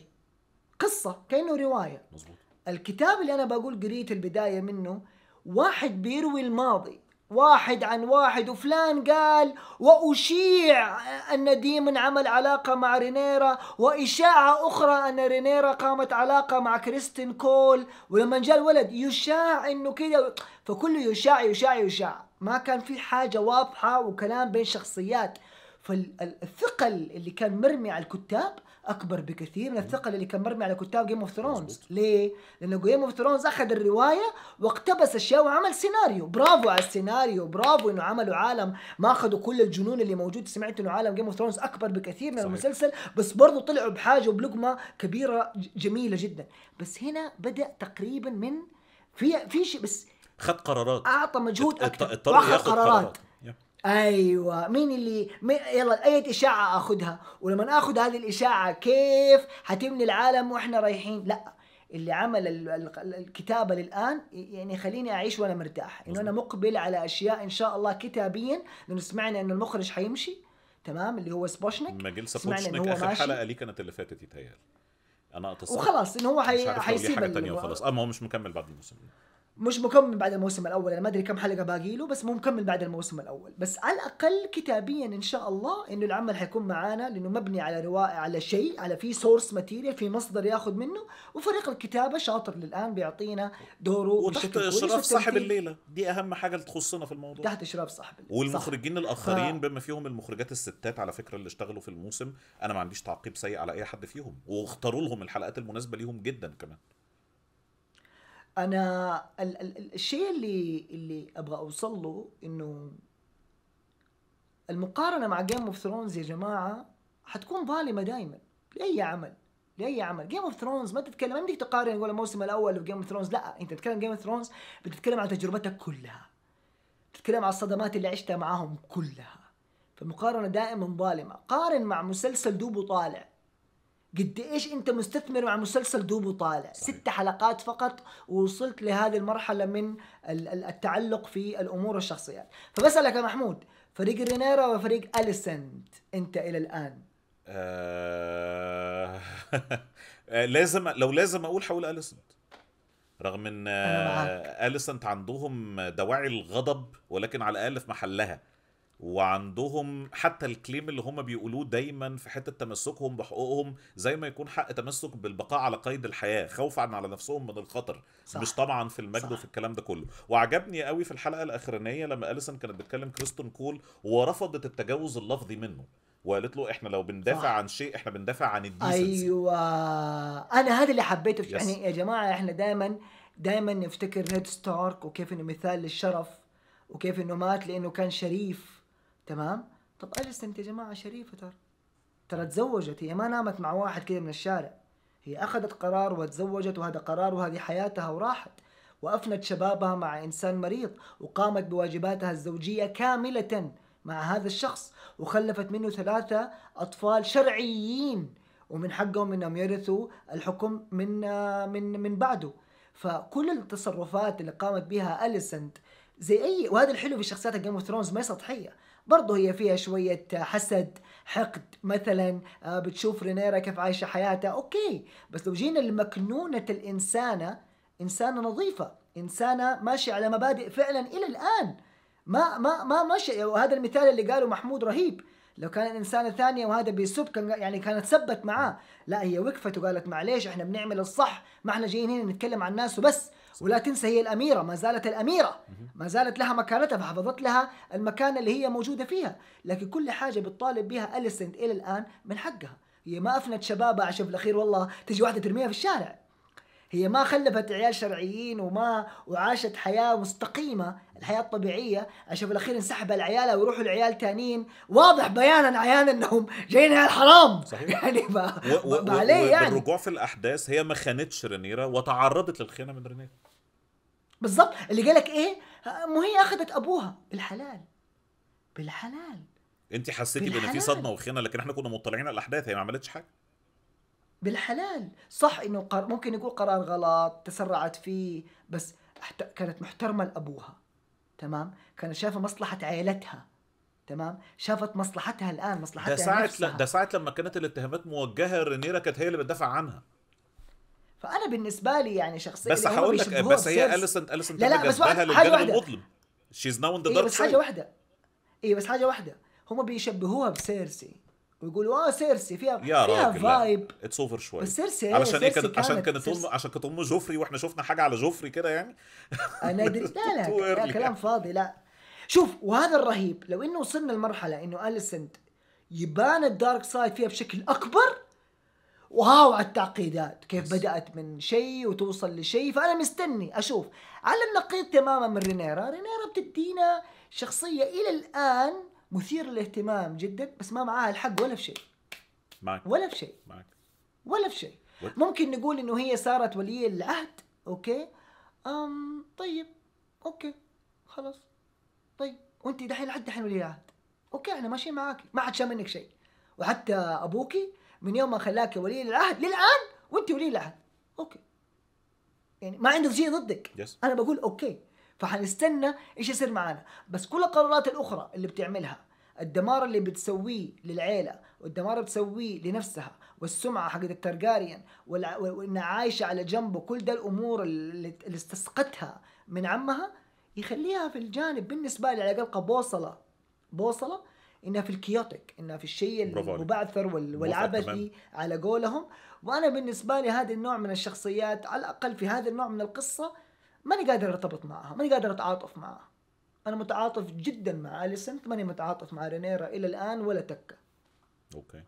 قصه كانه روايه مزبوط. الكتاب اللي انا بقول قريت البدايه منه واحد بيروي الماضي واحد عن واحد وفلان قال وأشيع أن ديمن عمل علاقة مع رينيرا وإشاعة أخرى أن رينيرا قامت علاقة مع كريستين كول ولما جاء الولد يشاع أنه كده فكله يشاع يشاع يشاع ما كان في حاجة واضحة وكلام بين شخصيات فالثقل اللي كان مرمي على الكتاب اكبر بكثير من الثقل اللي كان مرمي على كتاب جيم اوف ثرونز ليه لانه جيم اوف ثرونز اخذ الروايه واقتبس اشياء وعمل سيناريو برافو على السيناريو برافو انه عملوا عالم ما اخذوا كل الجنون اللي موجود سمعت انه عالم جيم اوف ثرونز اكبر بكثير من صحيح. المسلسل بس برضه طلعوا بحاجه وبلقمه كبيره جميله جدا بس هنا بدا تقريبا من في في شيء بس خد قرارات اعطى مجهود اكثر واخذ قرارات ايوه مين اللي مين يلا اي اشاعه اخذها ولما اخذ هذه الاشاعه كيف حتبني العالم واحنا رايحين لا اللي عمل الكتابه للان يعني خليني اعيش وانا مرتاح انه انا مقبل على اشياء ان شاء الله كتابيا لانه سمعنا انه المخرج حيمشي تمام اللي هو سبوشنك ما مجلسه سبوشنك اخر ماشي. حلقه ليه كانت اللي فاتت يتهيألي انا اتصل وخلاص انه هو حي... حاجه ال... وخلاص اه ما هو مش مكمل بعد الموسم مش مكمل بعد الموسم الاول انا ما ادري كم حلقه باقي له بس مو مكمل بعد الموسم الاول بس على الاقل كتابيا ان شاء الله انه العمل حيكون معانا لانه مبني على رواء على شيء على في سورس ماتيريال في مصدر ياخذ منه وفريق الكتابه شاطر للان بيعطينا دوره وتحت اشراف صاحب الليله دي اهم حاجه تخصنا في الموضوع تحت اشراف صاحب الليله والمخرجين الاخرين ف... بما فيهم المخرجات الستات على فكره اللي اشتغلوا في الموسم انا ما عنديش تعقيب سيء على اي حد فيهم واختاروا لهم الحلقات المناسبه ليهم جدا كمان انا ال- ال- الشيء اللي اللي ابغى اوصل له انه المقارنه مع جيم اوف ثرونز يا جماعه حتكون ظالمه دائما لاي عمل لاي عمل جيم اوف ثرونز ما تتكلم ما تقارن ولا الموسم الاول في جيم اوف ثرونز لا انت تتكلم جيم اوف ثرونز بتتكلم عن تجربتك كلها تتكلم عن الصدمات اللي عشتها معاهم كلها فالمقارنه دائما ظالمه قارن مع مسلسل دوبه طالع قد ايش انت مستثمر مع مسلسل دوب وطالع ست حلقات فقط ووصلت لهذه المرحله من التعلق في الامور والشخصيات فبسالك يا محمود فريق رينيرا وفريق اليسنت انت الى الان آه،, آه... لازم لو لازم اقول حول اليسنت رغم ان آه، اليسنت عندهم دواعي الغضب ولكن على الاقل في محلها وعندهم حتى الكليم اللي هم بيقولوه دايما في حته تمسكهم بحقوقهم زي ما يكون حق تمسك بالبقاء على قيد الحياه خوفا على نفسهم من الخطر صح. مش طبعا في المجد صح. وفي الكلام ده كله وعجبني قوي في الحلقه الاخرانيه لما اليسن كانت بتكلم كريستون كول ورفضت التجاوز اللفظي منه وقالت له احنا لو بندافع صح. عن شيء احنا بندافع عن الديسنسي ايوه انا هذا اللي حبيته يعني يا جماعه احنا دائما دائما نفتكر نيد ستارك وكيف انه مثال للشرف وكيف انه مات لانه كان شريف تمام طب اليسنت يا جماعه شريفه ترى ترى تزوجت هي ما نامت مع واحد كذا من الشارع هي اخذت قرار وتزوجت وهذا قرار وهذه حياتها وراحت وافنت شبابها مع انسان مريض وقامت بواجباتها الزوجيه كامله مع هذا الشخص وخلفت منه ثلاثه اطفال شرعيين ومن حقهم انهم يرثوا الحكم من من من بعده فكل التصرفات اللي قامت بها اليسنت زي اي وهذا الحلو في شخصيات جيم اوف ثرونز ما هي سطحيه برضه هي فيها شوية حسد حقد مثلا آه، بتشوف رينيرا كيف عايشة حياتها أوكي بس لو جينا لمكنونة الإنسانة إنسانة نظيفة إنسانة ماشية على مبادئ فعلا إلى الآن ما ما ما ماشي وهذا المثال اللي قاله محمود رهيب لو كان الانسانه ثانيه وهذا بيسب كان يعني كانت سبت معاه لا هي وقفت وقالت معليش احنا بنعمل الصح ما احنا جايين هنا نتكلم عن الناس وبس ولا تنسى هي الأميرة ما زالت الأميرة ما زالت لها مكانتها فحفظت لها المكان اللي هي موجودة فيها لكن كل حاجة بتطالب بها أليسنت إلى الآن من حقها هي ما أفنت شبابها عشان في الأخير والله تجي واحدة ترميها في الشارع هي ما خلفت عيال شرعيين وما وعاشت حياة مستقيمة الحياة الطبيعية عشان في الأخير انسحب العيال ويروحوا العيال تانيين واضح بيانا عيانا أنهم جايين عيال حرام صحيح يعني ف... و... و... و- يعني بالرجوع في الأحداث هي ما خانتش رينيرا وتعرضت للخيانة من رينيرا بالظبط اللي جالك ايه ما هي اخذت ابوها بالحلال بالحلال انت حسيتي بان في صدمه وخيانه لكن احنا كنا مطلعين على الاحداث هي ما عملتش حاجه بالحلال صح انه قر... ممكن يقول قرار غلط تسرعت فيه بس حت... كانت محترمه لابوها تمام كانت شايفه مصلحه عائلتها تمام شافت مصلحتها الان مصلحتها ده ساعه ل... ده ساعه لما كانت الاتهامات موجهه لرينيرا كانت هي اللي بتدافع عنها فانا بالنسبه لي يعني شخصيا بس هقول لك بس هي اليسنت اليسنت لا لا إيه، بس حاجه المظلم شيز ناو ان ذا دارك بس حاجه واحده اي بس حاجه واحده هم بيشبهوها بسيرسي ويقولوا اه سيرسي فيها يا فيها فايب اتس اوفر شويه بس سيرسي إيه، علشان ايه كانت عشان كانت ام عشان كانت ام جوفري واحنا شفنا حاجه على جوفري كده يعني انا ادري لا, لا كلام فاضي لا شوف وهذا الرهيب لو انه وصلنا لمرحله انه اليسنت يبان الدارك سايد فيها بشكل اكبر وهاو على التعقيدات كيف بدات من شيء وتوصل لشيء فانا مستني اشوف على النقيض تماما من رينيرا رينيرا بتدينا شخصيه الى الان مثير للاهتمام جدا بس ما معاها الحق ولا في شيء معك ولا في شيء معك ولا في شيء ممكن نقول انه هي صارت ولي العهد اوكي أم طيب اوكي خلاص طيب وانت دحين لحد دحين ولي العهد اوكي احنا ماشيين معاكي ما حد شاف منك شيء وحتى ابوكي من يوم ما خلاك ولي العهد للان وانت ولي العهد اوكي يعني ما عنده شيء ضدك yes. انا بقول اوكي فحنستنى ايش يصير معانا بس كل القرارات الاخرى اللي بتعملها الدمار اللي بتسويه للعيله والدمار اللي بتسويه لنفسها والسمعه حقت الترجاريان وانها عايشه على جنبه كل ده الامور اللي, استسقتها من عمها يخليها في الجانب بالنسبه لي على الاقل بوصله بوصله انها في الكيوتك انها في الشيء المبعثر والعبثي على قولهم وانا بالنسبه لي هذا النوع من الشخصيات على الاقل في هذا النوع من القصه ماني قادر ارتبط معها ماني قادر اتعاطف معها انا متعاطف جدا مع اليسنت ماني متعاطف مع رينيرا الى الان ولا تكه اوكي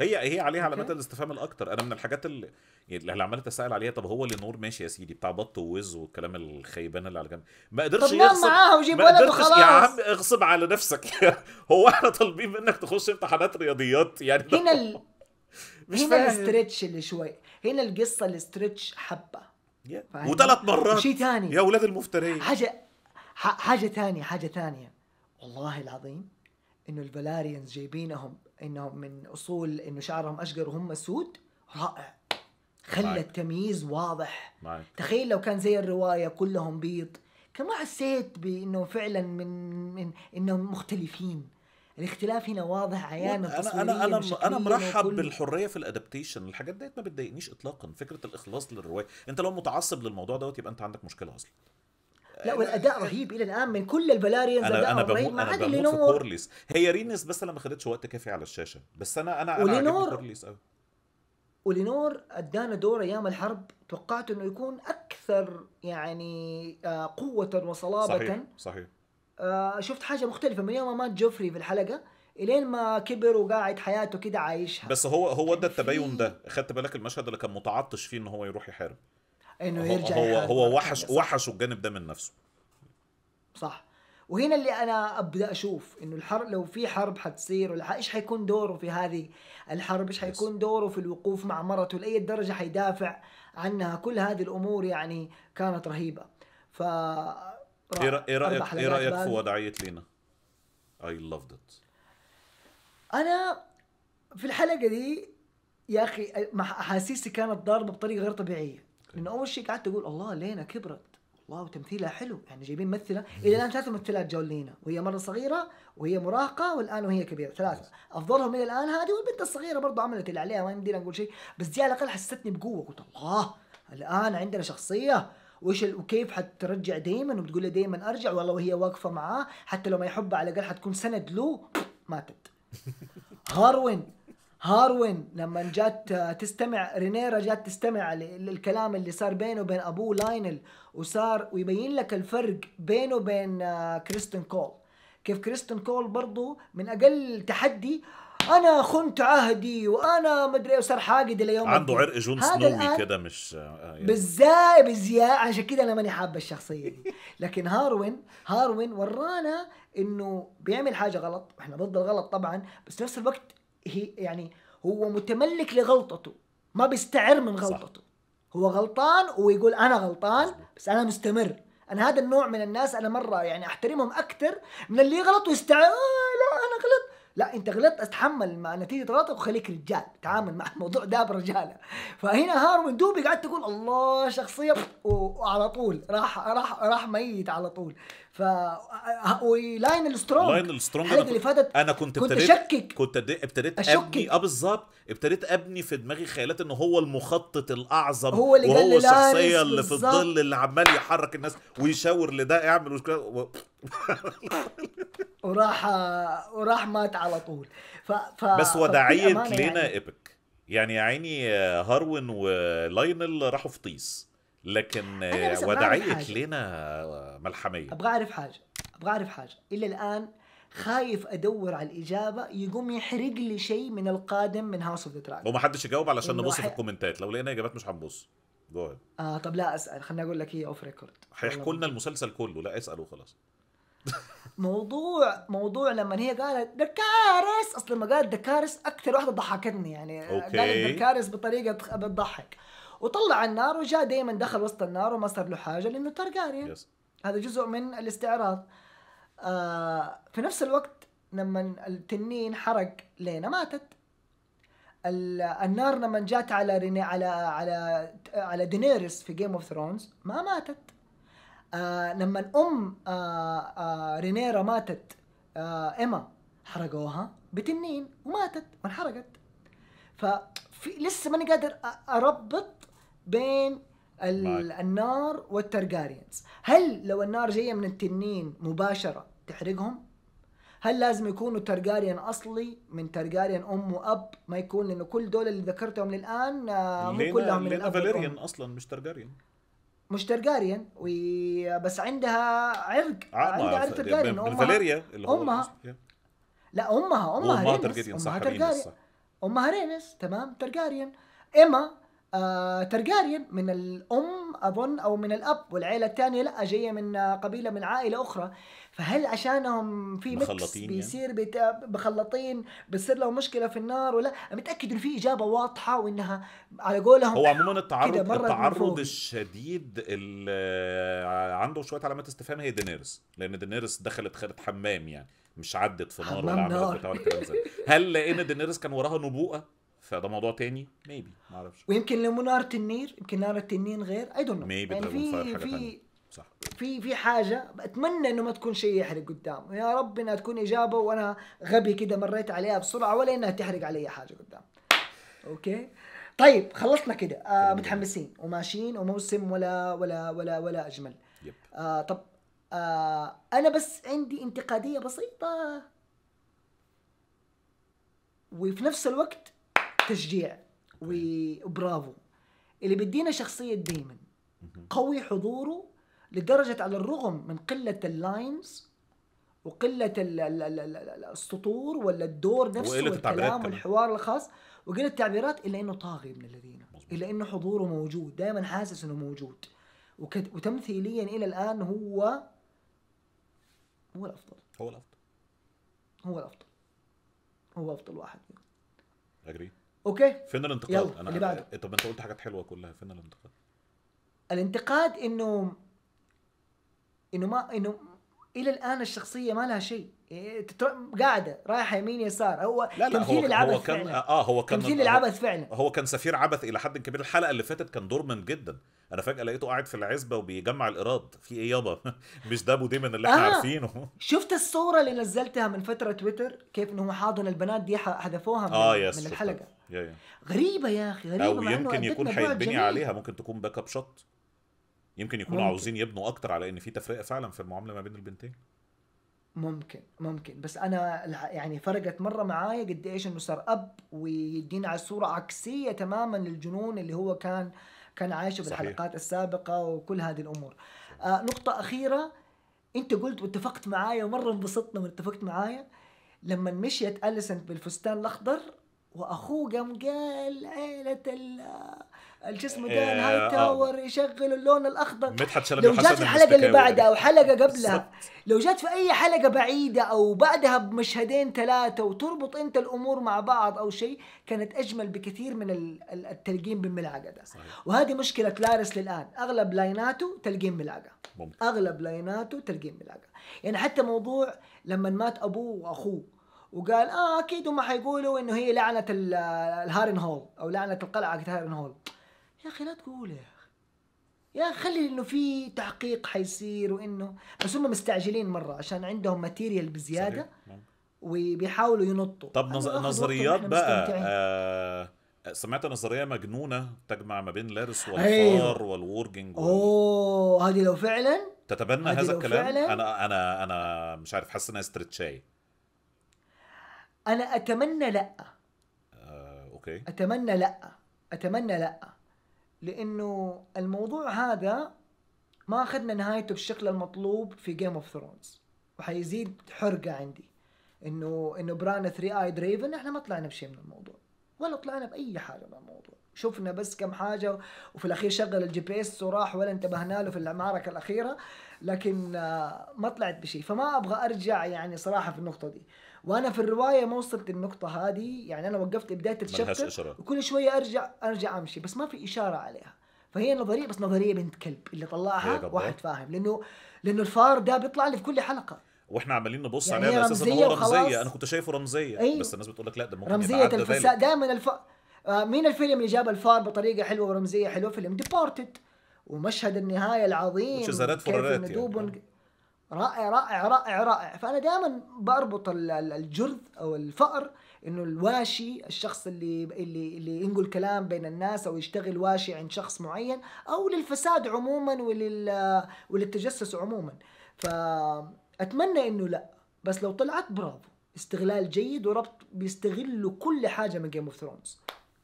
هي هي عليها علامات الاستفهام الاكتر انا من الحاجات اللي يعني اللي عمال اتساءل عليها طب هو اللي نور ماشي يا سيدي بتاع بط ووز والكلام الخيبان اللي على جنب ما قدرش طب نعم، يغصب معاها وجيب ولد وخلاص يا عم اغصب على نفسك هو احنا طالبين منك تخش امتحانات رياضيات يعني هنا ال... مش هنا فاهم. الاسترتش اللي شويه هنا القصه الاسترتش حبه وثلاث مرات شيء ثاني يا اولاد المفترين حاجه حاجه ثانيه حاجه ثانيه والله العظيم انه الفالاريانز جايبينهم انهم من اصول انه شعرهم اشقر وهم سود رائع خلى التمييز واضح معك. تخيل لو كان زي الروايه كلهم بيض كان ما حسيت بانه فعلا من من انهم مختلفين الاختلاف هنا واضح عيان انا انا انا انا مرحب وكل... بالحريه في الادابتيشن الحاجات ديت ما بتضايقنيش اطلاقا فكره الاخلاص للروايه انت لو متعصب للموضوع دوت يبقى انت عندك مشكله اصلا لا والاداء رهيب الى الان من كل البلاريانز انا انا بموت ما عدا لينور كورليس هي رينيس بس انا ما خدتش وقت كافي على الشاشه بس انا انا ولينور كورليس قوي ولينور ادانا دور ايام الحرب توقعت انه يكون اكثر يعني آه، قوه وصلابه صحيح صحيح آه، شفت حاجه مختلفه من يوم ما مات جوفري في الحلقه الين ما كبر وقاعد حياته كده عايشها بس هو هو ده يعني التباين ده خدت بالك المشهد اللي كان متعطش فيه ان هو يروح يحارب انه يرجع هو هو وحش وحشه الجانب ده من نفسه صح وهنا اللي انا ابدا اشوف انه الحرب لو في حرب حتصير ولا ايش حيكون دوره في هذه الحرب ايش حيكون دوره في الوقوف مع مرته لاي درجه حيدافع عنها كل هذه الامور يعني كانت رهيبه ف ايه رايك ايه رايك إيه في وضعيه لينا اي لافد ات انا في الحلقه دي يا اخي احاسيسي كانت ضاربه بطريقه غير طبيعيه لانه اول شيء قعدت اقول الله لينا كبرت الله وتمثيلها حلو يعني جايبين ممثله الى الان ثلاث ممثلات جو لينا وهي مره صغيره وهي مراهقه والان وهي كبيره ثلاثه افضلهم الى الان هذه والبنت الصغيره برضو عملت اللي عليها ما يمدينا نقول شيء بس دي على الاقل حستني بقوه قلت الله الان عندنا شخصيه وايش وكيف حترجع دائما وبتقول له دائما ارجع والله وهي واقفه معاه حتى لو ما يحبها على الاقل حتكون سند له ماتت هاروين هاروين لما جات تستمع رينيرا جات تستمع للكلام اللي صار بينه وبين ابوه لاينل وصار ويبين لك الفرق بينه وبين آه، كريستن كول كيف كريستن كول برضو من اقل تحدي انا خنت عهدي وانا مدري وصار حاقد اليوم عنده عرق جون سنوي كده مش بالزا آه، يعني. بالزاي بزياء عشان كده انا ماني حابه الشخصيه دي لكن هاروين هاروين ورانا انه بيعمل حاجه غلط واحنا ضد الغلط طبعا بس نفس الوقت هي يعني هو متملك لغلطته ما بيستعر من غلطته صح. هو غلطان ويقول انا غلطان بس انا مستمر انا هذا النوع من الناس انا مره يعني احترمهم اكثر من اللي يغلط ويستعر آه لا انا غلط لا انت غلطت اتحمل مع نتيجه غلطك وخليك رجال تعامل مع الموضوع ده برجاله فهنا هارون دوبي قعدت تقول الله شخصيه وعلى طول راح راح راح ميت على طول ف ولاين السترونج لاين السترونج الحلقه اللي فاتت انا كنت, كنت ابتديت اشكك كنت ابتديت ابني اه بالظبط ابتديت ابني في دماغي خيالات ان هو المخطط الاعظم هو اللي وهو الشخصيه اللي في الظل اللي عمال يحرك الناس ويشاور لده اعمل و... وراح وراح مات على طول ف... ف... بس وداعيه لينا يعني. ايبك يعني يا عيني آه، هاروين ولاينل راحوا في طيس لكن وداعيه لينا آه، ملحميه ابغى اعرف حاجه ابغى اعرف حاجه الى الان خايف ادور على الاجابه يقوم يحرق لي شيء من القادم من هاوس اوف ذا دراجون وما حدش يجاوب علشان نبص في الكومنتات لو لقينا اجابات مش هنبص اهيد اه طب لا اسال خليني اقول لك هي اوف ريكورد هيحكوا لنا المسلسل كله لا اسال وخلاص موضوع موضوع لما هي قالت دكارس اصلا لما قالت دكارس اكثر واحده ضحكتني يعني أوكي. قالت دكارس بطريقه بتضحك وطلع النار وجاء دائما دخل وسط النار وما صار له حاجه لانه تارجاريان yes. هذا جزء من الاستعراض آه في نفس الوقت لما التنين حرق لينا ماتت النار لما جات على ريني على على على دينيريس في جيم اوف ثرونز ما ماتت آه لما ام آه آه رينيرا ماتت آه ايما حرقوها بتنين وماتت وانحرقت ففي لسه ماني قادر اربط بين النار والترجاريانز هل لو النار جايه من التنين مباشره تحرقهم هل لازم يكونوا ترجاريان اصلي من ترجاريان ام واب ما يكون لانه كل دول اللي ذكرتهم للان آه، مو كلهم من فاليريان اصلا مش ترجاريان مش ترجاريان بس عندها عرق آه، عندها عرق ترجاريان يعني امها فاليريا اللي هو امها لا امها امها رينس امها ترجاريان امها رينس تمام ترجاريان اما آه، ترجاريان من الام اظن او من الاب والعيله الثانيه لا جايه من قبيله من عائله اخرى فهل عشانهم في ميكس يعني؟ بيصير بت... بخلطين بيصير لهم مشكله في النار ولا متاكد ان في اجابه واضحه وانها على قولهم هو عموما التعرض التعرض الشديد اللي عنده شويه علامات استفهام هي دينيرس لان دينيرس دخلت خدت حمام يعني مش عدت في نار ولا عملت بتاع هل لان دينيرس كان وراها نبوءه فده موضوع تاني ميبي ما اعرفش ويمكن لو نار تنير يمكن نار التنين غير اي دونت نو ميبي يعني طيب، في في صح في في حاجه اتمنى انه ما تكون شيء يحرق قدام يا رب انها تكون اجابه وانا غبي كده مريت عليها بسرعه ولا انها تحرق علي حاجه قدام اوكي طيب خلصنا كده آه متحمسين وماشيين وموسم ولا ولا ولا ولا اجمل يب. آه طب آه انا بس عندي انتقاديه بسيطه وفي نفس الوقت تشجيع وبرافو اللي بدينا شخصيه ديمن قوي حضوره لدرجه على الرغم من قله اللاينز وقله السطور ولا الدور نفسه والكلام والحوار الخاص وقله التعبيرات الا انه طاغي من الذين الا انه حضوره موجود دائما حاسس انه موجود وتمثيليا الى الان هو هو الافضل هو الافضل هو الافضل هو افضل واحد اجري اوكي فين الانتقاد يلا. انا اللي بعده طب انت قلت حاجات حلوه كلها فين الانتقاد الانتقاد انه انه ما انه الى الان الشخصيه ما لها شيء إيه، قاعده رايحه يمين يسار هو لا لا تمثيل هو العبث هو كان فعلا. اه هو كان تمثيل العبث فعلا هو كان سفير عبث الى حد كبير الحلقه اللي فاتت كان دورمنت جدا انا فجاه لقيته قاعد في العزبه وبيجمع الايراد في ايه يابا مش ده ابو ديمن اللي احنا آه. عارفينه شفت الصوره اللي نزلتها من فتره تويتر كيف انه هو حاضن البنات دي حذفوها من, آه يس من الحلقه غريبه يا اخي غريبه او يمكن يكون هيتبني عليها ممكن تكون باك اب شوت يمكن يكونوا ممكن. عاوزين يبنوا اكتر على ان في تفرقه فعلا في المعامله ما بين البنتين ممكن ممكن بس انا يعني فرقت مره معايا قد ايش انه صار اب ويدينا على صوره عكسيه تماما للجنون اللي هو كان كان عايشه في الحلقات السابقه وكل هذه الامور آه نقطه اخيره انت قلت واتفقت معايا ومره انبسطنا واتفقت معايا لما مشيت اليسنت بالفستان الاخضر واخوه قام قال عيله الجسم ده إيه الهاي تاور آه. يشغلوا اللون الاخضر مدحت لو جات في الحلقه اللي بعدها او حلقه قبلها لو جات في اي حلقه بعيده او بعدها بمشهدين ثلاثه وتربط انت الامور مع بعض او شيء كانت اجمل بكثير من التلقين بالملعقه ده صحيح. وهذه مشكله لارس للان اغلب لايناته تلقين ملعقه ممكن. اغلب لايناته تلقين ملعقه يعني حتى موضوع لما مات ابوه واخوه وقال اه اكيد هم حيقولوا انه هي لعنه الهارن هول او لعنه القلعه حقت هارن هول يا اخي لا تقول يا اخي يا خلي انه في تحقيق حيصير وانه بس هم مستعجلين مره عشان عندهم ماتيريال بزياده صحيح. نعم. وبيحاولوا ينطوا طب نظريات بقى آه سمعت نظريه مجنونه تجمع ما بين لارس والفار أيوه. والورجنج اوه هذه لو فعلا تتبنى هذا الكلام فعلا؟ انا انا انا مش عارف حاسس انها استرتشاي انا اتمنى لا آه، اوكي اتمنى لا اتمنى لا لانه الموضوع هذا ما اخذنا نهايته بالشكل المطلوب في جيم اوف ثرونز وحيزيد حرقه عندي انه انه بران 3 اي دريفن احنا ما طلعنا بشيء من الموضوع ولا طلعنا باي حاجه من الموضوع شفنا بس كم حاجه وفي الاخير شغل الجي بي اس وراح ولا انتبهنا له في المعركه الاخيره لكن آه، ما طلعت بشيء فما ابغى ارجع يعني صراحه في النقطه دي وانا في الروايه ما وصلت النقطه هذه يعني انا وقفت بدايه الشابتر وكل شويه ارجع ارجع امشي بس ما في اشاره عليها فهي نظريه بس نظريه بنت كلب اللي طلعها إيه، واحد فاهم لانه لانه الفار ده بيطلع لي في كل حلقه واحنا عمالين نبص يعني عليها على اساس هو رمزيه انا كنت شايفه رمزيه أيوه. بس الناس بتقول لك لا ده ممكن رمزيه الفساء دائما الف... آه مين الفيلم اللي جاب الفار بطريقه حلوه ورمزيه حلوه فيلم ديبارتد ومشهد النهايه العظيم كيف ندوب يعني. رائع رائع رائع رائع فانا دائما بربط الجرذ او الفأر انه الواشي الشخص اللي اللي اللي ينقل كلام بين الناس او يشتغل واشي عند شخص معين او للفساد عموما ولل وللتجسس عموما فاتمنى انه لا بس لو طلعت برافو استغلال جيد وربط بيستغلوا كل حاجه من جيم اوف ثرونز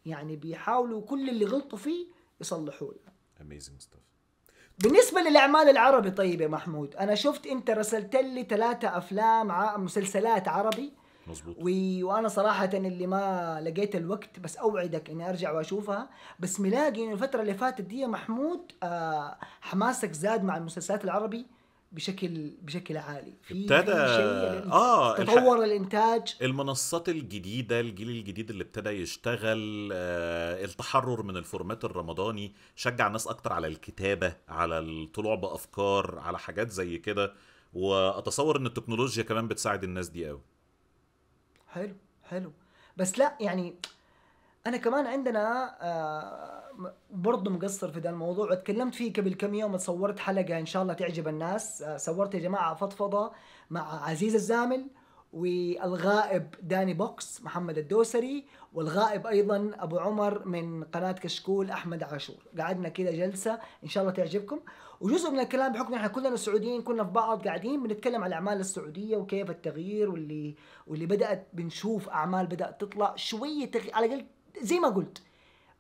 يعني بيحاولوا كل اللي غلطوا فيه يصلحوه amazing stuff بالنسبة للأعمال العربي طيب يا محمود أنا شفت أنت رسلت لي ثلاثة أفلام ع... مسلسلات عربي مظبوط و... وانا صراحه اللي ما لقيت الوقت بس اوعدك اني ارجع واشوفها بس ملاقي انه الفتره اللي فاتت دي يا محمود آه حماسك زاد مع المسلسلات العربي بشكل بشكل عالي في ابتدى اه تطور الح... الانتاج المنصات الجديده الجيل الجديد اللي ابتدى يشتغل آه التحرر من الفورمات الرمضاني شجع الناس اكتر على الكتابه على الطلوع بافكار على حاجات زي كده واتصور ان التكنولوجيا كمان بتساعد الناس دي قوي حلو حلو بس لا يعني انا كمان عندنا آه برضه مقصر في ذا الموضوع وتكلمت فيه قبل كم يوم صورت حلقه ان شاء الله تعجب الناس آه، صورت يا جماعه فضفضه مع عزيز الزامل والغائب داني بوكس محمد الدوسري والغائب ايضا ابو عمر من قناه كشكول احمد عاشور قعدنا كذا جلسه ان شاء الله تعجبكم وجزء من الكلام بحكم احنا كلنا سعوديين كنا في بعض قاعدين بنتكلم عن الاعمال السعوديه وكيف التغيير واللي واللي بدات بنشوف اعمال بدات تطلع شويه تغي... على الاقل زي ما قلت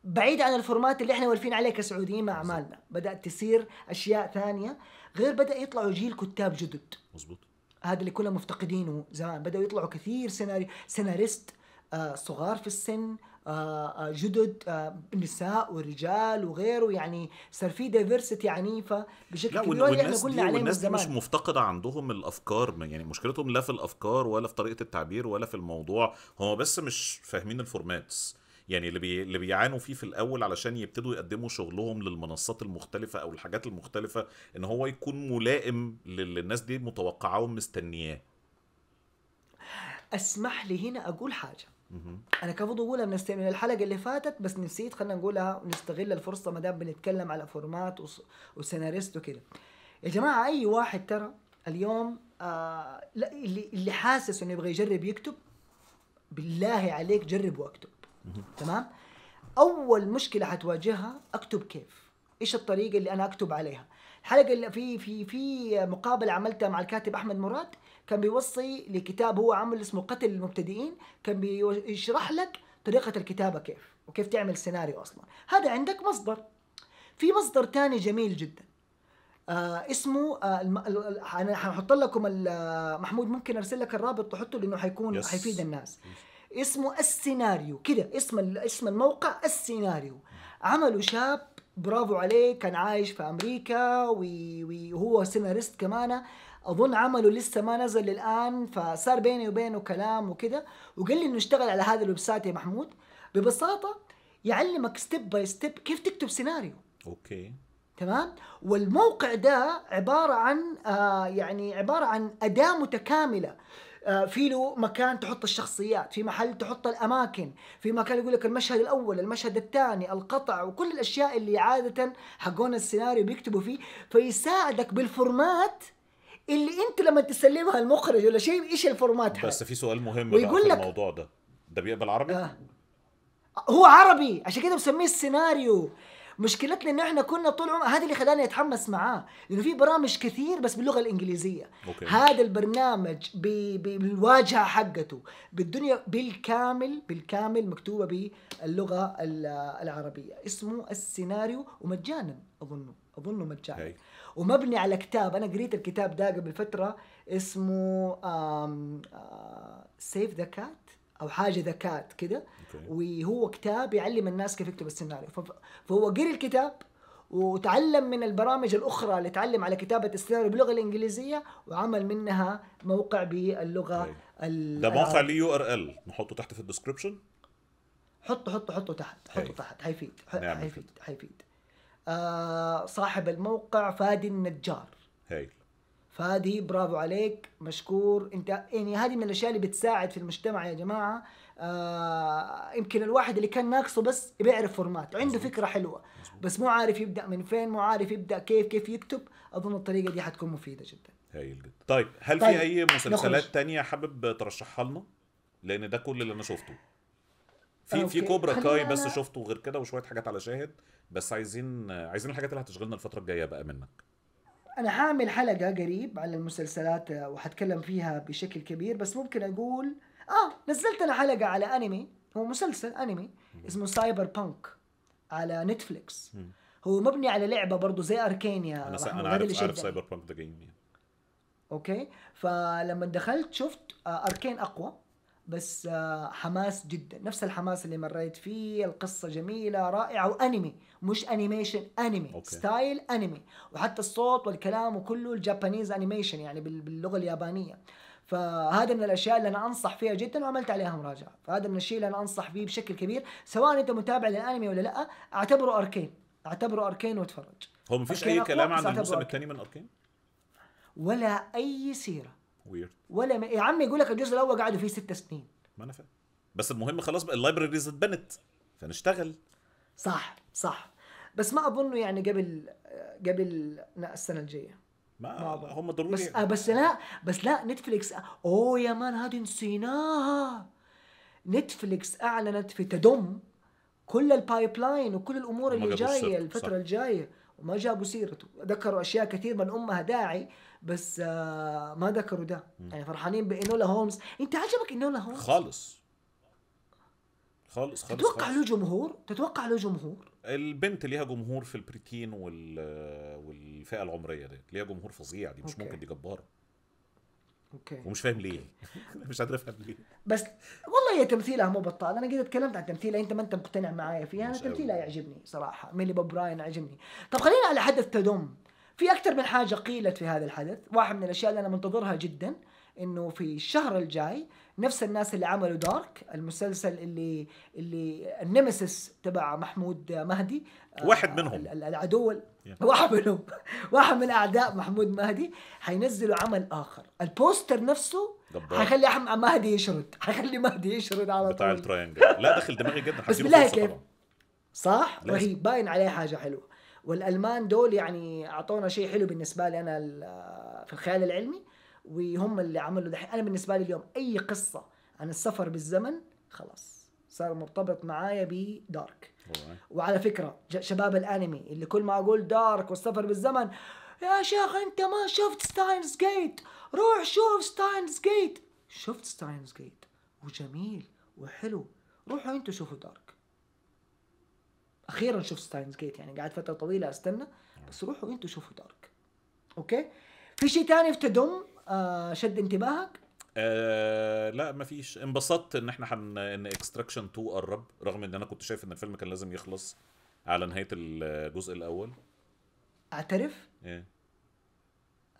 بعيد عن الفورمات اللي احنا والفين عليه كسعوديين مع اعمالنا بدات تصير اشياء ثانيه غير بدا يطلعوا جيل كتاب جدد مزبوط هذا اللي كنا مفتقدينه زمان بداوا يطلعوا كثير سيناري سيناريست آه، صغار في السن آه، آه، جدد نساء ورجال وغيره يعني صار في دايفرسيتي عنيفه بشكل كبير والناس احنا قلنا دي والناس دي مش مفتقده عندهم الافكار يعني مشكلتهم لا في الافكار ولا في طريقه التعبير ولا في الموضوع هم بس مش فاهمين الفورماتس يعني اللي بي... اللي بيعانوا فيه في الاول علشان يبتدوا يقدموا شغلهم للمنصات المختلفه او الحاجات المختلفه ان هو يكون ملائم للي الناس دي متوقعاه ومستنياه اسمح لي هنا اقول حاجه انا كنت بقولها اقولها من الحلقه اللي فاتت بس نسيت خلينا نقولها ونستغل الفرصه ما دام بنتكلم على فورمات وس... وسيناريست وكده يا جماعه اي واحد ترى اليوم آه اللي اللي حاسس انه يبغى يجرب يكتب بالله عليك جرب واكتب تمام اول مشكله حتواجهها اكتب كيف ايش الطريقه اللي انا اكتب عليها الحلقه اللي في في في مقابله عملتها مع الكاتب احمد مراد كان بيوصي لكتاب هو عمل اسمه قتل المبتدئين كان بيشرح لك طريقه الكتابه كيف وكيف تعمل سيناريو اصلا هذا عندك مصدر في مصدر تاني جميل جدا آه اسمه آه الم... انا حاحط لكم آه، محمود ممكن ارسل لك الرابط تحطه لانه حيكون يس. حيفيد الناس يس. اسمه السيناريو كده اسم اسم الموقع السيناريو عمله شاب برافو عليه كان عايش في امريكا وهو سيناريست كمان اظن عمله لسه ما نزل الان فصار بيني وبينه كلام وكده وقال لي انه اشتغل على هذا الويب سايت يا محمود ببساطه يعلمك ستيب باي ستيب كيف تكتب سيناريو اوكي تمام والموقع ده عباره عن آه يعني عباره عن اداه متكامله آه، في له مكان تحط الشخصيات في محل تحط الاماكن في مكان يقول لك المشهد الاول المشهد الثاني القطع وكل الاشياء اللي عاده حقون السيناريو بيكتبوا فيه فيساعدك بالفورمات اللي انت لما تسلمها المخرج ولا شيء ايش الفورمات بس في سؤال مهم ويقول لك الموضوع ده ده بيقبل عربي آه. هو عربي عشان كده مسميه السيناريو مشكلتنا انه احنا كنا طول عمر هذا اللي خلاني اتحمس معاه لانه في برامج كثير بس باللغه الانجليزيه أوكي. هذا البرنامج بالواجهه حقته بالدنيا بالكامل بالكامل مكتوبه باللغه العربيه اسمه السيناريو ومجانا اظنه اظنه مجانا هي. ومبني على كتاب انا قريت الكتاب ده قبل فتره اسمه سيف ذا كات او حاجه ذكاء كده وهو كتاب يعلم الناس كيف يكتب السيناريو فهو قري الكتاب وتعلم من البرامج الاخرى اللي تعلم على كتابه السيناريو باللغه الانجليزيه وعمل منها موقع باللغه ده موقع ليه آه، يو ار ال نحطه تحت في الديسكربشن حطه حطه حطه تحت حطه هي. تحت حيفيد حيفيد نعم، حيفيد آه صاحب الموقع فادي النجار هايل فهذه برافو عليك مشكور انت يعني هذه من الاشياء اللي بتساعد في المجتمع يا جماعه آه يمكن الواحد اللي كان ناقصه بس بيعرف فورمات عنده فكره حلوه بس مو عارف يبدا من فين مو عارف يبدا كيف كيف يكتب اظن الطريقه دي حتكون مفيده جدا هايل جدا طيب هل طيب. في اي مسلسلات تانية حابب ترشحها لنا لان ده كل اللي انا شفته في آه، في كوبرا كاي بس شفته غير كده وشويه حاجات على شاهد بس عايزين عايزين الحاجات اللي هتشغلنا الفتره الجايه بقى منك انا حاعمل حلقه قريب على المسلسلات آه، وحتكلم فيها بشكل كبير بس ممكن اقول اه نزلت انا حلقه على انمي هو مسلسل انمي اسمه سايبر بانك على نتفليكس هو مبني على لعبه برضه زي اركانيا انا, سا... أنا عارف عارف سايبر بانك ذا جيم اوكي فلما دخلت شفت اركين آه، اقوى بس آه، حماس جدا نفس الحماس اللي مريت فيه القصه جميله رائعه وانمي مش انيميشن انمي أوكي. ستايل انمي وحتى الصوت والكلام وكله الجابانيز انيميشن يعني باللغه اليابانيه فهذا من الاشياء اللي انا انصح فيها جدا وعملت عليها مراجعه فهذا من الشيء اللي انا انصح فيه بشكل كبير سواء انت متابع للانمي ولا لا اعتبره اركين اعتبره اركين واتفرج هو ما فيش اي كلام عن الموسم الثاني من اركين ولا اي سيره ويرد ولا ما يا عم يقول لك الجزء الاول قعدوا فيه ست سنين ما انا فاهم بس المهم خلاص بقى اللايبرريز اتبنت فنشتغل صح صح بس ما اظنه يعني قبل قبل السنه الجايه ما, ما هم ضروري بس آه بس لا بس لا نتفليكس اوه يا مان هذه نسيناها نتفليكس اعلنت في تدم كل البايب لاين وكل الامور اللي جايه الفتره الجايه وما جابوا سيرته ذكروا اشياء كثير من امها داعي بس آه، ما ذكروا ده يعني فرحانين بانولا هولمز انت عجبك انولا هولمز خالص خالص خالص تتوقع خالص. له جمهور تتوقع له جمهور البنت ليها جمهور في البريتين وال آه، والفئه العمريه دي ليها جمهور فظيع دي مش أوكي. ممكن دي جباره اوكي ومش فاهم ليه مش قادر افهم ليه بس والله هي تمثيلها مو بطال انا كده اتكلمت عن تمثيلها انت ما انت مقتنع معايا فيها انا تمثيلها يعجبني صراحه ميلي بوب براين عجبني طب خلينا على حدث تدم في اكثر من حاجه قيلت في هذا الحدث واحد من الاشياء اللي انا منتظرها جدا انه في الشهر الجاي نفس الناس اللي عملوا دارك المسلسل اللي اللي النمسيس تبع محمود مهدي آه، واحد منهم العدو yeah. واحد منهم واحد من اعداء محمود مهدي حينزلوا عمل اخر البوستر نفسه حيخلي احمد مهدي يشرد حيخلي مهدي يشرد على بتاع لا دخل دماغي جدا بس بالله كيف صح رهيب باين عليه حاجه حلوه والالمان دول يعني اعطونا شيء حلو بالنسبه لي انا في الخيال العلمي وهم اللي عملوا دحين انا بالنسبه لي اليوم اي قصه عن السفر بالزمن خلاص صار مرتبط معايا بدارك وعلى فكره شباب الانمي اللي كل ما اقول دارك والسفر بالزمن يا شيخ انت ما شفت ستاينز جيت روح شوف ستاينز جيت شفت ستاينز جيت وجميل وحلو روحوا انتوا شوفوا دارك اخيرا شفت ستاينز جيت يعني قعدت فتره طويله استنى بس روحوا انتوا شوفوا دارك اوكي في شيء ثاني في تدم آه شد انتباهك آه لا ما فيش انبسطت ان احنا حن ان اكستراكشن 2 قرب رغم ان انا كنت شايف ان الفيلم كان لازم يخلص على نهايه الجزء الاول اعترف ايه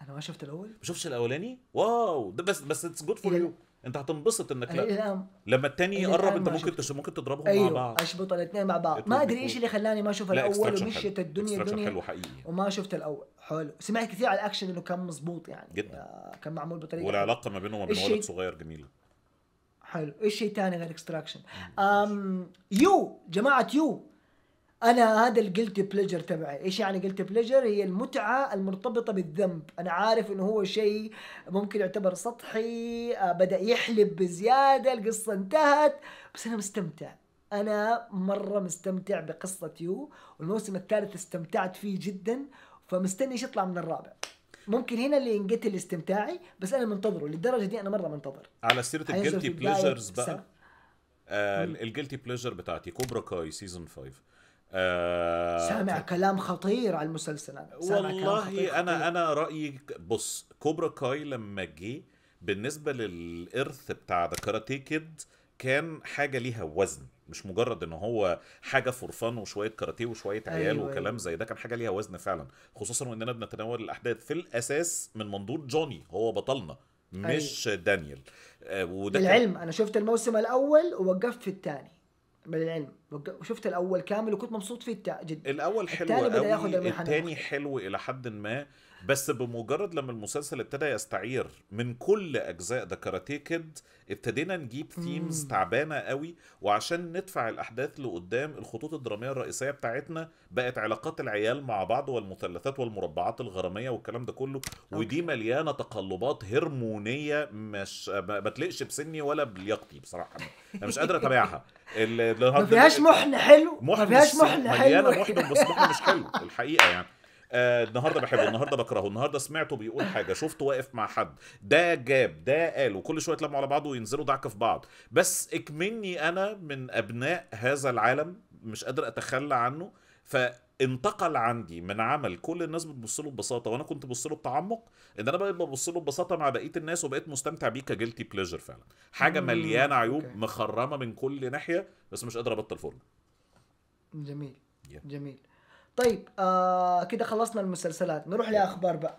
انا ما شفت الاول ما شفتش الاولاني واو ده بس بس اتس جود فور يو انت هتنبسط انك لا لما التاني يقرب انت ممكن تش... ممكن تضربهم أيوه. مع بعض اشبط الاثنين مع بعض ما ادري ايش اللي خلاني ما اشوف الاول ومشيت الدنيا الدنيا حلو حقيقي وما شفت الاول حلو سمعت كثير على الاكشن انه كان مظبوط يعني جدا آه، كان معمول بطريقه والعلاقه ما بينه وما بين ولد صغير جميله حلو ايش شيء ثاني غير اكستراكشن يو جماعه يو انا هذا الجلتي بليجر تبعي ايش يعني جلتي بليجر هي المتعه المرتبطه بالذنب انا عارف انه هو شيء ممكن يعتبر سطحي آه، بدا يحلب بزياده القصه انتهت بس انا مستمتع انا مره مستمتع بقصه يو والموسم الثالث استمتعت فيه جدا فمستني ايش يطلع من الرابع ممكن هنا اللي ينقتل استمتاعي بس انا منتظره للدرجه دي انا مره منتظر على سيره الجلتي بليجرز بقى آه، الجلتي بليجر بتاعتي كوبرا كاي سيزون 5 آه، سامع كلام خطير على المسلسل انا سامع والله خطير انا خطير. انا رايي بص كوبرا كاي لما جه بالنسبه للارث بتاع ذا كاراتيه كيد كان حاجه ليها وزن مش مجرد ان هو حاجه فرفان وشويه كاراتيه وشويه عيال أيوة،, أيوة وكلام زي ده كان حاجه ليها وزن فعلا خصوصا واننا بنتناول الاحداث في الاساس من منظور جوني هو بطلنا أيوة. مش أيوة. دانيال آه وده للعلم انا شفت الموسم الاول ووقفت في الثاني بالعلم وشفت الاول كامل وكنت مبسوط فيه جدا الاول حلو قوي الثاني حلو الى حد ما بس بمجرد لما المسلسل ابتدى يستعير من كل اجزاء ذا كاراتيه كيد ابتدينا نجيب ثيمز تعبانه قوي وعشان ندفع الاحداث لقدام الخطوط الدراميه الرئيسيه بتاعتنا بقت علاقات العيال مع بعض والمثلثات والمربعات الغراميه والكلام ده كله ودي مليانه تقلبات هرمونيه مش ما, ما بسني ولا بلياقتي بصراحه انا مش قادر اتابعها ما فيهاش محن حلو ما فيهاش محن حلو مليانه محن بس محن مش حلو الحقيقه يعني آه، النهارده بحبه النهارده بكرهه النهارده سمعته بيقول حاجه شفته واقف مع حد ده جاب ده قال وكل شويه يتلموا على بعض وينزلوا دعك في بعض بس اكمني انا من ابناء هذا العالم مش قادر اتخلى عنه ف انتقل عندي من عمل كل الناس بتبص له ببساطه وانا كنت ببص له بتعمق ان انا بقيت ببص له ببساطه مع بقيه الناس وبقيت مستمتع بيه كجلتي بليجر فعلا حاجه مليانه عيوب مخرمه من كل ناحيه بس مش قادر ابطل فرجه جميل yeah. جميل طيب آه كده خلصنا المسلسلات نروح لاخبار بقى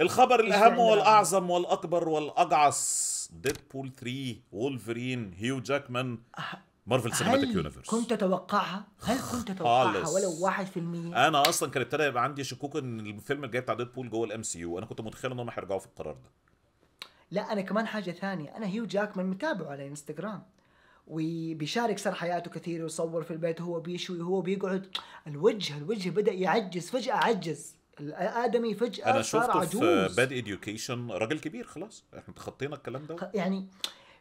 الخبر الاهم والاعظم والاكبر والاجعص ديدبول 3 وولفرين هيو جاكمان مارفل سينماتيك يونيفرس هل كنت تتوقعها؟ هل كنت تتوقعها ولو 1% انا اصلا كان ابتدى يبقى عندي شكوك ان الفيلم الجاي بتاع ديدبول جوه الام سي يو انا كنت متخيل انهم هيرجعوا في القرار ده لا انا كمان حاجه ثانيه انا هيو جاكمان متابعه على انستغرام وبيشارك سر حياته كثير ويصور في البيت وهو بيشوي وهو بيقعد الوجه الوجه بدا يعجز فجاه عجز الادمي فجاه انا شفته صار عجوز. في باد اديوكيشن راجل كبير خلاص احنا تخطينا الكلام ده يعني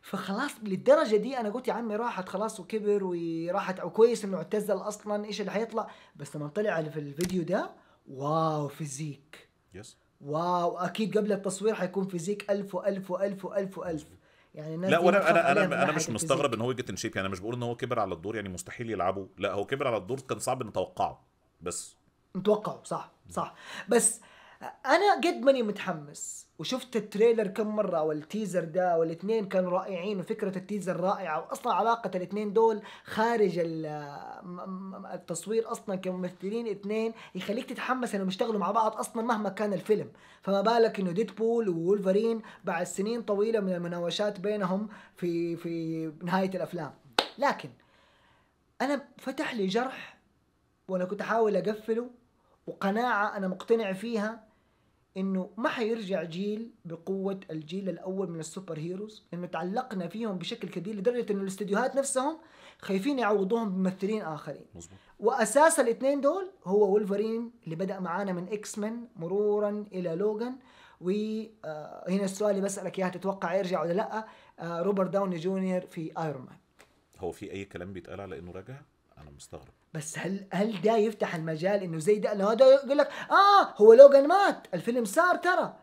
فخلاص للدرجه دي انا قلت يا عمي راحت خلاص وكبر وراحت وكويس انه اعتزل اصلا ايش اللي حيطلع بس لما طلع في الفيديو ده واو فيزيك يس yes. واو اكيد قبل التصوير حيكون فيزيك ألف وألف وألف وألف وألف يعني لا وانا انا انا انا مش مستغرب ان هو ان شيب يعني انا مش بقول ان هو كبر على الدور يعني مستحيل يلعبه لا هو كبر على الدور كان صعب نتوقعه بس نتوقعه صح صح بس انا قد ماني متحمس وشفت التريلر كم مره والتيزر ده والاثنين كانوا رائعين وفكره التيزر رائعه واصلا علاقه الاثنين دول خارج التصوير اصلا كممثلين اثنين يخليك تتحمس انهم يشتغلوا مع بعض اصلا مهما كان الفيلم فما بالك انه ديدبول وولفرين بعد سنين طويله من المناوشات بينهم في في نهايه الافلام لكن انا فتح لي جرح وانا كنت احاول اقفله وقناعه انا مقتنع فيها انه ما حيرجع جيل بقوه الجيل الاول من السوبر هيروز لانه تعلقنا فيهم بشكل كبير لدرجه انه الاستديوهات نفسهم خايفين يعوضوهم بممثلين اخرين مزبوط. واساس الاثنين دول هو ولفرين اللي بدا معانا من اكس مان مرورا الى لوغان وهنا السؤال اللي بسالك اياه تتوقع يرجع ولا لا آه، روبرت داوني جونيور في ايرون مان هو في اي كلام بيتقال على انه رجع انا مستغرب بس هل هل ده يفتح المجال انه زي ده انه هذا يقول لك اه هو لوجان مات الفيلم صار ترى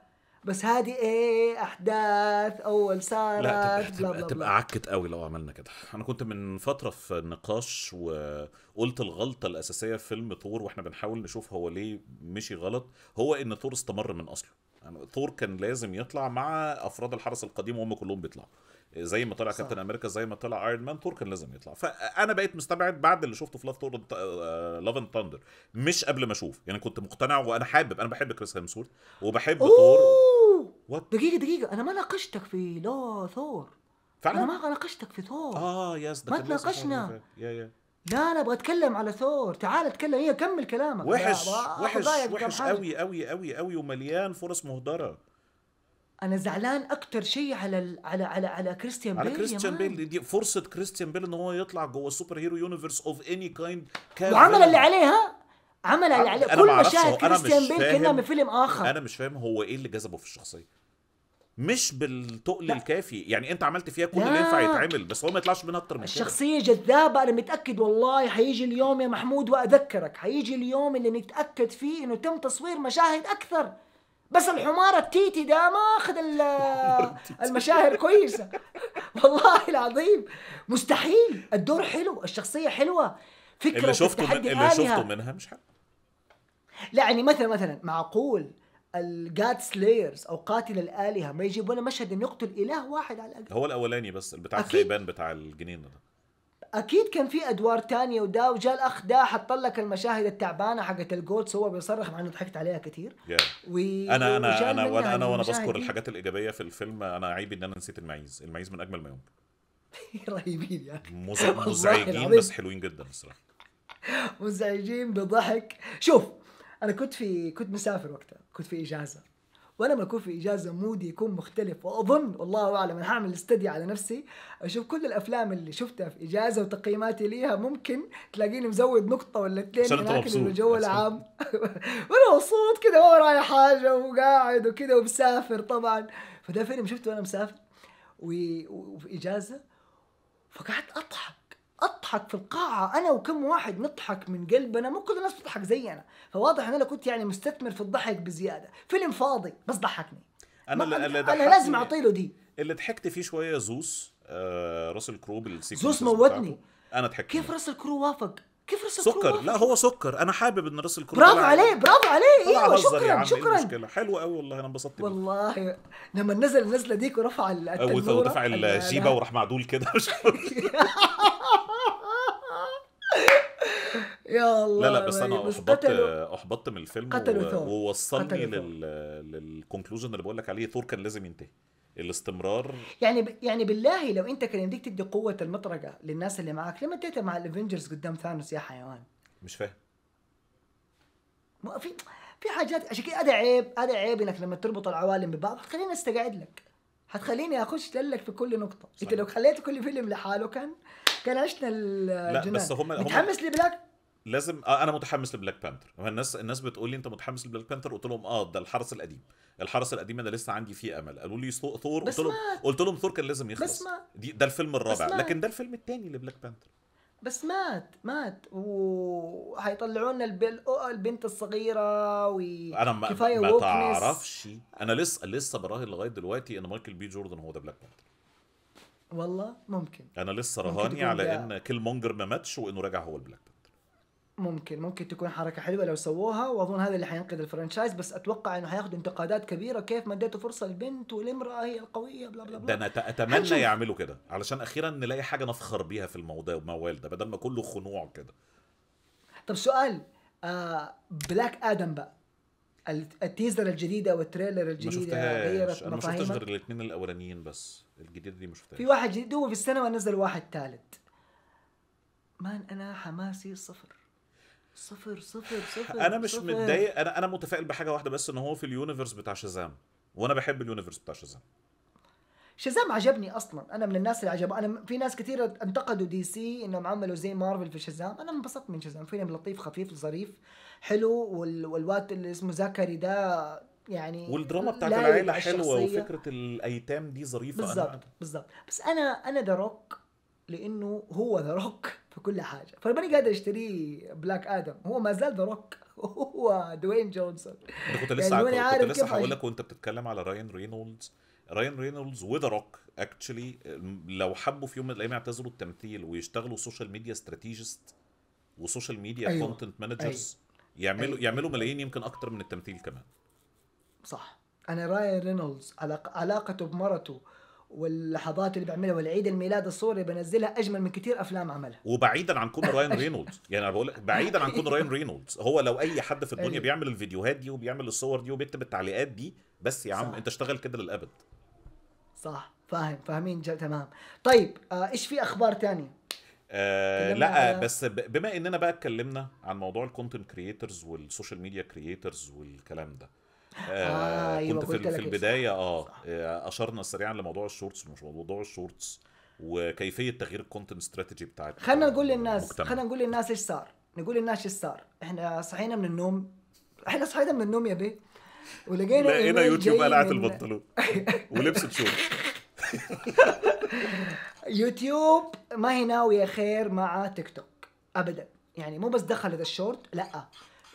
بس هذه ايه احداث اول صارت لا تبقى, بلا تبقى عكت قوي لو عملنا كده انا كنت من فتره في نقاش وقلت الغلطه الاساسيه في فيلم ثور واحنا بنحاول نشوف هو ليه مشي غلط هو ان ثور استمر من اصله يعني ثور كان لازم يطلع مع افراد الحرس القديم وهم كلهم بيطلعوا زي ما طلع كابتن امريكا زي ما طلع ايرون مان ثور كان لازم يطلع فانا بقيت مستبعد بعد اللي شفته في لاف ثور لاف اند ثاندر مش قبل ما اشوف يعني كنت مقتنع وانا حابب انا بحب كريس هيمسورث وبحب ثور و... دقيقه دقيقه انا ما ناقشتك في لا ثور فعلا انا ما ناقشتك في ثور اه يس ده ما تناقشنا يا يا لا انا ابغى اتكلم على ثور تعال اتكلم هي إيه، كمل كلامك وحش وحش وحش قوي قوي قوي قوي ومليان فرص مهدره انا زعلان اكتر شيء على ال... على على على كريستيان بيل على كريستيان بيل دي فرصه كريستيان بيل ان هو يطلع جوه السوبر هيرو يونيفرس اوف اني كايند وعمل اللي عليها عمل اللي عليه كل مشاهد كريستيان بيل كانها من فيلم اخر انا مش فاهم هو ايه اللي جذبه في الشخصيه مش بالتقل لا. الكافي يعني انت عملت فيها كل لا. اللي ينفع يتعمل بس هو ما يطلعش منها اكتر من الشخصيه كده. جذابه انا متاكد والله هيجي اليوم يا محمود واذكرك هيجي اليوم اللي نتاكد فيه انه تم تصوير مشاهد اكثر بس الحمار التيتي ده ما اخذ المشاهد كويسه والله العظيم مستحيل الدور حلو الشخصيه حلوه فكره اللي شفته من اللي شفته منها مش حلو لا يعني مثلا مثلا معقول الجاد سلايرز او قاتل الالهه ما يجيبوا لنا مشهد انه يقتل اله واحد على الاقل هو الاولاني بس بتاع الثيبان بتاع الجنين ده اكيد كان في ادوار تانية ودا وجاء الاخ ده حط لك المشاهد التعبانه حقت الجوتس هو بيصرخ مع انه ضحكت عليها كثير yeah. و... انا انا انا وانا انا وانا بذكر الحاجات الايجابيه في الفيلم انا عيبي ان انا نسيت المعيز المعيز من اجمل ما يمكن رهيبين يا اخي مزعجين بس حلوين جدا الصراحه مزعجين بضحك شوف انا كنت في كنت مسافر وقتها كنت في اجازه وانا لما اكون في اجازه مودي يكون مختلف واظن والله اعلم انا هعمل استدي على نفسي اشوف كل الافلام اللي شفتها في اجازه وتقييماتي ليها ممكن تلاقيني مزود نقطه ولا اثنين هناك انه الجو العام وانا مبسوط كذا ما وراي حاجه وقاعد وكذا ومسافر طبعا فده فيلم شفته وانا مسافر وفي اجازه فقعدت اضحك اضحك في القاعه انا وكم واحد نضحك من قلبنا مو كل الناس بتضحك زي انا فواضح ان انا كنت يعني مستثمر في الضحك بزياده فيلم فاضي بس ضحكني انا اللي انا, أنا لازم اعطي له دي اللي ضحكت فيه شويه زوس آه راسل كرو بالسيكونس زوس موتني انا ضحكت كيف راسل كرو وافق كيف راسل سكر لا هو سكر انا حابب ان راسل كرو برافو عليه برافو عليه ايوه شكرا يا عم شكرا حلوه حلو قوي والله انا انبسطت والله لما نزل النزله ديك ورفع ودفع الجيبه وراح معدول كده مش يا الله لا لا بس انا بس احبطت احبطت من الفيلم ووصلني للكونكلوجن اللي بقول لك عليه ثور كان لازم ينتهي الاستمرار يعني ب... يعني بالله لو انت كان يمديك تدي قوه المطرقه للناس اللي معاك ليه ما اديتها مع الافنجرز قدام ثانوس يا حيوان مش فاهم ما في في حاجات عشان كده هذا عيب هذا عيب انك لما تربط العوالم ببعض خليني استقعد لك هتخليني اخش لك في كل نقطه صحيح. انت لو خليت كل فيلم لحاله كان كان عشنا الجنان لا بس هم متحمس هم... لبلاك لازم آه انا متحمس لبلاك بانثر الناس الناس بتقول لي انت متحمس لبلاك بانثر قلت لهم اه ده الحرس القديم الحرس القديم انا لسه عندي فيه امل قالوا لي ثور قلت لهم قلت لهم ثور كان لازم يخلص بس مات. دي ده الفيلم الرابع لكن ده الفيلم الثاني لبلاك بانثر بس مات مات وهيطلعوا لنا البل... البنت الصغيره وكفايه انا ما, كفايه ما تعرفش انا لسه لسه براهن لغايه دلوقتي ان مايكل بي جوردن هو ده بلاك بانثر والله ممكن انا لسه رهاني على ان كيل مونجر ما ماتش وانه راجع هو البلاك بانثر ممكن ممكن تكون حركه حلوه لو سووها واظن هذا اللي حينقذ الفرنشايز بس اتوقع انه حياخذوا انتقادات كبيره كيف ما اديته فرصه للبنت والامراه هي القويه بلا بلا بلا ده انا اتمنى حلو. يعملوا كده علشان اخيرا نلاقي حاجه نفخر بيها في الموال ده بدل ما كله خنوع كده طب سؤال آه بلاك ادم بقى التيزر الجديده او التريلر الجديده ما شفتهاش انا ما شفتش غير الاثنين الاولانيين بس الجديده دي ما شفتهاش في واحد جديد هو في السينما نزل واحد ثالث مان انا حماسي صفر صفر صفر صفر انا مش صفر. متضايق انا انا متفائل بحاجه واحده بس ان هو في اليونيفرس بتاع شازام وانا بحب اليونيفرس بتاع شازام شازام عجبني اصلا انا من الناس اللي عجبوا انا في ناس كثير انتقدوا دي سي انهم عملوا زي مارفل في شازام انا انبسطت من شازام فيلم لطيف خفيف ظريف حلو وال... والواد اللي اسمه زكري ده يعني والدراما بتاعت العيله حلوه وفكره الايتام دي ظريفه بالظبط بالظبط بس انا انا ذا روك لانه هو ذا روك في كل حاجه فماني قادر اشتري بلاك ادم هو ما زال ذا روك هو دوين جونسون كنت يعني لسه يعني كنت لسه هقول لك وانت بتتكلم على راين رينولدز راين رينولدز وذا روك اكشلي لو حبوا في يوم من الايام يعتزلوا التمثيل ويشتغلوا سوشيال ميديا استراتيجيست وسوشيال ميديا كونتنت مانجرز يعملوا أيوه. يعملوا ملايين يمكن اكتر من التمثيل كمان صح انا راين رينولدز علاقته بمرته واللحظات اللي بعملها والعيد الميلاد الصور اللي بنزلها اجمل من كتير افلام عملها وبعيدا عن كون راين رينولدز يعني انا بقول بعيدا عن كون راين رينولدز هو لو اي حد في الدنيا أيوه. بيعمل الفيديوهات دي وبيعمل الصور دي وبيكتب التعليقات دي بس يا عم صح. انت اشتغل كده للابد صح فاهم فاهمين تمام طيب آه ايش في اخبار تانية آه لا بس بما اننا بقى اتكلمنا عن موضوع الكونتنت كريترز والسوشيال ميديا كريترز والكلام ده آه كنت في, في إيه، البدايه آه،, اه اشرنا سريعا لموضوع الشورتس مش موضوع الشورتس وكيفيه تغيير الكونتنت استراتيجي بتاعت خلينا نقول للناس خلينا نقول للناس ايش صار نقول للناس ايش صار احنا صحينا من النوم احنا صحينا من النوم يا بيه ولقينا لقينا يوتيوب قلعت من... البنطلون ولبست شورت يوتيوب ما هي ناويه خير مع تيك توك ابدا يعني مو بس دخلت الشورت لا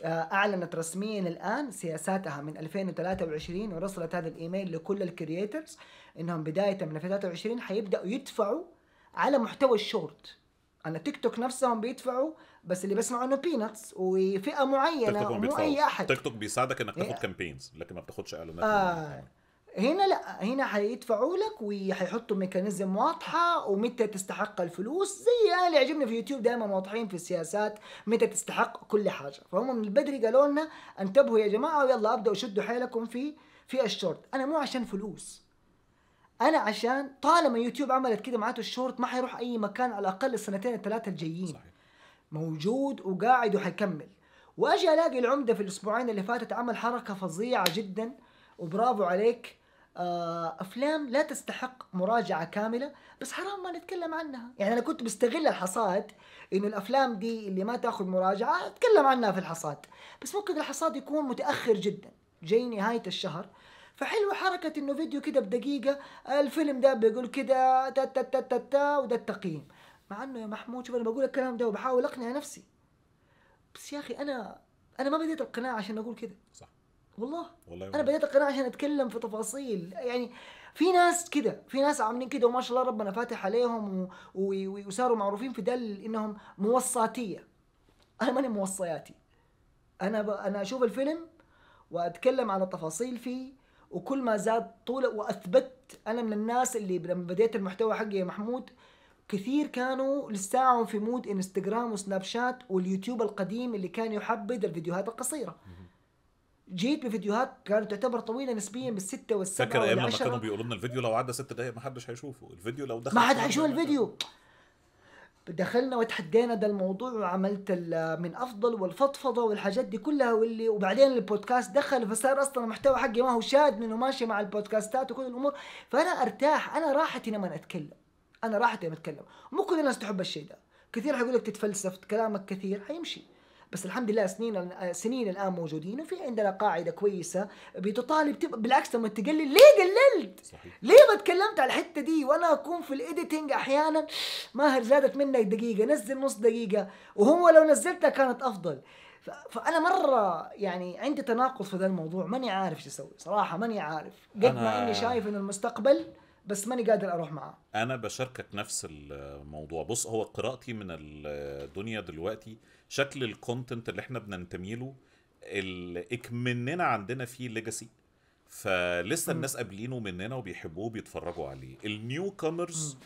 آه، اعلنت رسميا الان سياساتها من 2023 ورسلت هذا الايميل لكل الكرييترز انهم بدايه من 2023 حيبداوا يدفعوا على محتوى الشورت انا تيك توك نفسهم بيدفعوا بس اللي بسمعه انه بينتس وفئه معينه مو اي احد تيك توك بيساعدك انك تاخد كامبينز لكن ما بتاخدش اعلانات آه. هنا لا هنا هيدفعوا لك وهيحطوا ميكانيزم واضحه ومتى تستحق الفلوس زي انا اللي عجبني في يوتيوب دائما واضحين في السياسات متى تستحق كل حاجه فهم من البدري قالوا لنا انتبهوا يا جماعه ويلا ابداوا شدوا حيلكم في في الشورت انا مو عشان فلوس انا عشان طالما يوتيوب عملت كده معناته الشورت ما حيروح اي مكان على الاقل السنتين الثلاثه الجايين صحيح. موجود وقاعد وحيكمل واجي الاقي العمده في الاسبوعين اللي فاتت عمل حركه فظيعه جدا وبرافو عليك آه، افلام لا تستحق مراجعه كامله بس حرام ما نتكلم عنها يعني انا كنت بستغل الحصاد انه الافلام دي اللي ما تاخذ مراجعه اتكلم عنها في الحصاد بس ممكن الحصاد يكون متاخر جدا جاي نهايه الشهر فحلوه حركه انه فيديو كده بدقيقه الفيلم ده بيقول كده تا تا تا تا تا وده التقييم مع انه يا محمود شوف انا بقول الكلام ده وبحاول اقنع نفسي بس يا اخي انا انا ما بديت القناعة عشان اقول كده صح والله, والله انا بديت اقنع عشان اتكلم في تفاصيل يعني في ناس كده في ناس عاملين كده وما شاء الله ربنا فاتح عليهم و... و... وصاروا معروفين في دل انهم موصاتيه انا ماني موصياتي انا ب... انا اشوف الفيلم واتكلم على تفاصيل فيه وكل ما زاد طوله واثبت انا من الناس اللي لما بديت المحتوى حقي يا محمود كثير كانوا لساعهم في مود انستغرام وسناب شات واليوتيوب القديم اللي كان يحبذ الفيديوهات القصيره جيت بفيديوهات كانت تعتبر طويله نسبيا بالستة والسبعة فاكر ايام لما كانوا بيقولوا لنا الفيديو لو عدى ست دقائق ما حدش هيشوفه الفيديو لو دخل ما حد هيشوف الفيديو دخلنا وتحدينا ده الموضوع وعملت من افضل والفضفضه والحاجات دي كلها واللي وبعدين البودكاست دخل فصار اصلا المحتوى حقي ما هو شاد منه ماشي مع البودكاستات وكل الامور فانا ارتاح انا راحتي لما اتكلم انا راحتي لما اتكلم مو كل الناس تحب الشيء ده كثير حيقول لك تتفلسف كلامك كثير حيمشي بس الحمد لله سنين سنين الان موجودين وفي عندنا قاعده كويسه بتطالب تب... بالعكس لما تقلل ليه قللت؟ صحيح. ليه ما تكلمت على الحته دي وانا اكون في الايديتنج احيانا ماهر زادت منك دقيقه نزل نص دقيقه وهو لو نزلتها كانت افضل فانا مره يعني عندي تناقض في ذا الموضوع ماني عارف شو اسوي صراحه ماني عارف قد أنا... ما اني شايف انه المستقبل بس ماني قادر اروح معاه انا بشاركك نفس الموضوع بص هو قراءتي من الدنيا دلوقتي شكل الكونتنت اللي احنا بننتمي له اكمننا عندنا فيه ليجاسي فلسه الناس قابلينه مننا وبيحبوه وبيتفرجوا عليه النيو كامرز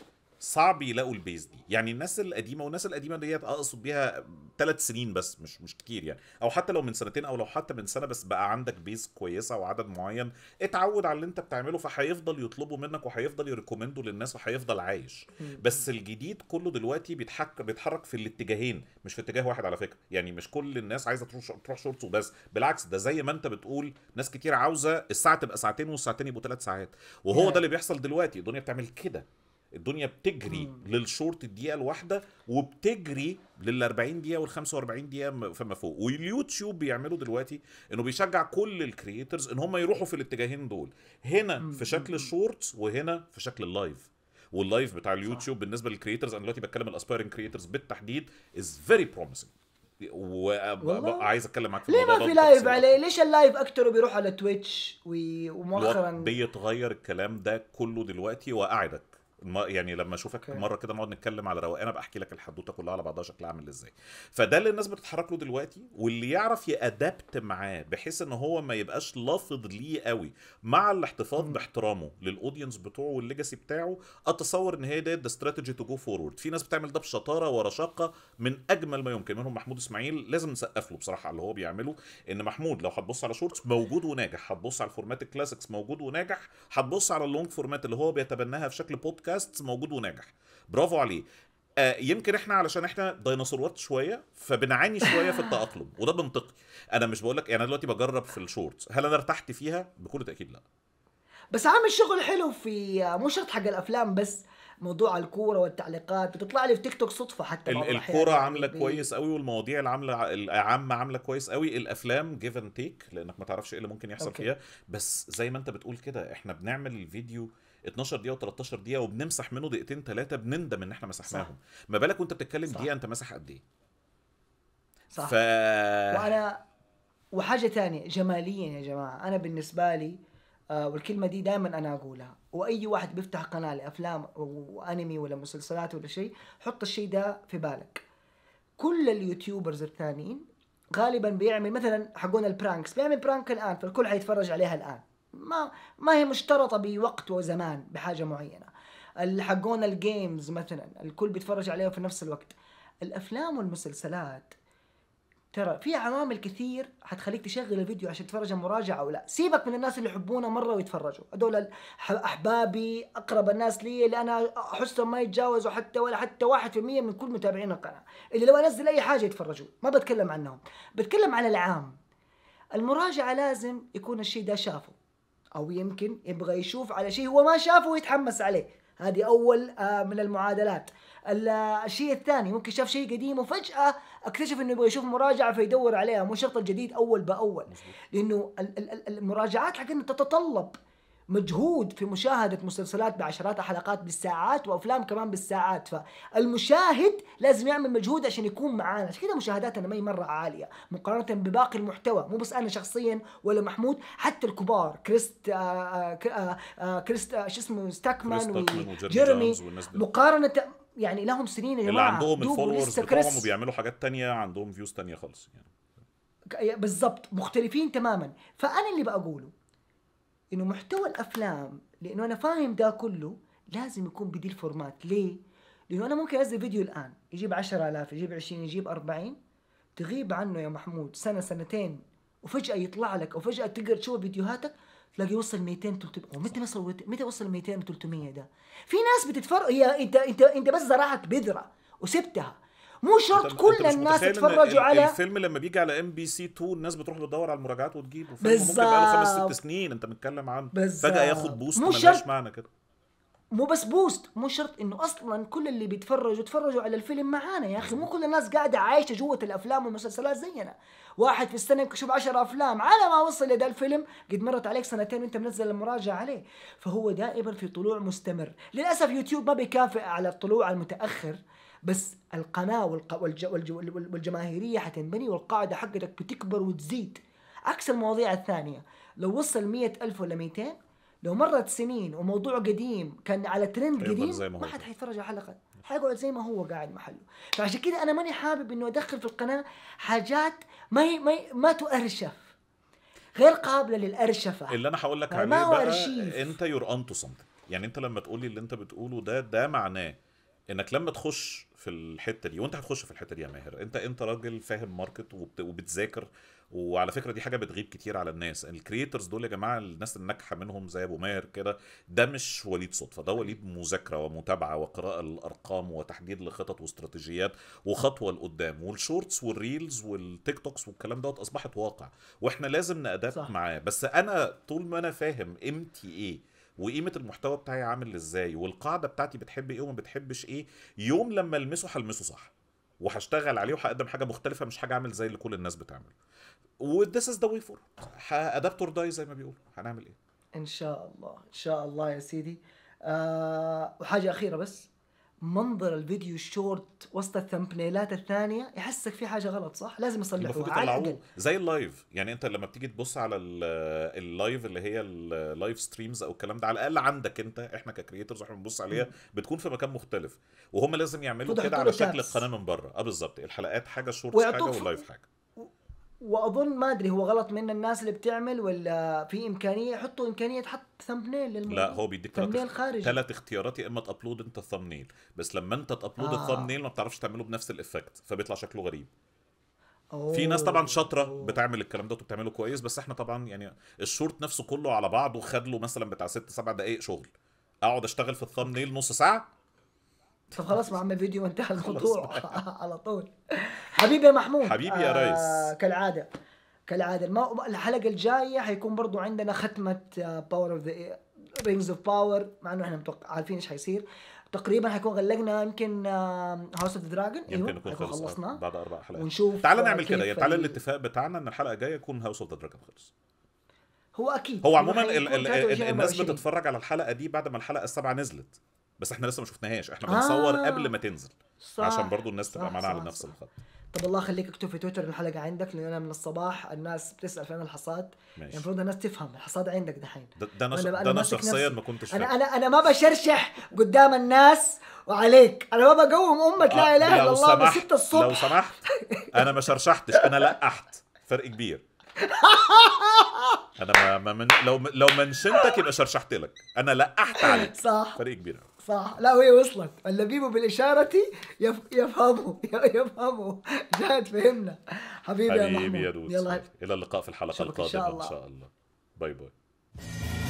صعب يلاقوا البيز دي يعني الناس القديمه والناس القديمه ديت اقصد بيها ثلاث سنين بس مش مش كتير يعني او حتى لو من سنتين او لو حتى من سنه بس بقى عندك بيز كويسه وعدد معين اتعود على اللي انت بتعمله فهيفضل يطلبوا منك وهيفضل يريكومندوا للناس وهيفضل عايش بس الجديد كله دلوقتي بيتحك بيتحرك في الاتجاهين مش في اتجاه واحد على فكره يعني مش كل الناس عايزه تروح تروح شورتس وبس بالعكس ده زي ما انت بتقول ناس كتير عاوزه الساعه تبقى ساعتين والساعتين يبقوا ثلاث ساعات وهو ده اللي بيحصل دلوقتي الدنيا بتعمل كده الدنيا بتجري مم. للشورت الدقيقه الواحده وبتجري لل 40 دقيقه وال 45 دقيقه فما فوق واليوتيوب بيعملوا دلوقتي انه بيشجع كل الكرييترز ان هم يروحوا في الاتجاهين دول هنا مم. في شكل الشورتس وهنا في شكل اللايف واللايف بتاع اليوتيوب صح. بالنسبه للكرييترز انا دلوقتي بتكلم الاسبايرنج كرييترز بالتحديد از فيري بروميسنج وعايز اتكلم معاك في ليه ما في لايف عليه؟ ليش اللايف اكتره بيروح على تويتش ومؤخرا بيتغير الكلام ده كله دلوقتي واقعدك يعني لما اشوفك okay. مره كده نقعد نتكلم على روقان ابقى احكي لك الحدوته كلها على بعضها شكلها عامل ازاي فده اللي الناس بتتحرك له دلوقتي واللي يعرف يادبت معاه بحيث ان هو ما يبقاش لافظ ليه قوي مع الاحتفاظ mm. باحترامه للاودينس بتوعه والليجاسي بتاعه اتصور ان هي ديت ده استراتيجي تو جو فورورد في ناس بتعمل ده بشطاره ورا شقه من اجمل ما يمكن منهم محمود اسماعيل لازم نسقف له بصراحه اللي هو بيعمله ان محمود لو هتبص على شورتس موجود وناجح هتبص على الفورمات الكلاسيكس موجود وناجح هتبص على اللونج فورمات اللي هو بيتبناها في شكل بودكاست بودكاست موجود وناجح برافو عليه آه يمكن احنا علشان احنا ديناصورات شويه فبنعاني شويه في التاقلم وده منطقي انا مش بقول لك يعني انا دلوقتي بجرب في الشورتس هل انا ارتحت فيها بكل تاكيد لا بس عامل شغل حلو في مو شرط حق الافلام بس موضوع الكوره والتعليقات بتطلع لي في تيك توك صدفه حتى الكوره يعني. عامله كويس قوي والمواضيع العامله العامه عامله كويس قوي الافلام جيف اند تيك لانك ما تعرفش ايه اللي ممكن يحصل أوكي. فيها بس زي ما انت بتقول كده احنا بنعمل الفيديو 12 دقيقه و13 دقيقه وبنمسح منه دقيقتين ثلاثه بنندم ان احنا مسحناهم ما بالك وانت بتتكلم دقيقه انت مسح قد ايه صح ف... وانا وحاجه ثانيه جماليا يا جماعه انا بالنسبه لي آه والكلمه دي دائما انا اقولها واي واحد بيفتح قناه لافلام وانمي ولا مسلسلات ولا شيء حط الشيء ده في بالك كل اليوتيوبرز الثانيين غالبا بيعمل مثلا حقون البرانكس بيعمل برانك الان فالكل حيتفرج عليها الان ما ما هي مشترطه بوقت وزمان بحاجه معينه حقون الجيمز مثلا الكل بيتفرج عليهم في نفس الوقت الافلام والمسلسلات ترى في عوامل كثير حتخليك تشغل الفيديو عشان تتفرج مراجعه او لا سيبك من الناس اللي يحبونه مره ويتفرجوا هذول احبابي اقرب الناس لي اللي انا احسهم ما يتجاوزوا حتى ولا حتى 1% من كل متابعين القناه اللي لو انزل اي حاجه يتفرجوا ما بتكلم عنهم بتكلم عن العام المراجعه لازم يكون الشيء ده شافه او يمكن يبغى يشوف على شيء هو ما شافه ويتحمس عليه هذه اول آه، من المعادلات آه، الشيء الثاني ممكن شاف شيء قديم وفجاه اكتشف انه يبغى يشوف مراجعه فيدور عليها مو شرط الجديد اول باول لانه المراجعات حقتنا تتطلب مجهود في مشاهدة مسلسلات بعشرات الحلقات بالساعات وأفلام كمان بالساعات فالمشاهد لازم يعمل مجهود عشان يكون معانا عشان كده مشاهداتنا ما هي مرة عالية مقارنة بباقي المحتوى مو بس أنا شخصيا ولا محمود حتى الكبار كريست آآ آه، آآ آه، آه، كريست شو اسمه ستاكمان وجيرمي مقارنة يعني لهم سنين يا جماعة اللي عندهم الفولورز بتوعهم وبيعملوا حاجات تانية عندهم فيوز تانية خالص يعني بالظبط مختلفين تماما فأنا اللي بقوله انه محتوى الافلام لانه انا فاهم ده كله لازم يكون بدي الفورمات ليه؟ لانه انا ممكن انزل فيديو الان يجيب 10000 يجيب 20 يجيب 40 تغيب عنه يا محمود سنه سنتين وفجاه يطلع لك وفجاه تقدر تشوف فيديوهاتك تلاقيه وصل 200 300 ومتى صوت... متى وصل 200 300 ده في ناس بتتفرج هي انت انت انت بس زرعت بذره وسبتها مو شرط كل الناس تتفرجوا على الفيلم لما بيجي على ام بي سي 2 الناس بتروح تدور على المراجعات وتجيبه فيلم ممكن بقاله خمس ست سنين انت متكلم عنه فجاه ياخد بوست مو شرط معنى كده مو بس بوست مو شرط انه اصلا كل اللي بيتفرجوا يتفرجوا على الفيلم معانا يا اخي مو كل الناس قاعده عايشه جوه الافلام والمسلسلات زينا واحد في السنه يشوف 10 افلام على ما وصل لدا الفيلم قد مرت عليك سنتين وانت منزل المراجعه عليه فهو دائما في طلوع مستمر للاسف يوتيوب ما بيكافئ على الطلوع المتاخر بس القناه والق... والج... والج... والجماهيريه حتنبني والقاعده حقتك بتكبر وتزيد عكس المواضيع الثانيه لو وصل مئة ألف ولا 200 لو مرت سنين وموضوع قديم كان على ترند قديم ما حد حيتفرج على حلقة حيقعد زي ما هو قاعد محله فعشان كذا انا ماني حابب انه ادخل في القناه حاجات ما هي ما, هي ما تؤرشف غير قابله للارشفه اللي انا هقول لك يعني عليه بقى أرشيف. انت يور انتو يعني انت لما تقولي اللي انت بتقوله ده ده معناه انك لما تخش في الحته دي وانت هتخش في الحته دي يا ماهر انت انت راجل فاهم ماركت وبت... وبتذاكر وعلى فكره دي حاجه بتغيب كتير على الناس الكريترز دول يا جماعه الناس الناجحه منهم زي ابو ماهر كده ده مش وليد صدفه ده وليد مذاكره ومتابعه وقراءه الارقام وتحديد لخطط واستراتيجيات وخطوه لقدام والشورتس والريلز والتيك توكس والكلام دوت اصبحت واقع واحنا لازم نادبت معاه بس انا طول ما انا فاهم امتي ايه وقيمه المحتوى بتاعي عامل ازاي والقاعده بتاعتي بتحب ايه وما بتحبش ايه يوم لما المسه هلمسه صح وهشتغل عليه وهقدم حاجه مختلفه مش حاجه اعمل زي اللي كل الناس بتعمله وذس از ذا واي فورورد ادابت اور داي زي ما بيقولوا هنعمل ايه ان شاء الله ان شاء الله يا سيدي أه وحاجه اخيره بس منظر الفيديو الشورت وسط الثمبنيلات الثانيه يحسك في حاجه غلط صح لازم المفروض يطلعوه زي اللايف يعني انت لما بتيجي تبص على اللايف آه، اللي هي اللايف آه، ستريمز او الكلام ده على الاقل عندك انت احنا ككريتورز احنا بنبص عليها بتكون في مكان مختلف وهم لازم يعملوا كده على شكل القناه من بره اه بالظبط الحلقات حاجه شورت حاجه واللايف حاجه واظن ما ادري هو غلط من الناس اللي بتعمل ولا في امكانيه يحطوا امكانيه تحط ثمبنيل للموضوع لا هو بيديك ثمبنيل خارجي ثلاث اختيارات يا اما تابلود انت الثمبنيل بس لما انت تابلود آه. الثمبنيل ما بتعرفش تعمله بنفس الايفكت فبيطلع شكله غريب أوه. في ناس طبعا شاطره بتعمل الكلام ده وبتعمله كويس بس احنا طبعا يعني الشورت نفسه كله على بعضه خد له مثلا بتاع ست سبع دقائق شغل اقعد اشتغل في الثمبنيل نص ساعه طب خلاص ما عمل فيديو وانتهى الموضوع على طول حبيبي يا محمود حبيبي يا آه، ريس آه كالعاده كالعاده الم... الحلقه الجايه حيكون برضو عندنا ختمه باور اوف ذا رينجز اوف باور مع انه احنا متوقع عارفين ايش حيصير تقريبا حيكون غلقنا يمكن هاوس اوف ذا دراجون يمكن نكون أيوه، آه، خلصنا بعد اربع حلقات ونشوف تعال نعمل كده تعال الاتفاق بتاعنا ان الحلقه الجايه يكون هاوس اوف ذا دراجون خلص هو اكيد هو عموما الناس بتتفرج على الحلقه دي بعد ما الحلقه السابعه نزلت بس احنا لسه ما شفناهاش احنا بنصور آه. قبل ما تنزل صح. عشان برضو الناس تبقى معانا على نفس الخط طب الله يخليك اكتب في تويتر الحلقه عندك لان انا من الصباح الناس بتسال فين الحصاد يعني المفروض الناس تفهم الحصاد عندك دحين ده, ده انا, أنا ده انا شخصيا ما كنتش انا انا انا ما بشرشح قدام الناس وعليك انا ما بقوم امك لا اله الا آه، الله ب 6 الصبح لو سمحت انا ما شرشحتش انا لقحت فرق كبير انا ما من لو لو منشنتك يبقى شرشحت لك انا لقحت عليك صح فرق كبير صح لا وهي وصلت اللبيب بالإشارة يف... يفهمه يفهمه جاد فهمنا حبيبي, حبيبي يا محمود يا دود يلا إلى اللقاء في الحلقة القادمة إن شاء الله, إن شاء الله. باي باي